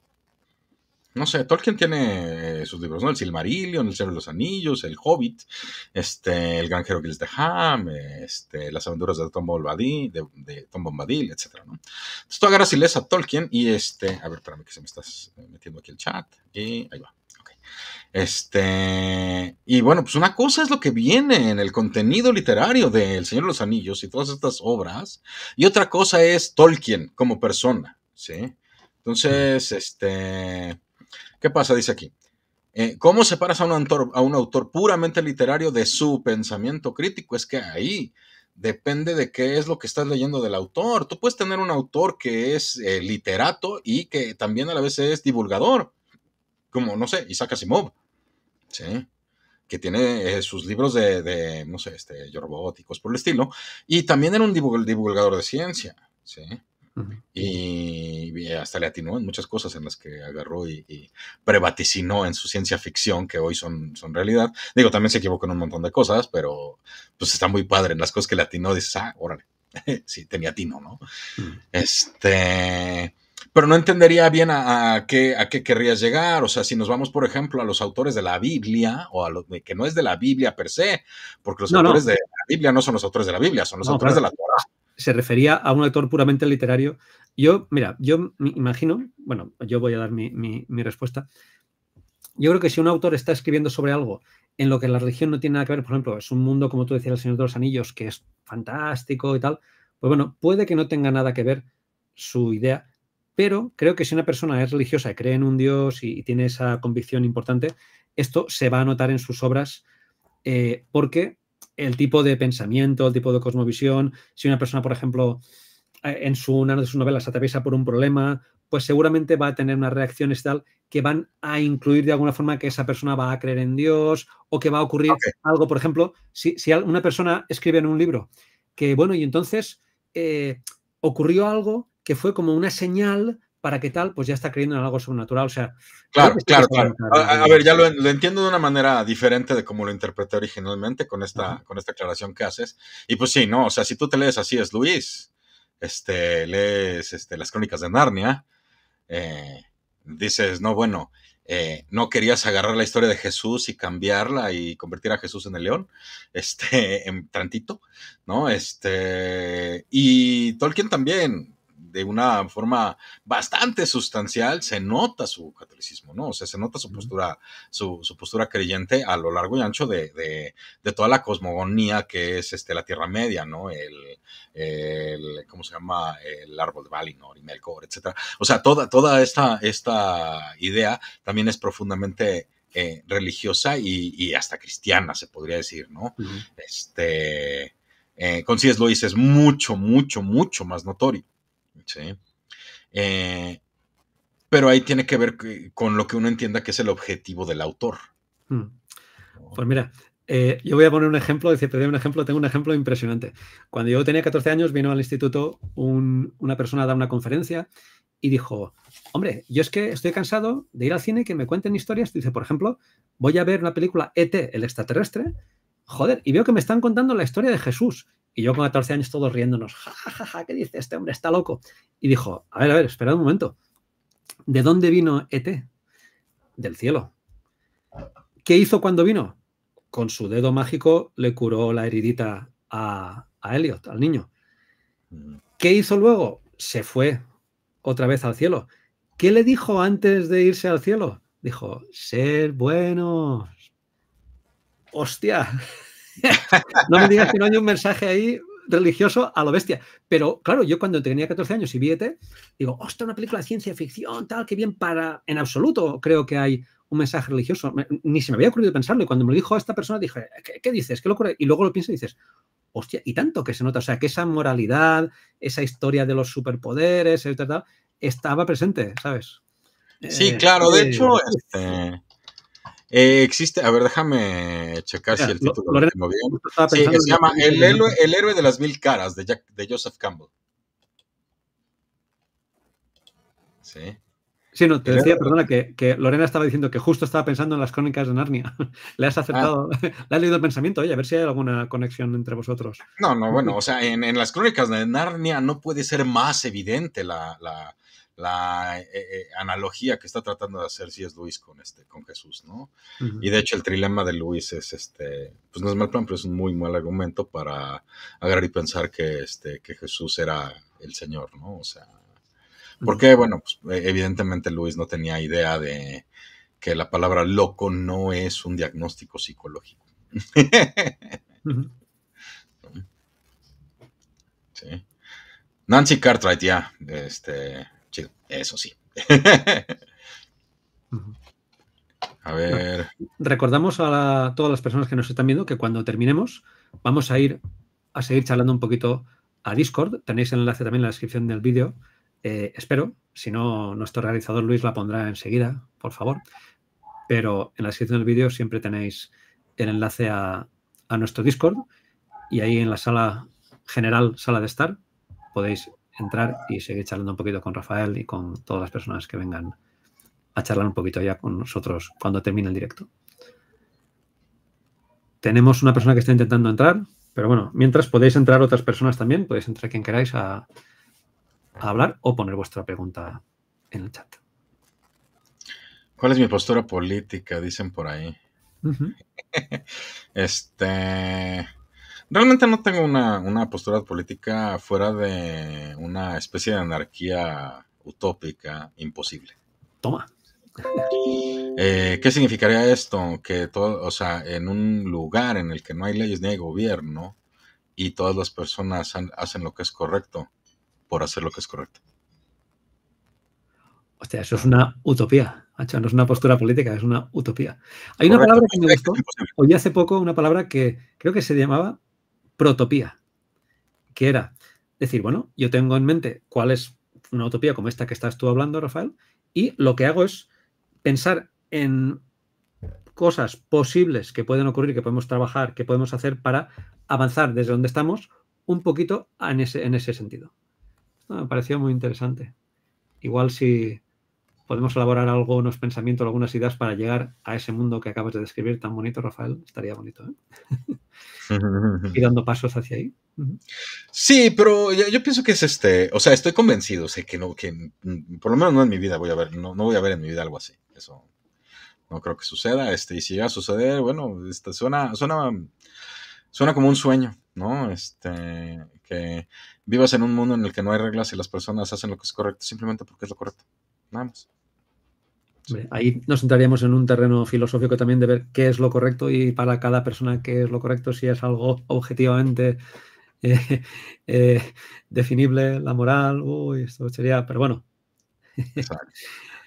No sé, Tolkien tiene eh, sus libros, ¿no? El Silmarillion, El Señor de los Anillos, El Hobbit, este, El Granjero Gilles de Ham, este, Las aventuras de Tom Bombadil, de, Bombadil, etc. ¿no? Entonces tú agarras y lees a Tolkien y este, a ver, espérame que se me estás eh, metiendo aquí el chat y ahí va. Este, y bueno, pues una cosa es lo que viene en el contenido literario de El Señor de los Anillos y todas estas obras, y otra cosa es Tolkien como persona, ¿sí? Entonces, este, ¿Qué pasa? Dice aquí. Eh, ¿Cómo separas a un, autor, a un autor puramente literario de su pensamiento crítico? Es que ahí depende de qué es lo que estás leyendo del autor. Tú puedes tener un autor que es eh, literato y que también a la vez es divulgador, como, no sé, Isaac Asimov, ¿sí? que tiene eh, sus libros de, no sé, este, robóticos por el estilo, y también era un divulgador de ciencia. ¿sí? y, hasta le atinó en muchas cosas en las que agarró y, y prevaticinó en su ciencia ficción que hoy son, son realidad. Digo, también se equivocó en un montón de cosas, pero pues está muy padre. En las cosas que le atinó dices, ah, órale, [LAUGHS] sí, tenía atino ¿no? Mm. Este... Pero no entendería bien a, qué, a qué querrías llegar. O sea, si nos vamos, por ejemplo, a los autores de la Biblia, o a los que no es de la Biblia per se, porque los autores de la Biblia no son los autores de la Biblia, son los autores de la Torah se refería a un autor puramente literario. Yo, mira, yo me imagino, bueno, yo voy a dar mi, respuesta. Yo creo que si un autor está escribiendo sobre algo en lo que la religión no tiene nada que ver, por ejemplo, es un mundo, como tú decías, el Señor de los Anillos, que es fantástico y tal, pues bueno, puede que no tenga nada que ver su idea, pero creo que si una persona es religiosa y cree en un Dios y, tiene esa convicción importante, esto se va a notar en sus obras eh, porque el tipo de pensamiento, el tipo de cosmovisión. Si una persona, por ejemplo, eh, en su, una de sus novelas atraviesa por un problema, pues seguramente va a tener unas reacciones tal que van a incluir de alguna forma que esa persona va a creer en Dios o que va a ocurrir algo. Por ejemplo, si, si, una persona escribe en un libro que, bueno, y entonces eh, ocurrió algo que fue como una señal para qué tal, pues ya está creyendo en algo sobrenatural. O sea, claro, claro, A, ver, ya lo, entiendo de una manera diferente de cómo lo interpreté originalmente con esta, con esta aclaración que haces. Y pues sí, no, o sea, si tú te lees así es Luis, este, lees este, las crónicas de Narnia, eh, dices, no, bueno, eh, no querías agarrar la historia de Jesús y cambiarla y convertir a Jesús en el león, [LAUGHS] este, en Trantito, ¿no? Este, y Tolkien también, de una forma bastante sustancial, se nota su catolicismo, ¿no? O sea, se nota su postura, su, postura creyente a lo largo y ancho de, toda la cosmogonía que es este, la Tierra Media, ¿no? El, ¿cómo se llama? El árbol de Valinor y Melkor, etcétera. O sea, toda, toda esta, esta idea también es profundamente eh, religiosa y, hasta cristiana, se podría decir, ¿no? Con Este, eh, con es mucho, mucho, mucho más notorio. ¿sí? Eh, pero ahí tiene que ver con lo que uno entienda que es el objetivo del autor. Hmm. Pues mira, eh, yo voy a poner un ejemplo, te doy un ejemplo, tengo un ejemplo impresionante. Cuando yo tenía 14 años, vino al instituto una persona a dar una conferencia y dijo, hombre, yo es que estoy cansado de ir al cine y que me cuenten historias. Dice, por ejemplo, voy a ver una película ET, el extraterrestre, joder, y veo que me están contando la historia de Jesús y yo con 14 años todos riéndonos, jajaja ¿qué dice este hombre? Está loco. Y dijo, a ver, a ver, esperad un momento. ¿De dónde vino ET? Del cielo. ¿Qué hizo cuando vino? Con su dedo mágico le curó la heridita a, a Elliot, al niño. ¿Qué hizo luego? Se fue otra vez al cielo. ¿Qué le dijo antes de irse al cielo? Dijo, ser buenos. Hostia, [LAUGHS] no me digas que no hay un mensaje ahí religioso a lo bestia. Pero claro, yo cuando tenía 14 años y viete, digo, ostras, una película de ciencia ficción, tal, que bien para. En absoluto creo que hay un mensaje religioso. Ni se me había ocurrido pensarlo. Y cuando me lo dijo esta persona, dije, ¿qué, dices? ¿Qué locura? Y luego lo pienso y dices, hostia, y tanto que se nota. O sea, que esa moralidad, esa historia de los superpoderes, etc., estaba presente, ¿sabes? Sí, claro. De eh, hecho, eh, este, eh, existe, a ver, déjame checar si el título lo, pensando. se llama el, héroe, de las mil caras de, Joseph Campbell. Sí. Sí, no, te decía, perdona, que, Lorena estaba diciendo que justo estaba pensando en las crónicas de Narnia. [LAUGHS] Le has ah. acertado, [LAUGHS] le has leído el pensamiento, a ver si hay alguna conexión entre vosotros. No, no, bueno, o sea, en, las crónicas de Narnia no puede ser más evidente la, la eh, eh, analogía que está tratando de hacer si es Luis con este con Jesús, ¿no? Y de hecho el trilema de Luis es este, pues no es mal plan, pero es un muy mal argumento para agarrar y pensar que este que Jesús era el Señor, ¿no? O sea, porque bueno, pues, e, evidentemente Luis no tenía idea de que la palabra loco no es un diagnóstico psicológico. [LAUGHS] Sí. Nancy Cartwright, ya, este, eso sí. [LAUGHS] a ver. Recordamos a todas las personas que nos están viendo que cuando terminemos vamos a ir a seguir charlando un poquito a Discord. Tenéis el enlace también en la descripción del vídeo. Eh, espero, si no, nuestro realizador Luis la pondrá enseguida, por favor. Pero en la descripción del vídeo siempre tenéis el enlace a, a nuestro Discord y ahí en la sala general, sala de estar, podéis entrar y seguir charlando un poquito con Rafael y con todas las personas que vengan a charlar un poquito ya con nosotros cuando termine el directo. Tenemos una persona que está intentando entrar, pero bueno, mientras podéis entrar otras personas también, podéis entrar quien queráis a, hablar o poner vuestra pregunta en el chat. ¿Cuál es mi postura política? Dicen por ahí. [LAUGHS] este. Realmente no tengo una, postura política fuera de una especie de anarquía utópica imposible. Toma. Eh, ¿Qué significaría esto? Que todo, o sea, en un lugar en el que no hay leyes ni hay gobierno y todas las personas hacen lo que es correcto por hacer lo que es correcto. Hostia, eso es una utopía, no es una postura política, es una utopía. Hay una palabra que me gustó, oí hace poco una palabra que creo que se llamaba protopía, que era decir, bueno, yo tengo en mente cuál es una utopía como esta que estás tú hablando, Rafael, y lo que hago es pensar en cosas posibles que pueden ocurrir, que podemos trabajar, que podemos hacer para avanzar desde donde estamos un poquito en ese, en ese sentido. me pareció muy interesante. Igual si podemos elaborar algo, unos pensamientos, algunas ideas para llegar a ese mundo que acabas de describir tan bonito, Rafael. Estaría bonito, ¿eh? [LAUGHS] y dando pasos hacia ahí. Sí, pero yo, pienso que es este, o sea, estoy convencido, sé que no, que por lo menos no en mi vida voy a ver, no, voy a ver en mi vida algo así. Eso no creo que suceda. Este, y si llega a suceder, bueno, este, suena, suena, suena como un sueño, ¿no? Este, que vivas en un mundo en el que no hay reglas y las personas hacen lo que es correcto simplemente porque es lo correcto. Nada más ahí nos entraríamos en un terreno filosófico también de ver qué es lo correcto y para cada persona qué es lo correcto, si es algo objetivamente [LAUGHS] eh, eh, definible, la moral, uy, esto sería, pero bueno.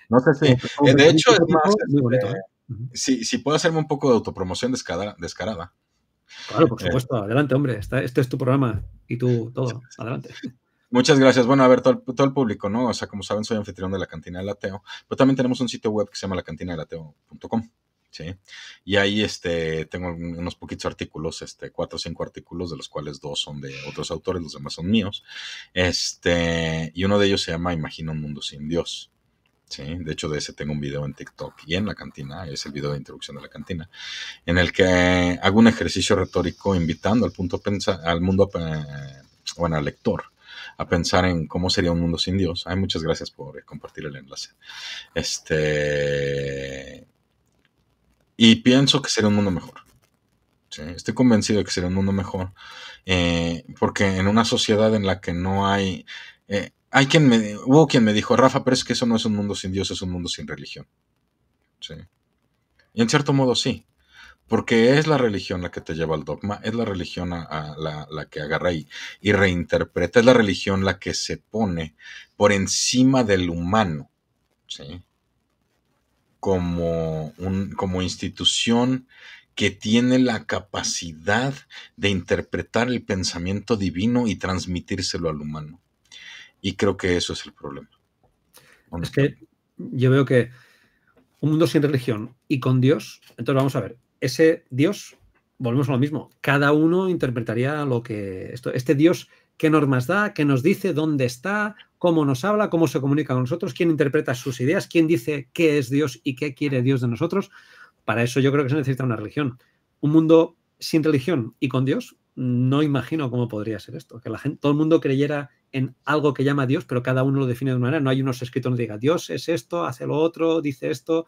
No sé si. Eh, de hecho, es este, muy bonito, si, si, puedo hacerme un poco de autopromoción descarada. Claro, por supuesto, adelante, hombre, este es tu programa y tú todo, adelante. Muchas gracias. Bueno, a ver, todo, el público, ¿no? O sea, como saben, soy anfitrión de la Cantina del Ateo, pero también tenemos un sitio web que se llama lacantinadelateo.com, ¿sí? Y ahí este, tengo unos poquitos artículos, este, cuatro o cinco artículos, de los cuales dos son de otros autores, los demás son míos. Este, y uno de ellos se llama Imagina un mundo sin Dios. ¿sí? De hecho, de ese tengo un video en TikTok y en la cantina, es el video de introducción de la cantina, en el que hago un ejercicio retórico invitando al, punto al mundo, eh, bueno, al lector a pensar en cómo sería un mundo sin Dios. hay muchas gracias por eh, compartir el enlace. Este. Y pienso que sería un mundo mejor. Estoy convencido de que sería un mundo mejor. Eh, porque en una sociedad en la que no hay. Eh, hay quien me, hubo quien me dijo, Rafa, pero es que eso no es un mundo sin Dios, es un mundo sin religión. Y en cierto modo sí. Porque es la religión la que te lleva al dogma, es la religión la, que agarra y, reinterpreta, es la religión la que se pone por encima del humano, ¿sí? Como, un, como institución que tiene la capacidad de interpretar el pensamiento divino y transmitírselo al humano. Y creo que eso es el problema. Es que yo veo que un mundo sin religión y con Dios, entonces vamos a ver, ese Dios, volvemos a lo mismo, cada uno interpretaría lo que... Esto, este Dios, ¿qué normas da? ¿Qué nos dice? ¿Dónde está? ¿Cómo nos habla? ¿Cómo se comunica con nosotros? ¿Quién interpreta sus ideas? ¿Quién dice qué es Dios y qué quiere Dios de nosotros? Para eso yo creo que se necesita una religión. Un mundo sin religión y con Dios, no imagino cómo podría ser esto. Que la gente, todo el mundo creyera en algo que llama Dios, pero cada uno lo define de una manera. No hay unos escritos que diga Dios es esto, hace lo otro, dice esto,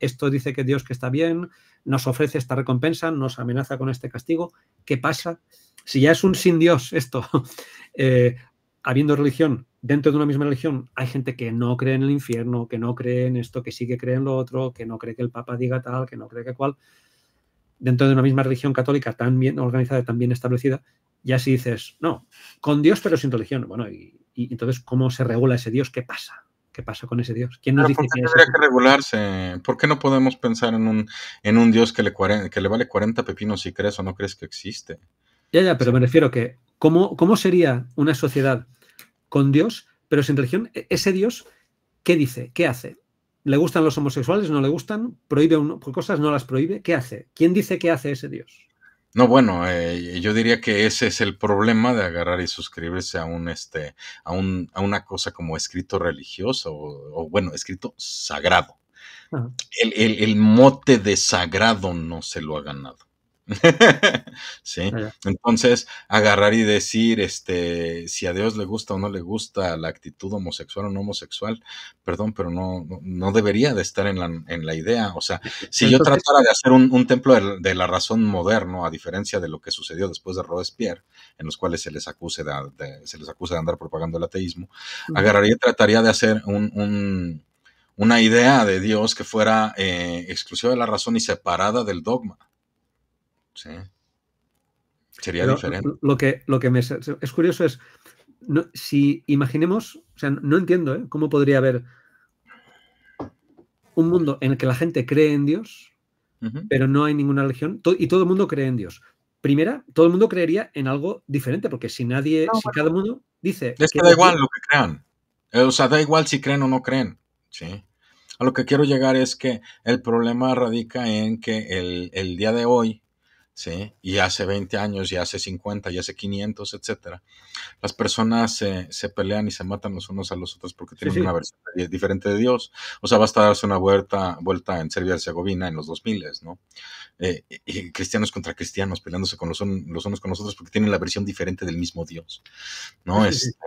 esto dice que Dios que está bien, nos ofrece esta recompensa, nos amenaza con este castigo. ¿Qué pasa? Si ya es un sin Dios esto, [LAUGHS] eh, habiendo religión, dentro de una misma religión, hay gente que no cree en el infierno, que no cree en esto, que sí que cree en lo otro, que no cree que el Papa diga tal, que no cree que cual. Dentro de una misma religión católica tan bien organizada, tan bien establecida, ya si dices, no, con Dios pero sin religión, bueno, y entonces, ¿cómo se regula ese Dios? ¿Qué pasa? ¿Qué pasa con ese Dios? ¿Quién nos dice que que regularse? ¿Por qué no podemos pensar en un, en un Dios que le, que le vale 40 pepinos si crees o no crees que existe? Ya, ya, pero me refiero que ¿cómo, ¿cómo sería una sociedad con Dios, pero sin religión? E, ese Dios, ¿qué dice? ¿Qué hace? ¿Le gustan los homosexuales? ¿No le gustan? ¿Prohíbe cosas? ¿No las prohíbe? ¿Qué hace? ¿Quién dice qué hace ese Dios? No, bueno, eh, yo diría que ese es el problema de agarrar y suscribirse a un este, a un, a una cosa como escrito religioso, o, bueno, escrito sagrado. el mote de sagrado no se lo ha ganado. [LAUGHS] sí. Entonces, agarrar y decir este si a Dios le gusta o no le gusta la actitud homosexual o no homosexual, perdón, pero no, no debería de estar en la, en la idea. O sea, si yo tratara de hacer un, templo de, la razón moderno, a diferencia de lo que sucedió después de Robespierre, en los cuales se les acuse de, se les acusa de andar propagando el ateísmo, agarraría y trataría de hacer un, una idea de Dios que fuera eh, exclusiva de la razón y separada del dogma. Sería diferente. Lo que, lo que es curioso es, si imaginemos, o sea, no entiendo ¿eh? cómo podría haber un mundo en el que la gente cree en Dios, pero no hay ninguna religión y todo el mundo cree en Dios. Primera, todo el mundo creería en algo diferente, porque si nadie, si cada mundo dice. Es que da igual lo que crean. Eh, o sea, da igual si creen o no creen. A lo que quiero llegar es que el problema radica en que el, el día de hoy ¿sí? y hace 20 años, y hace 50, y hace 500, etcétera, las personas se, pelean y se matan los unos a los otros porque tienen una versión diferente de Dios. O sea, basta darse una vuelta, vuelta en Serbia y Herzegovina en los 2000, ¿no? Eh, y cristianos contra cristianos peleándose con los, un, los, unos con los otros porque tienen la versión diferente del mismo Dios, ¿no? es este,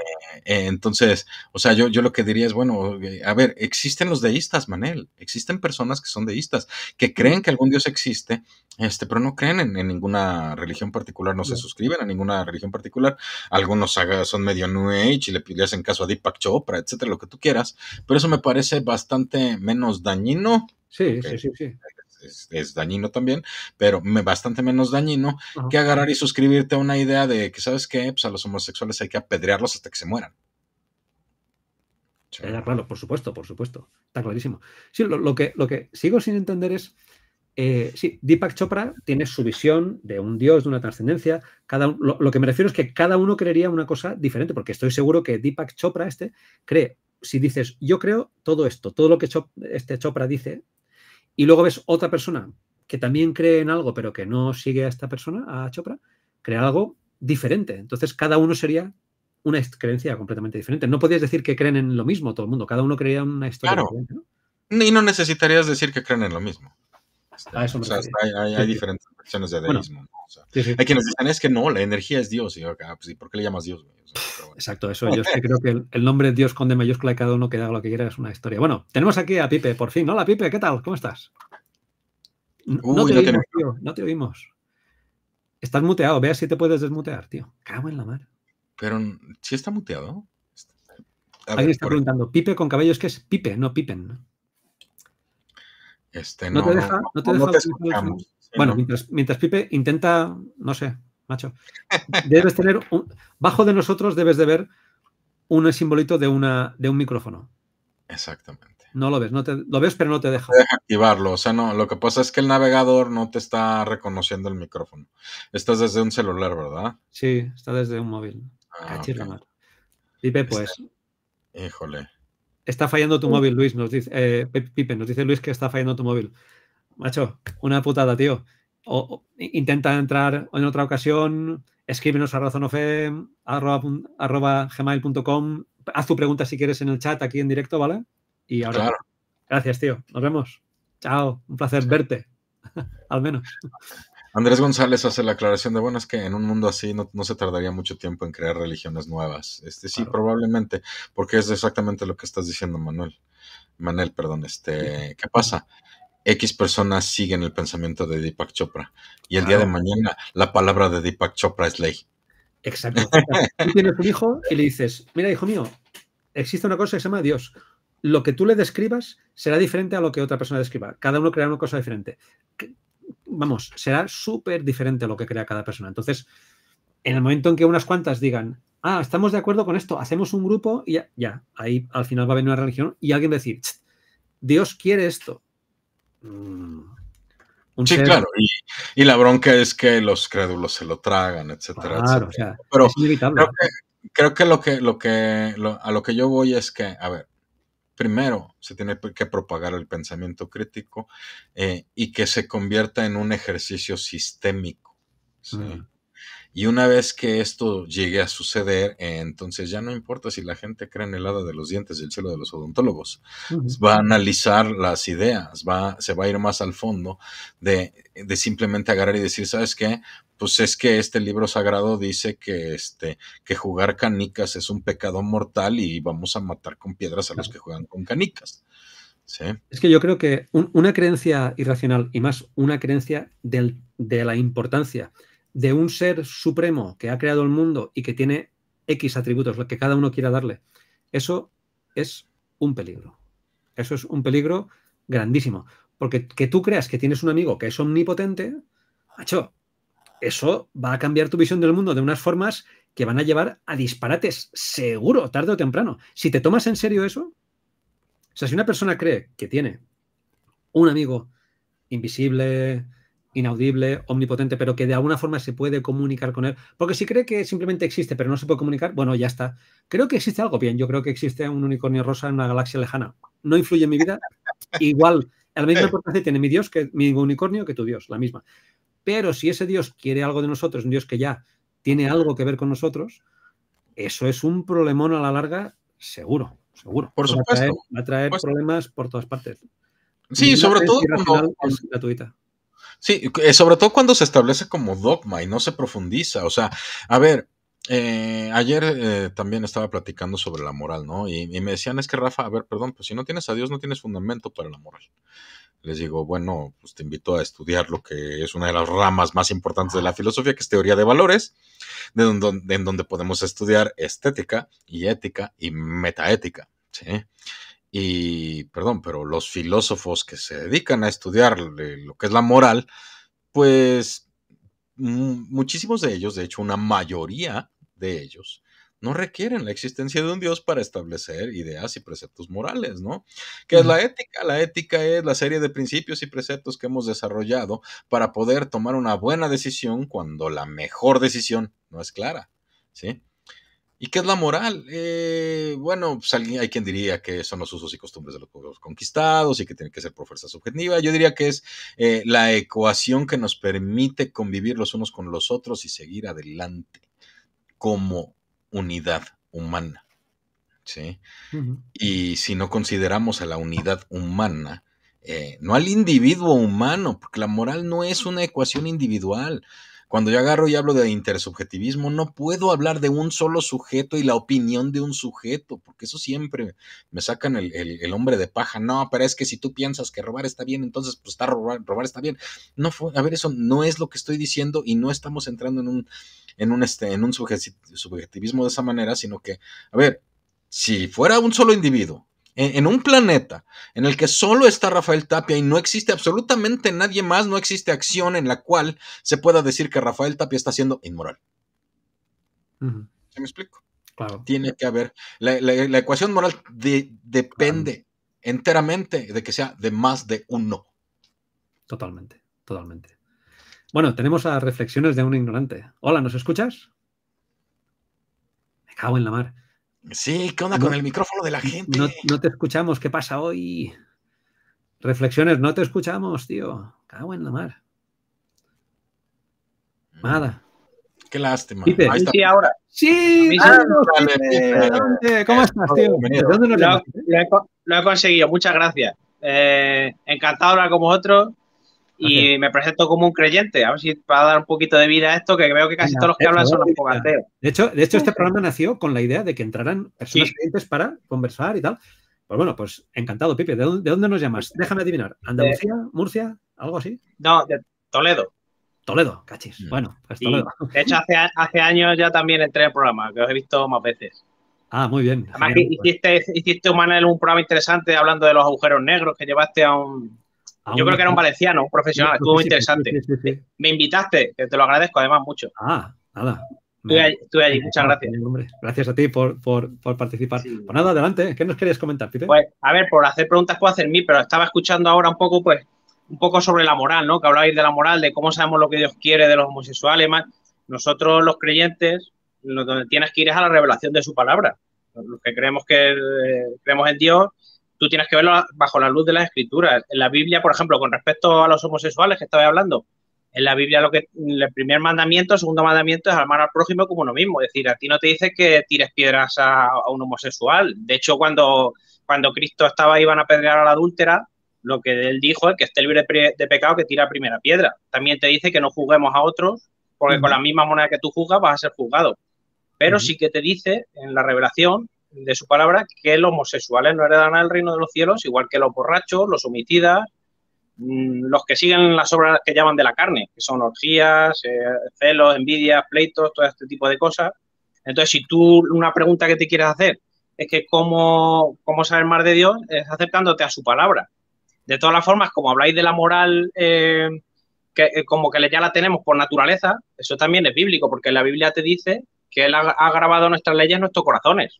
eh, entonces, o sea, yo, yo lo que diría es, bueno, eh, a ver, existen los deístas, Manel, existen personas que son deístas, que creen que algún Dios existe, este, pero no creen en, ninguna religión particular, no se suscriben a ninguna religión particular. Algunos son medio New Age y le, le en caso a Deepak Chopra, etcétera, lo que tú quieras, pero eso me parece bastante menos dañino Sí, sí, sí, sí es, dañino también, pero me, bastante menos dañino que agarrar y suscribirte a una idea de que, ¿sabes qué? Pues a los homosexuales hay que apedrearlos hasta que se mueran. claro, por supuesto, por supuesto. Está clarísimo. Sí, lo, que, lo que sigo sin entender es. Eh, sí, Deepak Chopra tiene su visión de un dios, de una trascendencia. Cada, lo, lo, que me refiero es que cada uno creería una cosa diferente, porque estoy seguro que Deepak Chopra, este, cree. Si dices, yo creo todo esto, todo lo que este Chopra dice, y luego ves otra persona que también cree en algo, pero que no sigue a esta persona, a Chopra, crea algo diferente. Entonces, cada uno sería una creencia completamente diferente. No podías decir que creen en lo mismo todo el mundo, cada uno creía una historia diferente. Y no necesitarías decir que creen en lo mismo hay, diferentes versiones de deísmo. Hay quienes dicen, es que no, la energía es Dios. Ah, pues, por qué le llamas Dios? Exacto, eso. Yo creo que el, nombre Dios con D mayúscula y cada uno que haga lo que quiera es una historia. Bueno, tenemos aquí a Pipe, por fin. Hola, Pipe, ¿qué tal? ¿Cómo estás? No, te, oímos, no te oímos. Estás muteado, vea si te puedes desmutear, tío. Cago en la mar. Pero, ¿sí está muteado? Alguien está preguntando, Pipe con cabellos, ¿qué es Pipe? No, Pipen. Este, no, te deja. No, te deja, bueno, mientras, Pipe intenta, no sé, macho, [LAUGHS] debes tener, bajo de nosotros debes de ver un simbolito de, una, de un micrófono. Exactamente. No lo ves, no te, lo ves pero no te deja. deja activarlo, o sea, no, lo que pasa es que el navegador no te está reconociendo el micrófono. Estás desde un celular, ¿verdad? Sí, está desde un móvil. Ah, Pipe, pues. Este, híjole. Está fallando tu móvil, Luis, nos dice, eh, Pipe, nos dice Luis que está fallando tu móvil. Macho, una putada, tío. O, intenta entrar en otra ocasión, escríbenos a razonofe.gmail.com haz tu pregunta si quieres en el chat aquí en directo, ¿vale? Y ahora. Gracias, tío. Nos vemos. Chao. Un placer verte. [LAUGHS] Al menos. Andrés González hace la aclaración de, bueno, es que en un mundo así no, se tardaría mucho tiempo en crear religiones nuevas. Este, sí, probablemente, porque es exactamente lo que estás diciendo, Manuel. Manuel, perdón, este, ¿qué pasa? X personas siguen el pensamiento de Deepak Chopra y el día de mañana la palabra de Deepak Chopra es ley. Exacto. tú tienes un hijo y le dices, mira, hijo mío, existe una cosa que se llama Dios. Lo que tú le describas será diferente a lo que otra persona describa. Cada uno crea una cosa diferente vamos, será súper diferente lo que crea cada persona. Entonces, en el momento en que unas cuantas digan, ah, estamos de acuerdo con esto, hacemos un grupo y ya, ahí al final va a venir una religión y alguien va a decir, Dios quiere esto. Mm. sí, claro, y, la bronca es que los crédulos se lo tragan, etcétera. Claro, O sea, es inevitable. Creo que, lo que, lo que a lo que yo voy es que, a ver, primero se tiene que propagar el pensamiento crítico eh, y que se convierta en un ejercicio sistémico. Y una vez que esto llegue a suceder, eh, entonces ya no importa si la gente cree en el hada de los dientes del el cielo de los odontólogos, va a analizar las ideas, va, se va a ir más al fondo de, de simplemente agarrar y decir, ¿sabes qué? pues es que este libro sagrado dice que, este, que jugar canicas es un pecado mortal y vamos a matar con piedras a los que juegan con canicas. Es que yo creo que una creencia irracional y más una creencia de la importancia de un ser supremo que ha creado el mundo y que tiene X atributos, lo que cada uno quiera darle, eso es un peligro. Eso es un peligro grandísimo. Porque que tú creas que tienes un amigo que es omnipotente, macho, eso va a cambiar tu visión del mundo de unas formas que van a llevar a disparates, seguro, tarde o temprano. Si te tomas en serio eso, o sea, si una persona cree que tiene un amigo invisible, inaudible, omnipotente, pero que de alguna forma se puede comunicar con él, porque si cree que simplemente existe pero no se puede comunicar, bueno, ya está. Creo que existe algo bien, yo creo que existe un unicornio rosa en una galaxia lejana. No influye en mi vida. [LAUGHS] Igual, la misma importancia tiene mi Dios que mi unicornio que tu Dios, la misma. Pero si ese Dios quiere algo de nosotros, un Dios que ya tiene algo que ver con nosotros, eso es un problemón a la larga, seguro, seguro. Por supuesto. Va a traer, pues- problemas por todas partes. Sí, sobre todo cuando... gratuita. Sí, eh, sobre todo cuando se establece como dogma y no se profundiza. O sea, a ver, eh, ayer eh, también estaba platicando sobre la moral, ¿no? Y, y, me decían, es que Rafa, a ver, perdón, pues si no tienes a Dios no tienes fundamento para la moral les digo, bueno, pues te invito a estudiar lo que es una de las ramas más importantes de la filosofía, que es teoría de valores, en donde podemos estudiar estética y ética y metaética. Y, perdón, pero los filósofos que se dedican a estudiar eh, lo que es la moral, pues muchísimos de ellos, de hecho una mayoría de ellos, no requieren la existencia de un Dios para establecer ideas y preceptos morales, ¿no? ¿Qué es la ética? La ética es la serie de principios y preceptos que hemos desarrollado para poder tomar una buena decisión cuando la mejor decisión no es clara, ¿sí? ¿Y qué es la moral? Eh, bueno, pues hay quien diría que son los usos y costumbres de los pueblos conquistados y que tiene que ser por fuerza subjetiva. Yo diría que es eh, la ecuación que nos permite convivir los unos con los otros y seguir adelante como unidad humana. ¿sí? Y si no consideramos a la unidad humana, eh, no al individuo humano, porque la moral no es una ecuación individual. Cuando yo agarro y hablo de intersubjetivismo, no puedo hablar de un solo sujeto y la opinión de un sujeto, porque eso siempre me sacan el, hombre de paja. No, pero es que si tú piensas que robar está bien, entonces pues está robar, robar está bien. No, a ver, eso no es lo que estoy diciendo y no estamos entrando en un en un, este, en un subjetivismo de esa manera, sino que, a ver, si fuera un solo individuo, en, un planeta en el que solo está Rafael Tapia y no existe absolutamente nadie más, no existe acción en la cual se pueda decir que Rafael Tapia está siendo inmoral. me explico? Tiene que haber. La, ecuación moral depende enteramente de que sea de más de uno. Totalmente, totalmente. Bueno, tenemos a reflexiones de un ignorante. Hola, ¿nos escuchas? Me cago en la mar. Sí, ¿qué onda con el micrófono de la gente? No, te escuchamos, ¿qué pasa hoy? Reflexiones, no te escuchamos, tío. Cago en la mar. Mm. Nada. Qué lástima. Sí, ahora. Sí, ¿cómo eh, estás, tío? ¿Dónde lo, lo, he, conseguido, muchas gracias. Eh, encantado ahora hablar con y me presento como un creyente, a ver si para dar un poquito de vida a esto, que veo que casi todos los que hablan son los fogateos. De hecho, de hecho, este programa nació con la idea de que entraran personas creyentes para conversar y tal. Pues bueno, pues encantado, Pipe. ¿De dónde, nos llamas? Déjame adivinar. ¿Andalucía? ¿Murcia? ¿Algo así? No, de Toledo. Toledo, cachis. Mm. Bueno, pues Toledo. de hecho, hace, hace años ya también entré el programa, que os he visto más veces. Ah, muy bien. Además, hiciste, hiciste un programa interesante hablando de los agujeros negros que llevaste a un, yo creo que era un valenciano, un profesional, estuvo muy interesante. Me invitaste, que te lo agradezco además mucho. Ah, nada. Estuve allí, muchas gracias. gracias a ti por, por, por participar. Pues nada, adelante, ¿qué nos querías comentar, Peter? Pues, a ver, por hacer preguntas puedo hacer mí, pero estaba escuchando ahora un poco, pues, un poco sobre la moral, ¿no? Que hablabais de la moral, de cómo sabemos lo que Dios quiere de los homosexuales, más. Nosotros, los creyentes, lo donde tienes que ir es a la revelación de su palabra. Los que creemos que eh, creemos en Dios, tú tienes que verlo bajo la luz de las escrituras. En la Biblia, por ejemplo, con respecto a los homosexuales que estaba hablando, en la Biblia lo que el primer mandamiento, el segundo mandamiento es amar al prójimo como uno mismo. Es decir, a ti no te dice que tires piedras a, un homosexual. De hecho, cuando, cuando Cristo estaba iban a pedrear a la adúltera, lo que él dijo es que esté libre de pecado que tira primera piedra. También te dice que no juzguemos a otros, porque con la misma moneda que tú juzgas vas a ser juzgado. Pero sí que te dice en la revelación de su palabra que los homosexuales no heredan el reino de los cielos, igual que los borrachos, los homicidas, mm, los que siguen las obras que llaman de la carne, que son orgías, eh, celos, envidias, pleitos, todo este tipo de cosas. Entonces, si tú una pregunta que te quieres hacer es que cómo, cómo saber más de Dios es acercándote a su palabra. De todas las formas, como habláis de la moral, eh, que, eh, como que ya la tenemos por naturaleza, eso también es bíblico, porque la Biblia te dice que Él ha, ha grabado nuestras leyes en nuestros corazones.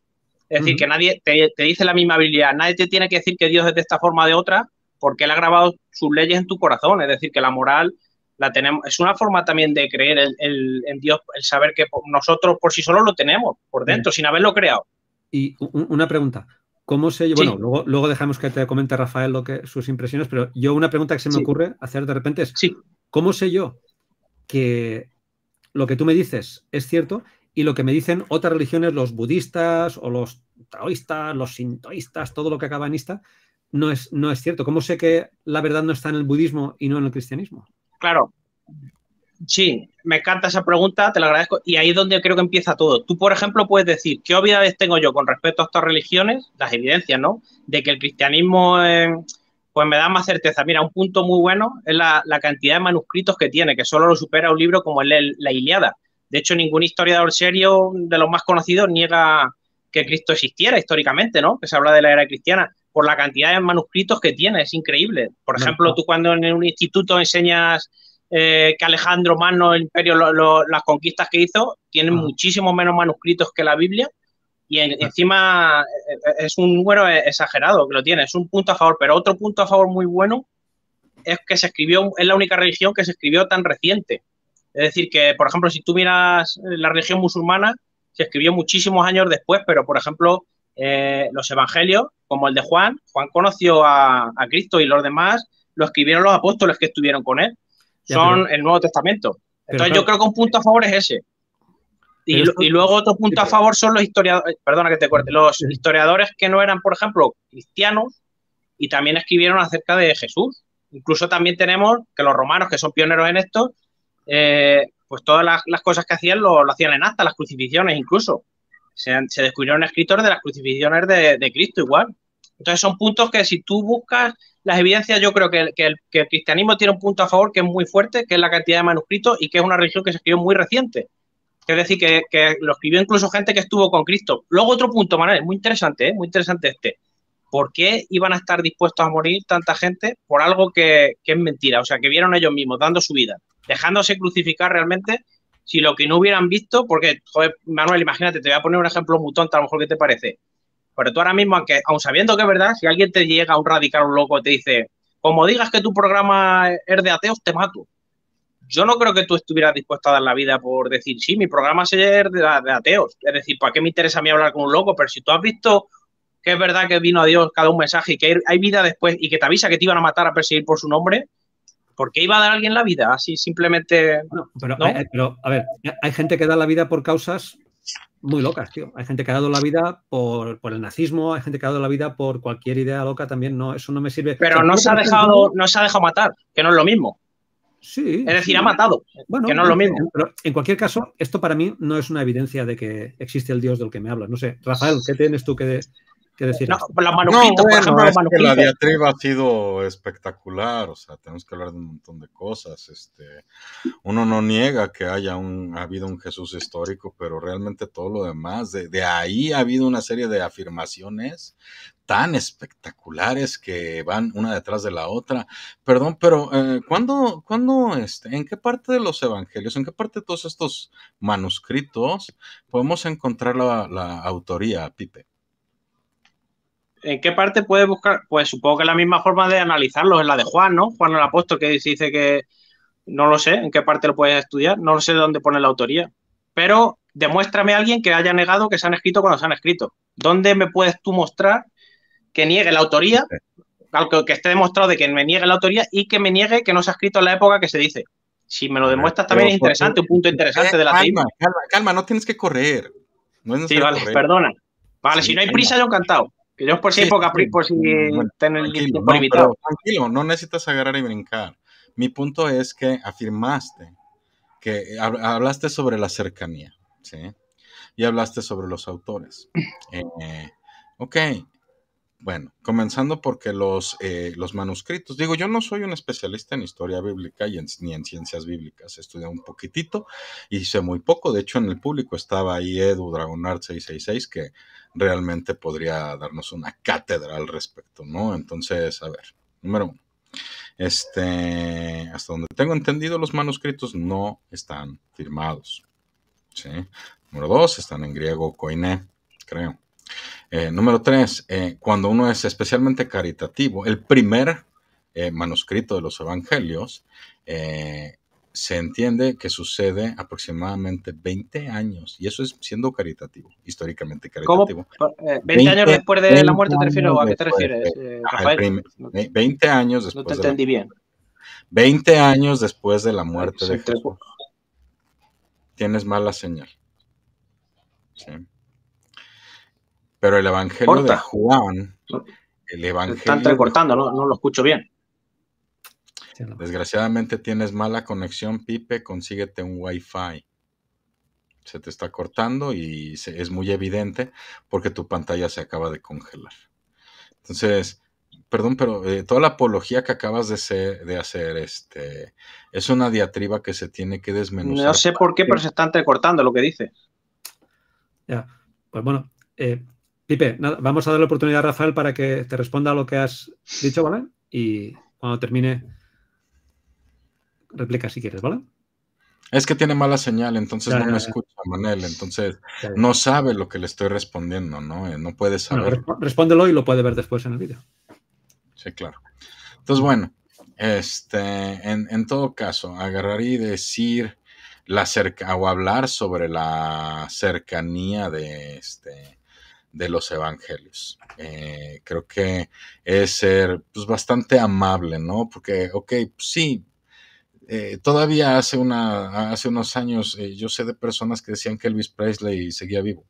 Es decir, que nadie te, dice la misma habilidad, nadie te tiene que decir que Dios es de esta forma o de otra, porque Él ha grabado sus leyes en tu corazón. Es decir, que la moral la tenemos. Es una forma también de creer en Dios, el saber que nosotros por sí solo lo tenemos por dentro, sin haberlo creado. Y una pregunta. ¿Cómo sé yo? Bueno, luego, dejamos que te comente Rafael lo que, sus impresiones, pero yo una pregunta que se me ocurre hacer de repente es: ¿cómo sé yo que lo que tú me dices es cierto y lo que me dicen otras religiones, los budistas o los taoístas, los sintoístas, todo lo que acaba en no es, no es cierto. ¿Cómo sé que la verdad no está en el budismo y no en el cristianismo? Claro. Sí, me encanta esa pregunta, te la agradezco. Y ahí es donde creo que empieza todo. Tú, por ejemplo, puedes decir, ¿qué obviedades tengo yo con respecto a estas religiones? Las evidencias, ¿no? De que el cristianismo... Eh, pues me da más certeza. Mira, un punto muy bueno es la, cantidad de manuscritos que tiene, que solo lo supera un libro como el, la Iliada. De hecho, ningún historiador serio de los más conocidos niega que Cristo existiera históricamente, ¿no? Que se habla de la era cristiana por la cantidad de manuscritos que tiene, es increíble. Por ejemplo, tú cuando en un instituto enseñas eh, que Alejandro Magno, el imperio, las conquistas que hizo, tienen ah. muchísimos menos manuscritos que la Biblia y encima eh, eh, es un número e, exagerado que lo tiene, es un punto a favor, pero otro punto a favor muy bueno es que se escribió, es la única religión que se escribió tan reciente. Es decir, que, por ejemplo, si tú miras eh, la religión musulmana, se escribió muchísimos años después, pero, por ejemplo, eh, los evangelios, como el de Juan, Juan conoció a, Cristo y los demás lo escribieron los apóstoles que estuvieron con él. Son el Nuevo Testamento. Entonces, yo creo que un punto a favor es ese. Y, y, luego otro punto a favor son los historiadores, eh, perdona que te corte, los historiadores que no eran, por ejemplo, cristianos y también escribieron acerca de Jesús. Incluso también tenemos que los romanos, que son pioneros en esto, eh, pues todas las, cosas que hacían lo, hacían en acta, las crucifixiones incluso. Se, descubrieron escritores de las crucifixiones de, Cristo igual. Entonces son puntos que si tú buscas las evidencias, yo creo que, el, cristianismo tiene un punto a favor que es muy fuerte, que es la cantidad de manuscritos y que es una religión que se escribió muy reciente. Es decir, que, lo escribió incluso gente que estuvo con Cristo. Luego otro punto, es muy interesante, ¿eh? muy interesante este ¿por qué iban a estar dispuestos a morir tanta gente por algo que, es mentira? O sea, que vieron ellos mismos dando su vida, dejándose crucificar realmente si lo que no hubieran visto, porque, joder, Manuel, imagínate, te voy a poner un ejemplo muy tonto, a lo mejor que te parece. Pero tú ahora mismo, aunque, aun sabiendo que es verdad, si alguien te llega a un radical un loco te dice, como digas que tu programa es de ateos, te mato. Yo no creo que tú estuvieras dispuesto a dar la vida por decir, sí, mi programa es de, de ateos. Es decir, ¿para qué me interesa a mí hablar con un loco? Pero si tú has visto que es verdad que vino a Dios cada un mensaje y que hay vida después y que te avisa que te iban a matar a perseguir por su nombre, ¿por qué iba a dar a alguien la vida? Así simplemente. Eh, eh, pero, a ver, hay gente que da la vida por causas muy locas, tío. Hay gente que ha dado la vida por, el nazismo, hay gente que ha dado la vida por cualquier idea loca también. No, eso no me sirve. Pero no, se ha dejado, no se ha dejado matar, que no es lo mismo. Sí. Es decir, ha matado. Bueno, que no es lo mismo. Pero en cualquier caso, esto para mí no es una evidencia de que existe el Dios del que me hablas. No sé, Rafael, ¿qué tienes tú que, decir. No, la la, diatriba ha sido espectacular, o sea, tenemos que hablar de un montón de cosas. Este, uno no niega que haya un, ha habido un Jesús histórico, pero realmente todo lo demás, de, ahí ha habido una serie de afirmaciones tan espectaculares que van una detrás de la otra. Perdón, pero eh, ¿cuándo, cuándo este, en qué parte de los evangelios, en qué parte de todos estos manuscritos podemos encontrar la autoría, Pipe? ¿En qué parte puedes buscar? Pues supongo que la misma forma de analizarlos es la de Juan, ¿no? Juan el apóstol que dice que no lo sé, en qué parte lo puedes estudiar, no lo sé dónde pone la autoría. Pero demuéstrame a alguien que haya negado que se han escrito cuando se han escrito. ¿Dónde me puedes tú mostrar que niegue la autoría? Que, esté demostrado de que me niegue la autoría y que me niegue que no se ha escrito en la época que se dice. Si me lo demuestras también es interesante, un punto eh, interesante eh, de la calma, calma, calma, no tienes que correr. sí, vale, perdona. Vale, si no hay prisa, yo encantado. Yo por si eh, por si no, tranquilo, no necesitas agarrar y brincar. Mi punto es que afirmaste que hablaste sobre la cercanía, ¿sí? Y hablaste sobre los autores. [CLEARS THROAT] Eh, ok, bueno, comenzando porque los, eh, los manuscritos, digo, yo no soy un especialista en historia bíblica y en, ni en ciencias bíblicas, estudié un poquitito y hice muy poco, de hecho en el público estaba ahí Edu Dragonart 666 que realmente podría darnos una cátedra al respecto, ¿no? Entonces, a ver, número uno. Este, hasta donde tengo entendido, los manuscritos no están firmados. ¿sí? Número dos, están en griego koiné, creo. Eh, número tres, eh, cuando uno es especialmente caritativo, el primer eh, manuscrito de los evangelios se entiende que sucede aproximadamente 20 años, y eso es siendo caritativo, históricamente caritativo. 20, eh, años después de la muerte, ¿te refiero? ¿A qué te refieres, eh, Rafael? 20 años después. No te entendí bien. 20 años después de la muerte de Jesús. Tienes mala señal. Pero el Evangelio de Juan, el Están recortando. no lo escucho bien. Desgraciadamente tienes mala conexión, Pipe, consíguete un Wi-Fi. Se te está cortando y es muy evidente porque tu pantalla se acaba de congelar. Entonces, perdón, pero eh, toda la apología que acabas de, hacer este, es una diatriba que se tiene que desmenuzar. No sé por qué, pero se está entrecortando lo que dices. Ya, pues bueno, eh, Pipe, vamos a dar la oportunidad a Rafael para que te responda a lo que has dicho, ¿vale? Y cuando termine, replica si quieres, ¿vale? Es que tiene mala señal, entonces no me escucha, Manel. Entonces no sabe lo que le estoy respondiendo, ¿no? Eh, no puede saber. respóndelo y lo puede ver después en el vídeo. Sí, claro. Entonces, bueno, este, en, todo caso, agarrar y decir la cerca o hablar sobre la cercanía de este de los evangelios. Eh, creo que es ser pues, bastante amable, ¿no? Porque, ok, pues sí, eh, todavía hace, una, hace unos años eh, yo sé de personas que decían que Elvis Presley seguía vivo.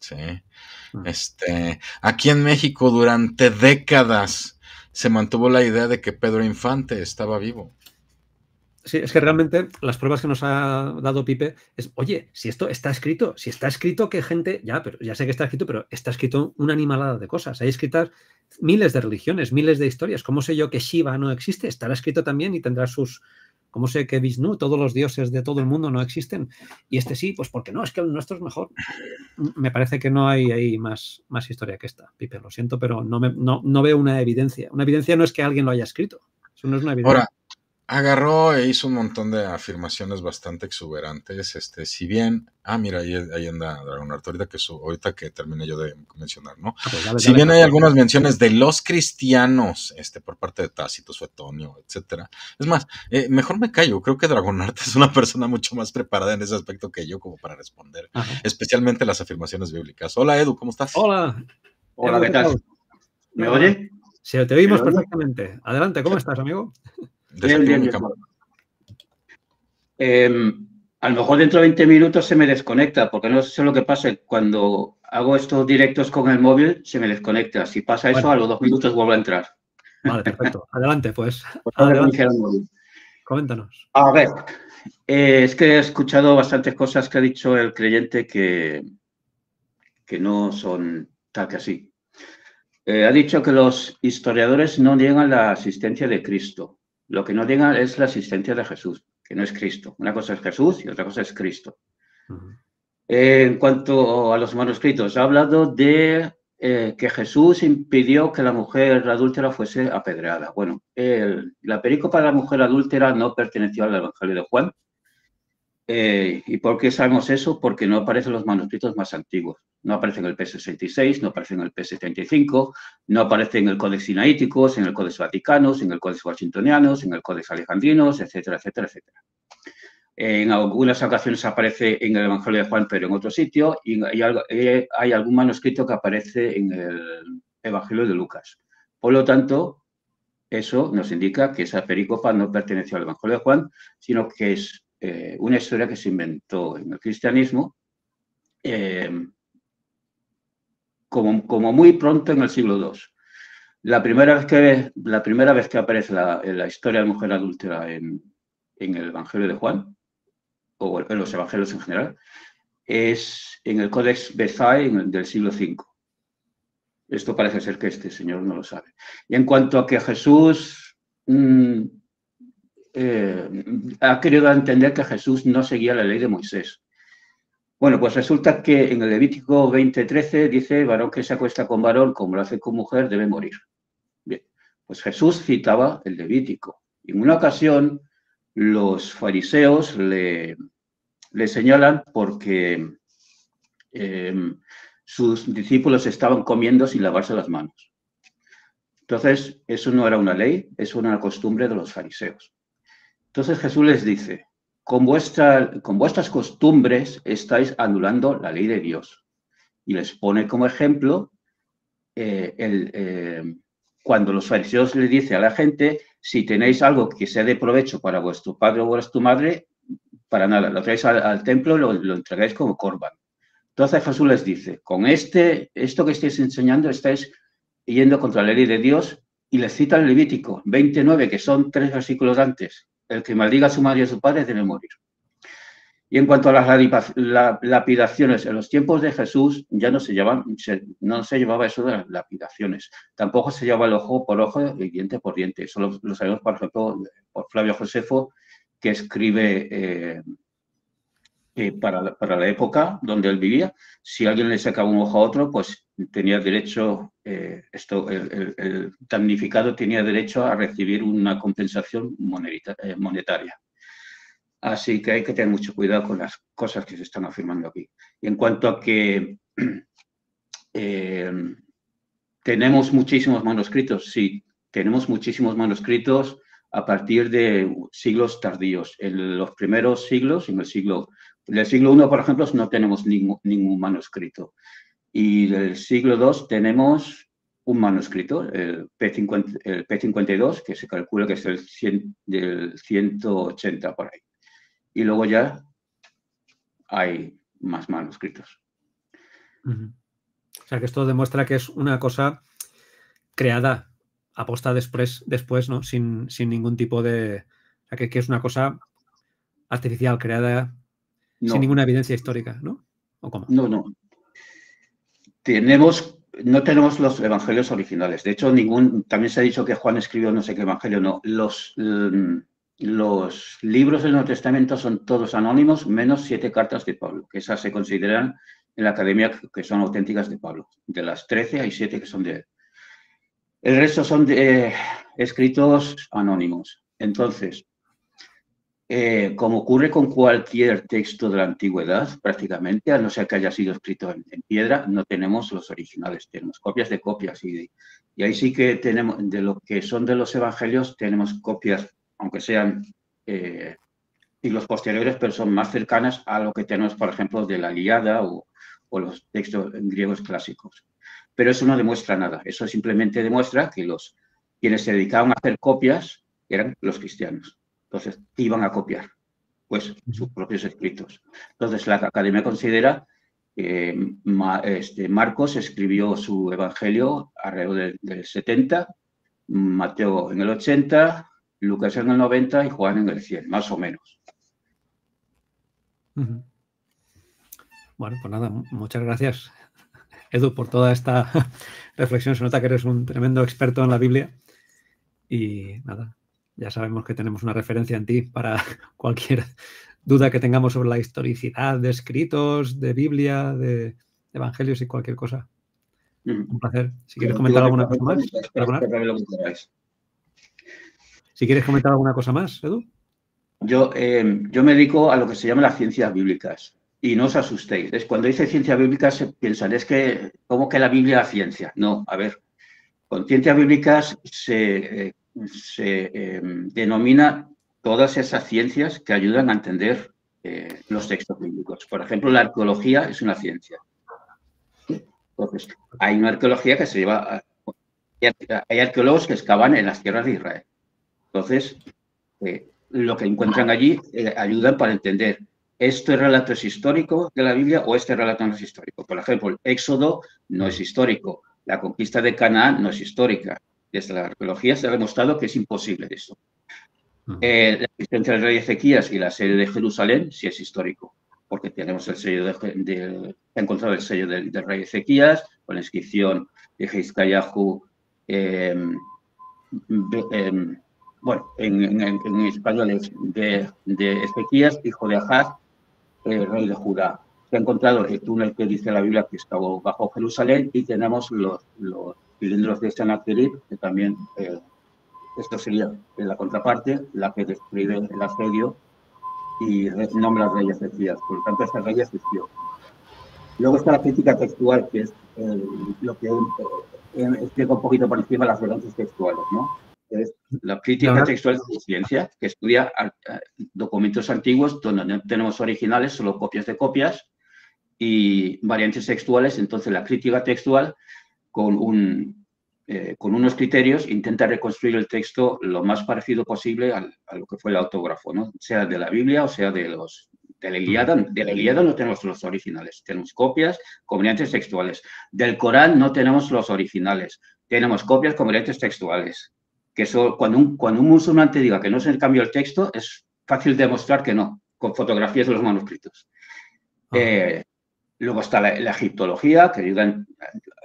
sí. Mm. Este, aquí en México durante décadas se mantuvo la idea de que Pedro Infante estaba vivo. Sí, es que realmente las pruebas que nos ha dado Pipe es, oye, si esto está escrito, si está escrito que gente, ya, pero ya sé que está escrito, pero está escrito una animalada de cosas. Hay escritas miles de religiones, miles de historias. ¿Cómo sé yo que Shiva no existe? Estará escrito también y tendrá sus. ¿Cómo sé que Vishnu, todos los dioses de todo el mundo no existen? Y este sí, pues porque no, es que el nuestro es mejor. Me parece que no hay ahí más, más historia que esta, Pipe. Lo siento, pero no, me, no, veo una evidencia. Una evidencia no es que alguien lo haya escrito. Eso no es una evidencia agarró e hizo un montón de afirmaciones bastante exuberantes. Este, si bien, ah, mira, ahí, anda Dragon ahorita que su, ahorita que termine yo de mencionar, ¿no? Ah, pues si bien hay algunas menciones de los cristianos, este, por parte de Tácito, Suetonio, etcétera. Es más, eh, mejor me callo, creo que Dragon arte es una persona mucho más preparada en ese aspecto que yo, como para responder, especialmente las afirmaciones bíblicas. Hola Edu, ¿cómo estás? Hola. Hola, ¿qué tal? ¿Me oye? Sí, te oímos perfectamente. Adelante, ¿cómo estás, amigo? Em, a lo mejor dentro de 20 minutos se me desconecta, porque no sé lo que pasa. Cuando hago estos directos con el móvil, se me desconecta. Si pasa eso, a los dos minutos vuelvo a entrar. Vale, perfecto. [LAUGHS] Adelante, pues. pues Coméntanos. A ver, eh, es que he escuchado bastantes cosas que ha dicho el creyente que, que no son tal que así. Eh, ha dicho que los historiadores no niegan la asistencia de Cristo. Lo que no digan es la existencia de Jesús, que no es Cristo. Una cosa es Jesús y otra cosa es Cristo. Eh, en cuanto a los manuscritos, ha hablado de eh, que Jesús impidió que la mujer adúltera fuese apedreada. Bueno, el, la perícopa de la mujer adúltera no perteneció al Evangelio de Juan, eh, ¿Y por qué sabemos eso? Porque no aparecen los manuscritos más antiguos. No aparece en el P66, no aparece en el P75, no aparece en el Códex Sinaítico, en el Códex Vaticano, en el Códex Washingtoniano, en el Códex Alejandrinos, etcétera, etcétera, etcétera. En algunas ocasiones aparece en el Evangelio de Juan, pero en otro sitio, y hay, eh, hay algún manuscrito que aparece en el Evangelio de Lucas. Por lo tanto, eso nos indica que esa pericopa no perteneció al Evangelio de Juan, sino que es eh, una historia que se inventó en el cristianismo eh, como, como, muy pronto en el siglo II. La primera vez que, la primera vez que aparece la, historia de mujer adúltera en, en el Evangelio de Juan, o en los Evangelios en general, es en el Codex Bezae del siglo V. Esto parece ser que este señor no lo sabe. Y en cuanto a que Jesús mm, eh, ha querido entender que Jesús no seguía la ley de Moisés. Bueno, pues resulta que en el Levítico 20:13 dice, varón que se acuesta con varón, como lo hace con mujer, debe morir. Bien, pues Jesús citaba el Levítico. En una ocasión, los fariseos le, señalan porque em, sus discípulos estaban comiendo sin lavarse las manos. Entonces, eso no era una ley, es una costumbre de los fariseos. Entonces Jesús les dice, con, vuestra, con vuestras costumbres estáis anulando la ley de Dios. Y les pone como ejemplo eh, eh, cuando los fariseos le dicen a la gente, si tenéis algo que sea de provecho para vuestro padre o vuestra madre, para nada, lo traéis al, templo y lo, entregáis como corban. Entonces Jesús les dice, con este, esto que estáis enseñando estáis yendo contra la ley de Dios y les cita el Levítico 29, que son tres versículos antes, el que maldiga a su madre y a su padre debe morir. Y en cuanto a las lapidaciones, en los tiempos de Jesús ya no se, no se llevaba eso de las lapidaciones. Tampoco se llevaba el ojo por ojo y diente por diente. Eso lo, sabemos, por ejemplo, por Flavio Josefo, que escribe eh, eh, para, la, época donde él vivía, si alguien le sacaba un ojo a otro, pues tenía derecho, eh, esto, el, damnificado tenía derecho a recibir una compensación eh, monetaria. Así que hay que tener mucho cuidado con las cosas que se están afirmando aquí. Y en cuanto a que [CLEARS THROAT] tenemos muchísimos manuscritos, sí, tenemos muchísimos manuscritos a partir de siglos tardíos. En los primeros siglos, en el siglo del siglo I, por ejemplo, no tenemos ningún, manuscrito. Y del siglo II tenemos un manuscrito, el, p 52 que se calcula que es el del 180 por ahí. Y luego ya hay más manuscritos. O sea que esto demuestra que es una cosa creada aposta después, después ¿no? Sin, ningún tipo de... O sea, que, que, es una cosa artificial, creada sin ninguna evidencia histórica, ¿no? No, no. Tenemos, no tenemos los evangelios originales. De hecho, ningún. También se ha dicho que Juan escribió no sé qué evangelio. No. Los, mm, los libros del Nuevo Testamento son todos anónimos, menos siete cartas de Pablo, que esas se consideran en la academia que son auténticas de Pablo. De las trece hay siete que son de él. El resto son eh, escritos anónimos. Entonces, eh, como ocurre con cualquier texto de la antigüedad, prácticamente, a no ser que haya sido escrito en, piedra, no tenemos los originales, tenemos copias de copias. Y, y, ahí sí que tenemos, de lo que son de los evangelios, tenemos copias, aunque sean eh, siglos posteriores, pero son más cercanas a lo que tenemos, por ejemplo, de la Iliada o, o los textos griegos clásicos. Pero eso no demuestra nada, eso simplemente demuestra que los quienes se dedicaban a hacer copias eran los cristianos. Entonces, iban a copiar pues, sus propios escritos. Entonces, la academia considera que este, Marcos escribió su evangelio alrededor del, del 70, Mateo en el 80, Lucas en el 90 y Juan en el 100, más o menos. Bueno, pues nada, muchas gracias, [LAUGHS] Edu, por toda esta [LAUGHS] reflexión. Se nota que eres un tremendo experto en la Biblia. Y nada, ya sabemos que tenemos una referencia en ti para [LAUGHS] cualquier duda que tengamos sobre la historicidad de escritos, de Biblia, de evangelios y cualquier cosa. Mm. Un placer. Si quieres comentar alguna cosa más. Si quieres comentar alguna cosa más, Edu. Yo, eh, yo me dedico a lo que se llama las ciencias bíblicas. Y no os asustéis. Es cuando dice ciencias bíblicas, se piensan, es que, ¿cómo que la Biblia es ciencia? No, a ver. Con ciencias bíblicas se eh, se eh, denomina todas esas ciencias que ayudan a entender eh, los textos bíblicos. Por ejemplo, la arqueología es una ciencia. Entonces, hay una arqueología que se lleva... hay arqueólogos que excavan en las tierras de Israel. Entonces, eh, lo que encuentran allí ayuda ayudan para entender este relato es histórico de la Biblia o este relato no es histórico. Por ejemplo, el Éxodo no es histórico, la conquista de Canaán no es histórica, desde la arqueología se ha demostrado que es imposible eso. Eh, la existencia del rey Ezequías y la sede de Jerusalén sí es histórico, porque tenemos el sello de, encontrado el sello del, rey Ezequías con la inscripción de Heizkayahu, em, em, bueno, en, español es de, de Ezequías, hijo de Ahaz, eh, rey de Judá. Se ha encontrado el túnel que dice la Biblia que estaba bajo Jerusalén y tenemos los cilindros de los están que también eh, esto sería eh, la contraparte, la que describe el asedio y nombra reyes de Cías. Por lo tanto, estas rey existió. Luego está la crítica textual, que es eh, lo que eh, em, un poquito por encima las variantes textuales, ¿no? la crítica textual textual una ciencia, que estudia ah, ah, documentos antiguos donde no tenemos originales, solo copias de copias y variantes textuales. Entonces, la crítica textual eh, con, unos criterios, intenta reconstruir el texto lo más parecido posible a lo que fue el autógrafo, ¿no? sea de la Biblia o sea de los... De la, de la no tenemos los originales, tenemos copias variantes textuales. Del Corán no tenemos los originales, tenemos copias con variantes textuales. Que eso, cuando, un, cuando un musulmán te diga que no se cambió el texto, es fácil demostrar que no, con fotografías de los manuscritos. Ah. Eh, luego está la, egiptología, que ayuda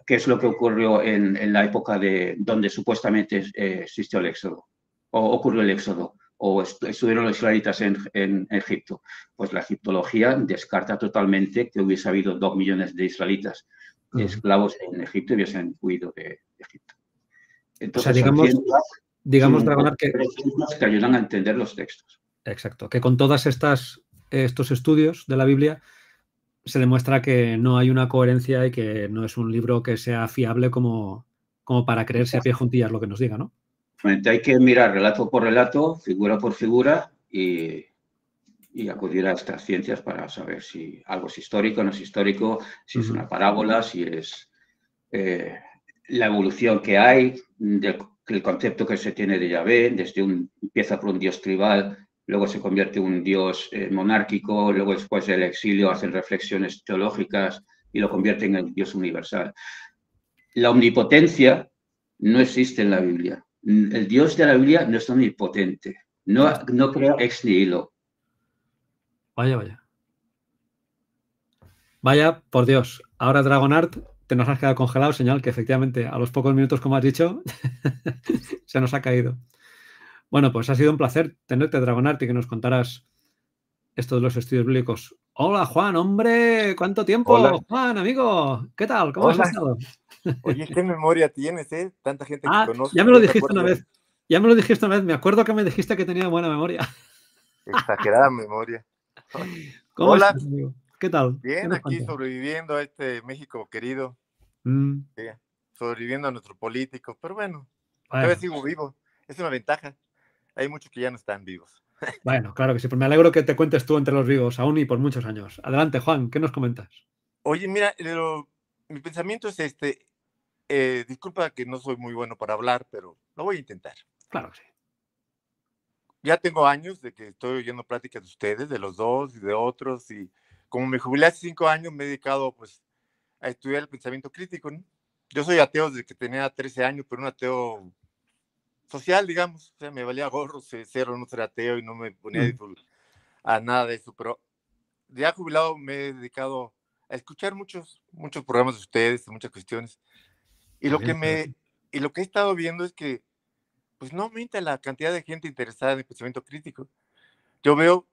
¿Qué es lo que ocurrió en, la época de donde supuestamente eh, existió el éxodo, o ocurrió el éxodo, o estuvieron los israelitas en, Egipto. Pues la egiptología descarta totalmente que hubiese habido dos millones de israelitas esclavos en Egipto y hubiesen huido de, Egipto. Entonces, o sea, digamos, digamos Dragonar, que... que ayudan a entender los textos. Exacto, que con todos estas estos estudios de la Biblia se demuestra que no hay una coherencia y que no es un libro que sea fiable como, como para creerse a pie juntillas lo que nos diga, ¿no? Hay que mirar relato por relato, figura por figura y, y acudir a estas ciencias para saber si algo es histórico, no es histórico, si es una parábola, si es eh, la evolución que hay, el concepto que se tiene de Yahvé, desde un empieza por un dios tribal luego se convierte en un dios eh, monárquico, luego después del exilio hacen reflexiones teológicas y lo convierten en dios universal. La omnipotencia no existe en la Biblia. El dios de la Biblia no es omnipotente, no, no crea ex nihilo. Vaya, vaya. Vaya, por Dios. Ahora, Dragonart, te nos has quedado congelado, señal que efectivamente a los pocos minutos, como has dicho, [LAUGHS] se nos ha caído. Bueno, pues ha sido un placer tenerte, Dragonarte, y que nos contaras esto de los estudios bíblicos. Hola, Juan, hombre, ¿cuánto tiempo? Hola. Juan, amigo, ¿qué tal? ¿Cómo has estado? Oye, qué memoria tienes, ¿eh? Tanta gente que ah, Ya me lo dijiste una vez, ya me lo dijiste una vez, me acuerdo que me dijiste que tenía buena memoria. Exagerada memoria. Hola. amigo? ¿Qué tal? Bien, aquí sobreviviendo a este México querido. Mm. sobreviviendo a nuestro político. pero bueno, a todavía sigo vivo. Es una ventaja hay muchos que ya no están vivos. [LAUGHS] Bueno, claro que sí, pues me alegro que te cuentes tú entre los vivos, aún y por muchos años. Adelante, Juan, ¿qué nos comentas? Oye, mira, eh, mi pensamiento es este, eh, disculpa que no soy muy bueno para hablar, pero lo voy a intentar. Claro que sí. Ya tengo años de que estoy oyendo pláticas de ustedes, de los dos y de otros, y como me jubilé hace cinco años, me he dedicado pues, a estudiar el pensamiento crítico. Yo soy ateo desde que tenía 13 años, pero un ateo social, digamos. O sea, me valía gorro, cero, no ser ateo y no me ponía mm. a nada de eso. Pero ya jubilado me he dedicado a escuchar muchos, muchos programas de ustedes, muchas cuestiones. Y lo, que me, y lo que he estado viendo es que, pues no aumenta la cantidad de gente interesada en el pensamiento crítico. Yo veo,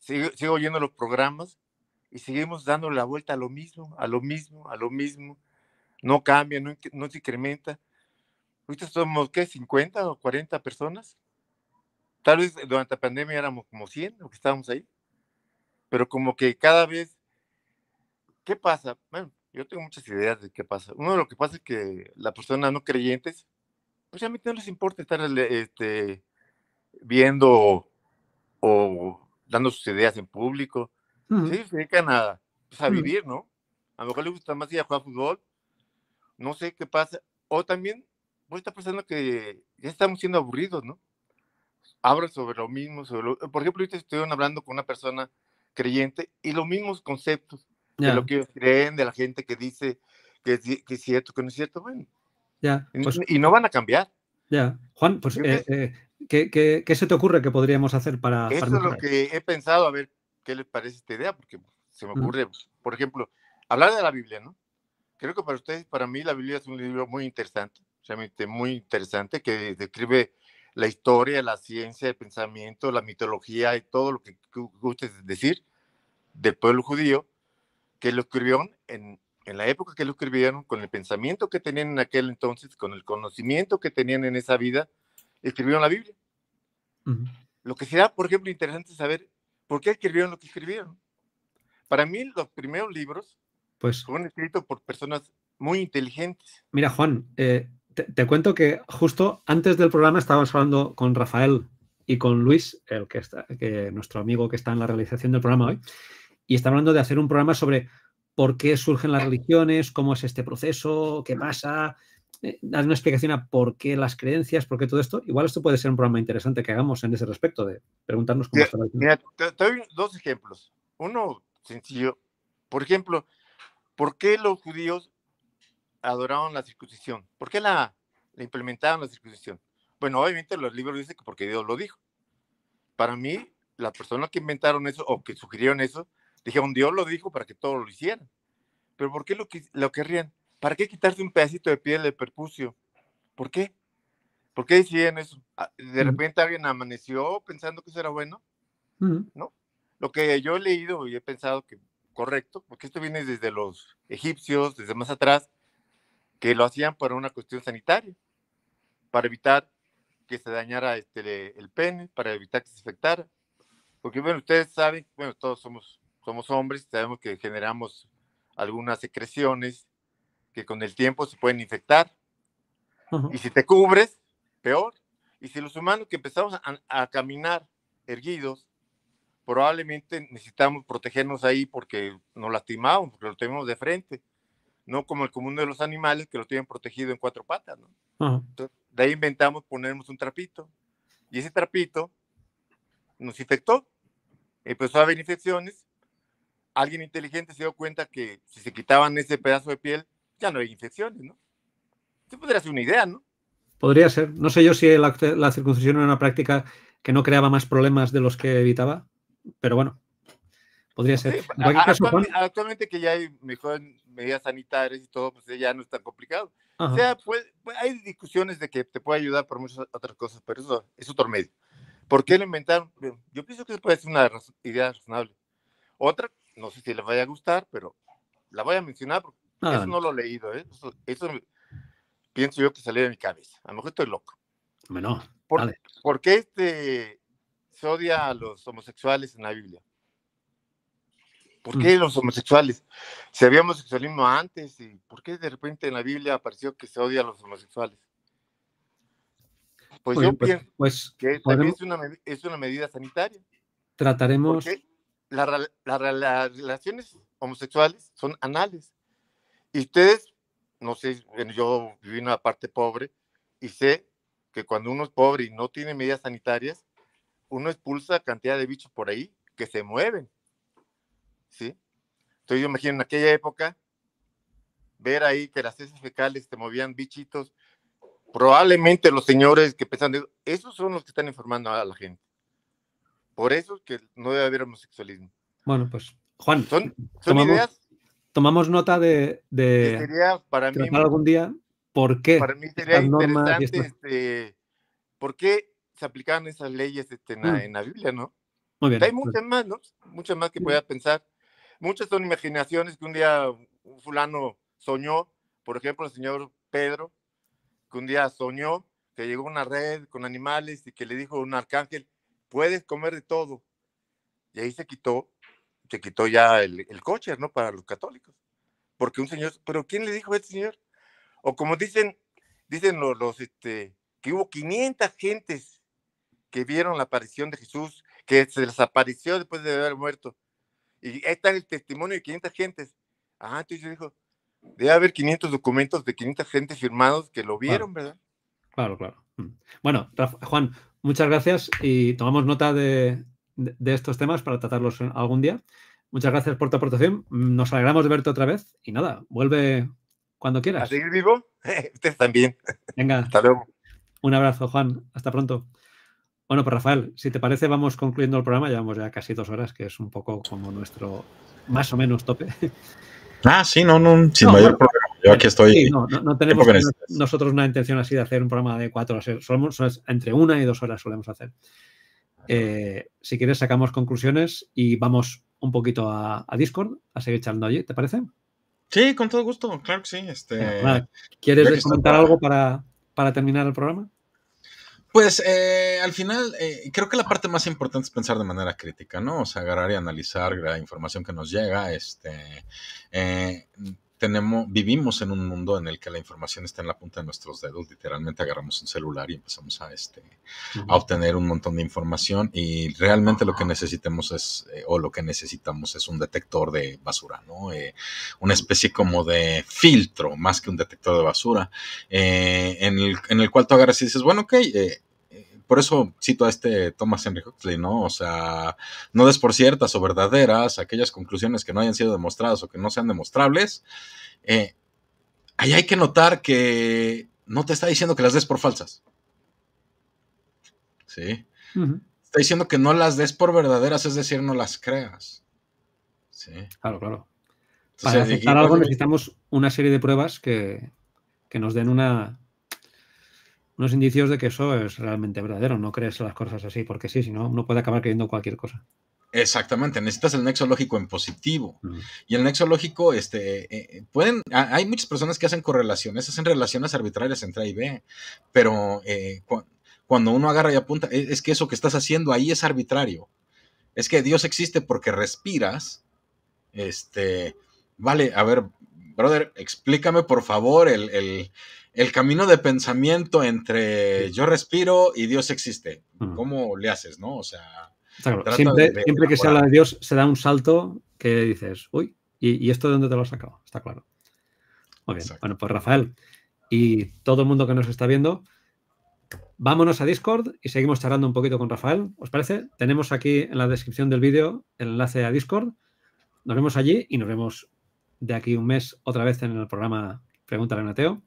sigo, oyendo los programas y seguimos dando la vuelta a lo mismo, a lo mismo, a lo mismo. No cambia, no se incrementa. Ahorita somos, ¿qué? ¿50 o 40 personas? Tal vez durante la pandemia éramos como 100, lo que estábamos ahí. Pero como que cada vez, ¿qué pasa? Bueno, yo tengo muchas ideas de qué pasa. Uno de lo que pasa es que las personas no creyentes, pues a mí no les importa estar este, viendo o, dando sus ideas en público. Sí, se dedican a, pues, vivir, ¿no? A lo mejor les gusta más ir a jugar fútbol. No sé qué pasa. O también pues está pensando que ya estamos siendo aburridos, ¿no? Hablan sobre lo mismo, sobre lo... por ejemplo, ahorita estuvieron hablando con una persona creyente y los mismos conceptos de lo que creen, de la gente que dice que, es cierto, que no es cierto, bueno. ya Y, pues no van a cambiar. Ya, Juan, pues eh, eh, ¿qué, se te ocurre que podríamos hacer para... Eso es lo que he pensado, a ver qué les parece esta idea, porque se me ocurre, por ejemplo, hablar de la Biblia, ¿no? Creo que para ustedes, para mí, la Biblia es un libro muy interesante realmente muy interesante, que describe la historia, la ciencia, el pensamiento, la mitología y todo lo que gustes decir del pueblo judío, que lo escribieron en, en la época que lo escribieron, con el pensamiento que tenían en aquel entonces, con el conocimiento que tenían en esa vida, escribieron la Biblia. Lo que será, por ejemplo, interesante saber por qué escribieron lo que escribieron. Para mí, los primeros libros pues, fueron escritos por personas muy inteligentes. Mira, Juan, eh, te, cuento que justo antes del programa estábamos hablando con Rafael y con Luis, el que está, nuestro amigo que está en la realización del programa hoy, y está hablando de hacer un programa sobre por qué surgen las religiones, cómo es este proceso, qué pasa, eh, dar una explicación a por qué las creencias, por qué todo esto. Igual esto puede ser un programa interesante que hagamos en ese respecto, de preguntarnos cómo está Mira, te doy dos ejemplos. Uno sencillo. Por ejemplo, ¿por qué los judíos adoraron la circuncisión? ¿Por qué la, implementaron la circuncisión? Bueno, obviamente los libros dicen que porque Dios lo dijo. Para mí, la persona que inventaron eso o que sugirieron eso, dijeron, Dios lo dijo para que todos lo hicieran. Pero ¿por qué lo, lo querrían? ¿Para qué quitarse un pedacito de piel de perpucio? ¿Por qué? ¿Por qué decían eso? Ah, ¿De mm. repente alguien amaneció pensando que eso era bueno? Mm. ¿No? Lo que yo he leído y he pensado que correcto, porque esto viene desde los egipcios, desde más atrás, que lo hacían por una cuestión sanitaria, para evitar que se dañara este, el pene, para evitar que se infectara. Porque, bueno, ustedes saben, bueno, todos somos, somos hombres, sabemos que generamos algunas secreciones que con el tiempo se pueden infectar. Y si te cubres, peor. Y si los humanos que empezamos a, a caminar erguidos, probablemente necesitamos protegernos ahí porque nos lastimamos, porque lo tenemos de frente no como el común de los animales que lo tienen protegido en cuatro patas, ¿no? de ahí inventamos ponernos un trapito. Y ese trapito nos infectó. Empezó a haber infecciones. Alguien inteligente se dio cuenta que si se quitaban ese pedazo de piel, ya no hay infecciones, ¿no? podría ser una idea, ¿no? Podría ser. No sé yo si la, la circuncisión era una práctica que no creaba más problemas de los que evitaba, pero bueno. Podría ser. Pues, actualmente, que ya hay mejores medidas sanitarias y todo, pues ya no es tan complicado. O sea, pues, pues, hay discusiones de que te puede ayudar por muchas otras cosas, pero eso es otro medio. ¿Por qué lo inventaron? Yo pienso que puede ser una idea razonable. Otra, no sé si les vaya a gustar, pero la voy a mencionar porque ah, eso no lo he leído. ¿eh? Eso, pienso yo que salió de mi cabeza. A lo mejor estoy loco. Bueno, ¿Por, qué este, se odia a los homosexuales en la Biblia? ¿Por mm. qué los homosexuales? Si había homosexualismo antes, ¿y ¿por qué de repente en la Biblia apareció que se odia a los homosexuales? Pues yo pues, pienso pues, que también es una, medida sanitaria. Trataremos. las relaciones homosexuales son anales. Y ustedes, no sé, yo viví en una parte pobre y sé que cuando uno es pobre y no tiene medidas sanitarias, uno expulsa cantidad de bichos por ahí que se mueven ¿sí? Entonces yo imagino en aquella época ver ahí que las heces fecales te movían bichitos, probablemente los señores que pensaban esos son los que están informando a la gente. Por eso es que no debe haber homosexualismo. Bueno, pues, Juan, son, tomamos, Tomamos nota de. de sería para mí. algún día, ¿por qué? Para este, ¿por qué se aplicaban esas leyes este, en, la, mm. Biblia, no? Hay muchas pues más, ¿no? Muchas más que pueda pensar muchas son imaginaciones que un día un fulano soñó, por ejemplo, el señor Pedro, que un día soñó que llegó una red con animales y que le dijo a un arcángel, puedes comer de todo. Y ahí se quitó, se quitó ya el, el coche, ¿no? Para los católicos. Porque un señor, pero ¿quién le dijo a este señor? O como dicen, dicen los, este, que hubo 500 gentes que vieron la aparición de Jesús, que se desapareció después de haber muerto. Y está el testimonio de 500 gentes. Ah, entonces dijo, debe haber 500 documentos de 500 gentes firmados que lo vieron, ¿verdad? Claro, claro. Mm. Bueno, Juan, muchas gracias y tomamos nota de, estos temas para tratarlos algún día. Muchas gracias por tu aportación. Nos alegramos de verte otra vez y nada, vuelve cuando quieras. ¿A seguir vivo? [LAUGHS] Ustedes también. Venga. Hasta luego. Un abrazo, Juan. Hasta pronto. Bueno, pues Rafael, si te parece, vamos concluyendo el programa. Llevamos ya casi dos horas, que es un poco como nuestro más o menos tope. Ah, sí, no, no, sin mayor problema. Yo aquí estoy. no, tenemos nosotros una intención así de hacer un programa de cuatro horas. Solemos, entre una y dos horas solemos hacer. Eh, si quieres, sacamos conclusiones y vamos un poquito a, Discord a seguir echando allí, ¿te parece? Sí, con todo gusto, claro que sí. Este, ¿Quieres comentar algo para terminar el programa? Pues eh, al final, eh, creo que la parte más importante es pensar de manera crítica, ¿no? O sea, agarrar y analizar la información que nos llega, este, eh, tenemos, vivimos en un mundo en el que la información está en la punta de nuestros dedos. Literalmente agarramos un celular y empezamos a, este, a obtener un montón de información y realmente lo que necesitamos es, eh, o lo que necesitamos es un detector de basura, ¿no? Eh, una especie como de filtro más que un detector de basura, eh, en, el, en, el, cual tú agarras y dices, bueno, ok, por eso cito a este Thomas Henry Huxley, ¿no? O sea, no des por ciertas o verdaderas aquellas conclusiones que no hayan sido demostradas o que no sean demostrables. Eh, ahí hay que notar que no te está diciendo que las des por falsas. ¿Sí? Está diciendo que no las des por verdaderas, es decir, no las creas. ¿Sí? Claro, claro. Para aceptar algo necesitamos una serie de pruebas que nos den una, indicios de que eso es realmente verdadero, no crees las cosas así, porque sí, si no, uno puede acabar creyendo cualquier cosa. Exactamente, necesitas el nexo lógico en positivo. Y el nexo lógico, este, eh, eh, pueden, hay muchas personas que hacen correlaciones, hacen relaciones arbitrarias entre A y B, pero eh, cuando uno agarra y apunta, e, es, que eso que estás haciendo ahí es arbitrario. Es que Dios existe porque respiras. Este, vale, a ver, brother, explícame por favor el el camino de pensamiento entre yo respiro y Dios existe. ¿Cómo le haces, no? O sea, siempre, que se habla de Dios se da un salto que dices, uy, ¿y, esto de dónde te lo has sacado? Está claro. Muy bien. Bueno, pues Rafael y todo el mundo que nos está viendo, vámonos a Discord y seguimos charlando un poquito con Rafael. ¿Os parece? Tenemos aquí en la descripción del vídeo el enlace a Discord. Nos vemos allí y nos vemos de aquí un mes otra vez en el programa Pregunta a Mateo.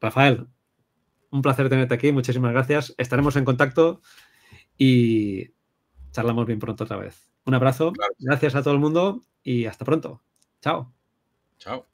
Rafael, un placer tenerte aquí, muchísimas gracias. Estaremos en contacto y charlamos bien pronto otra vez. Un abrazo, gracias, a todo el mundo y hasta pronto. Chao. Chao.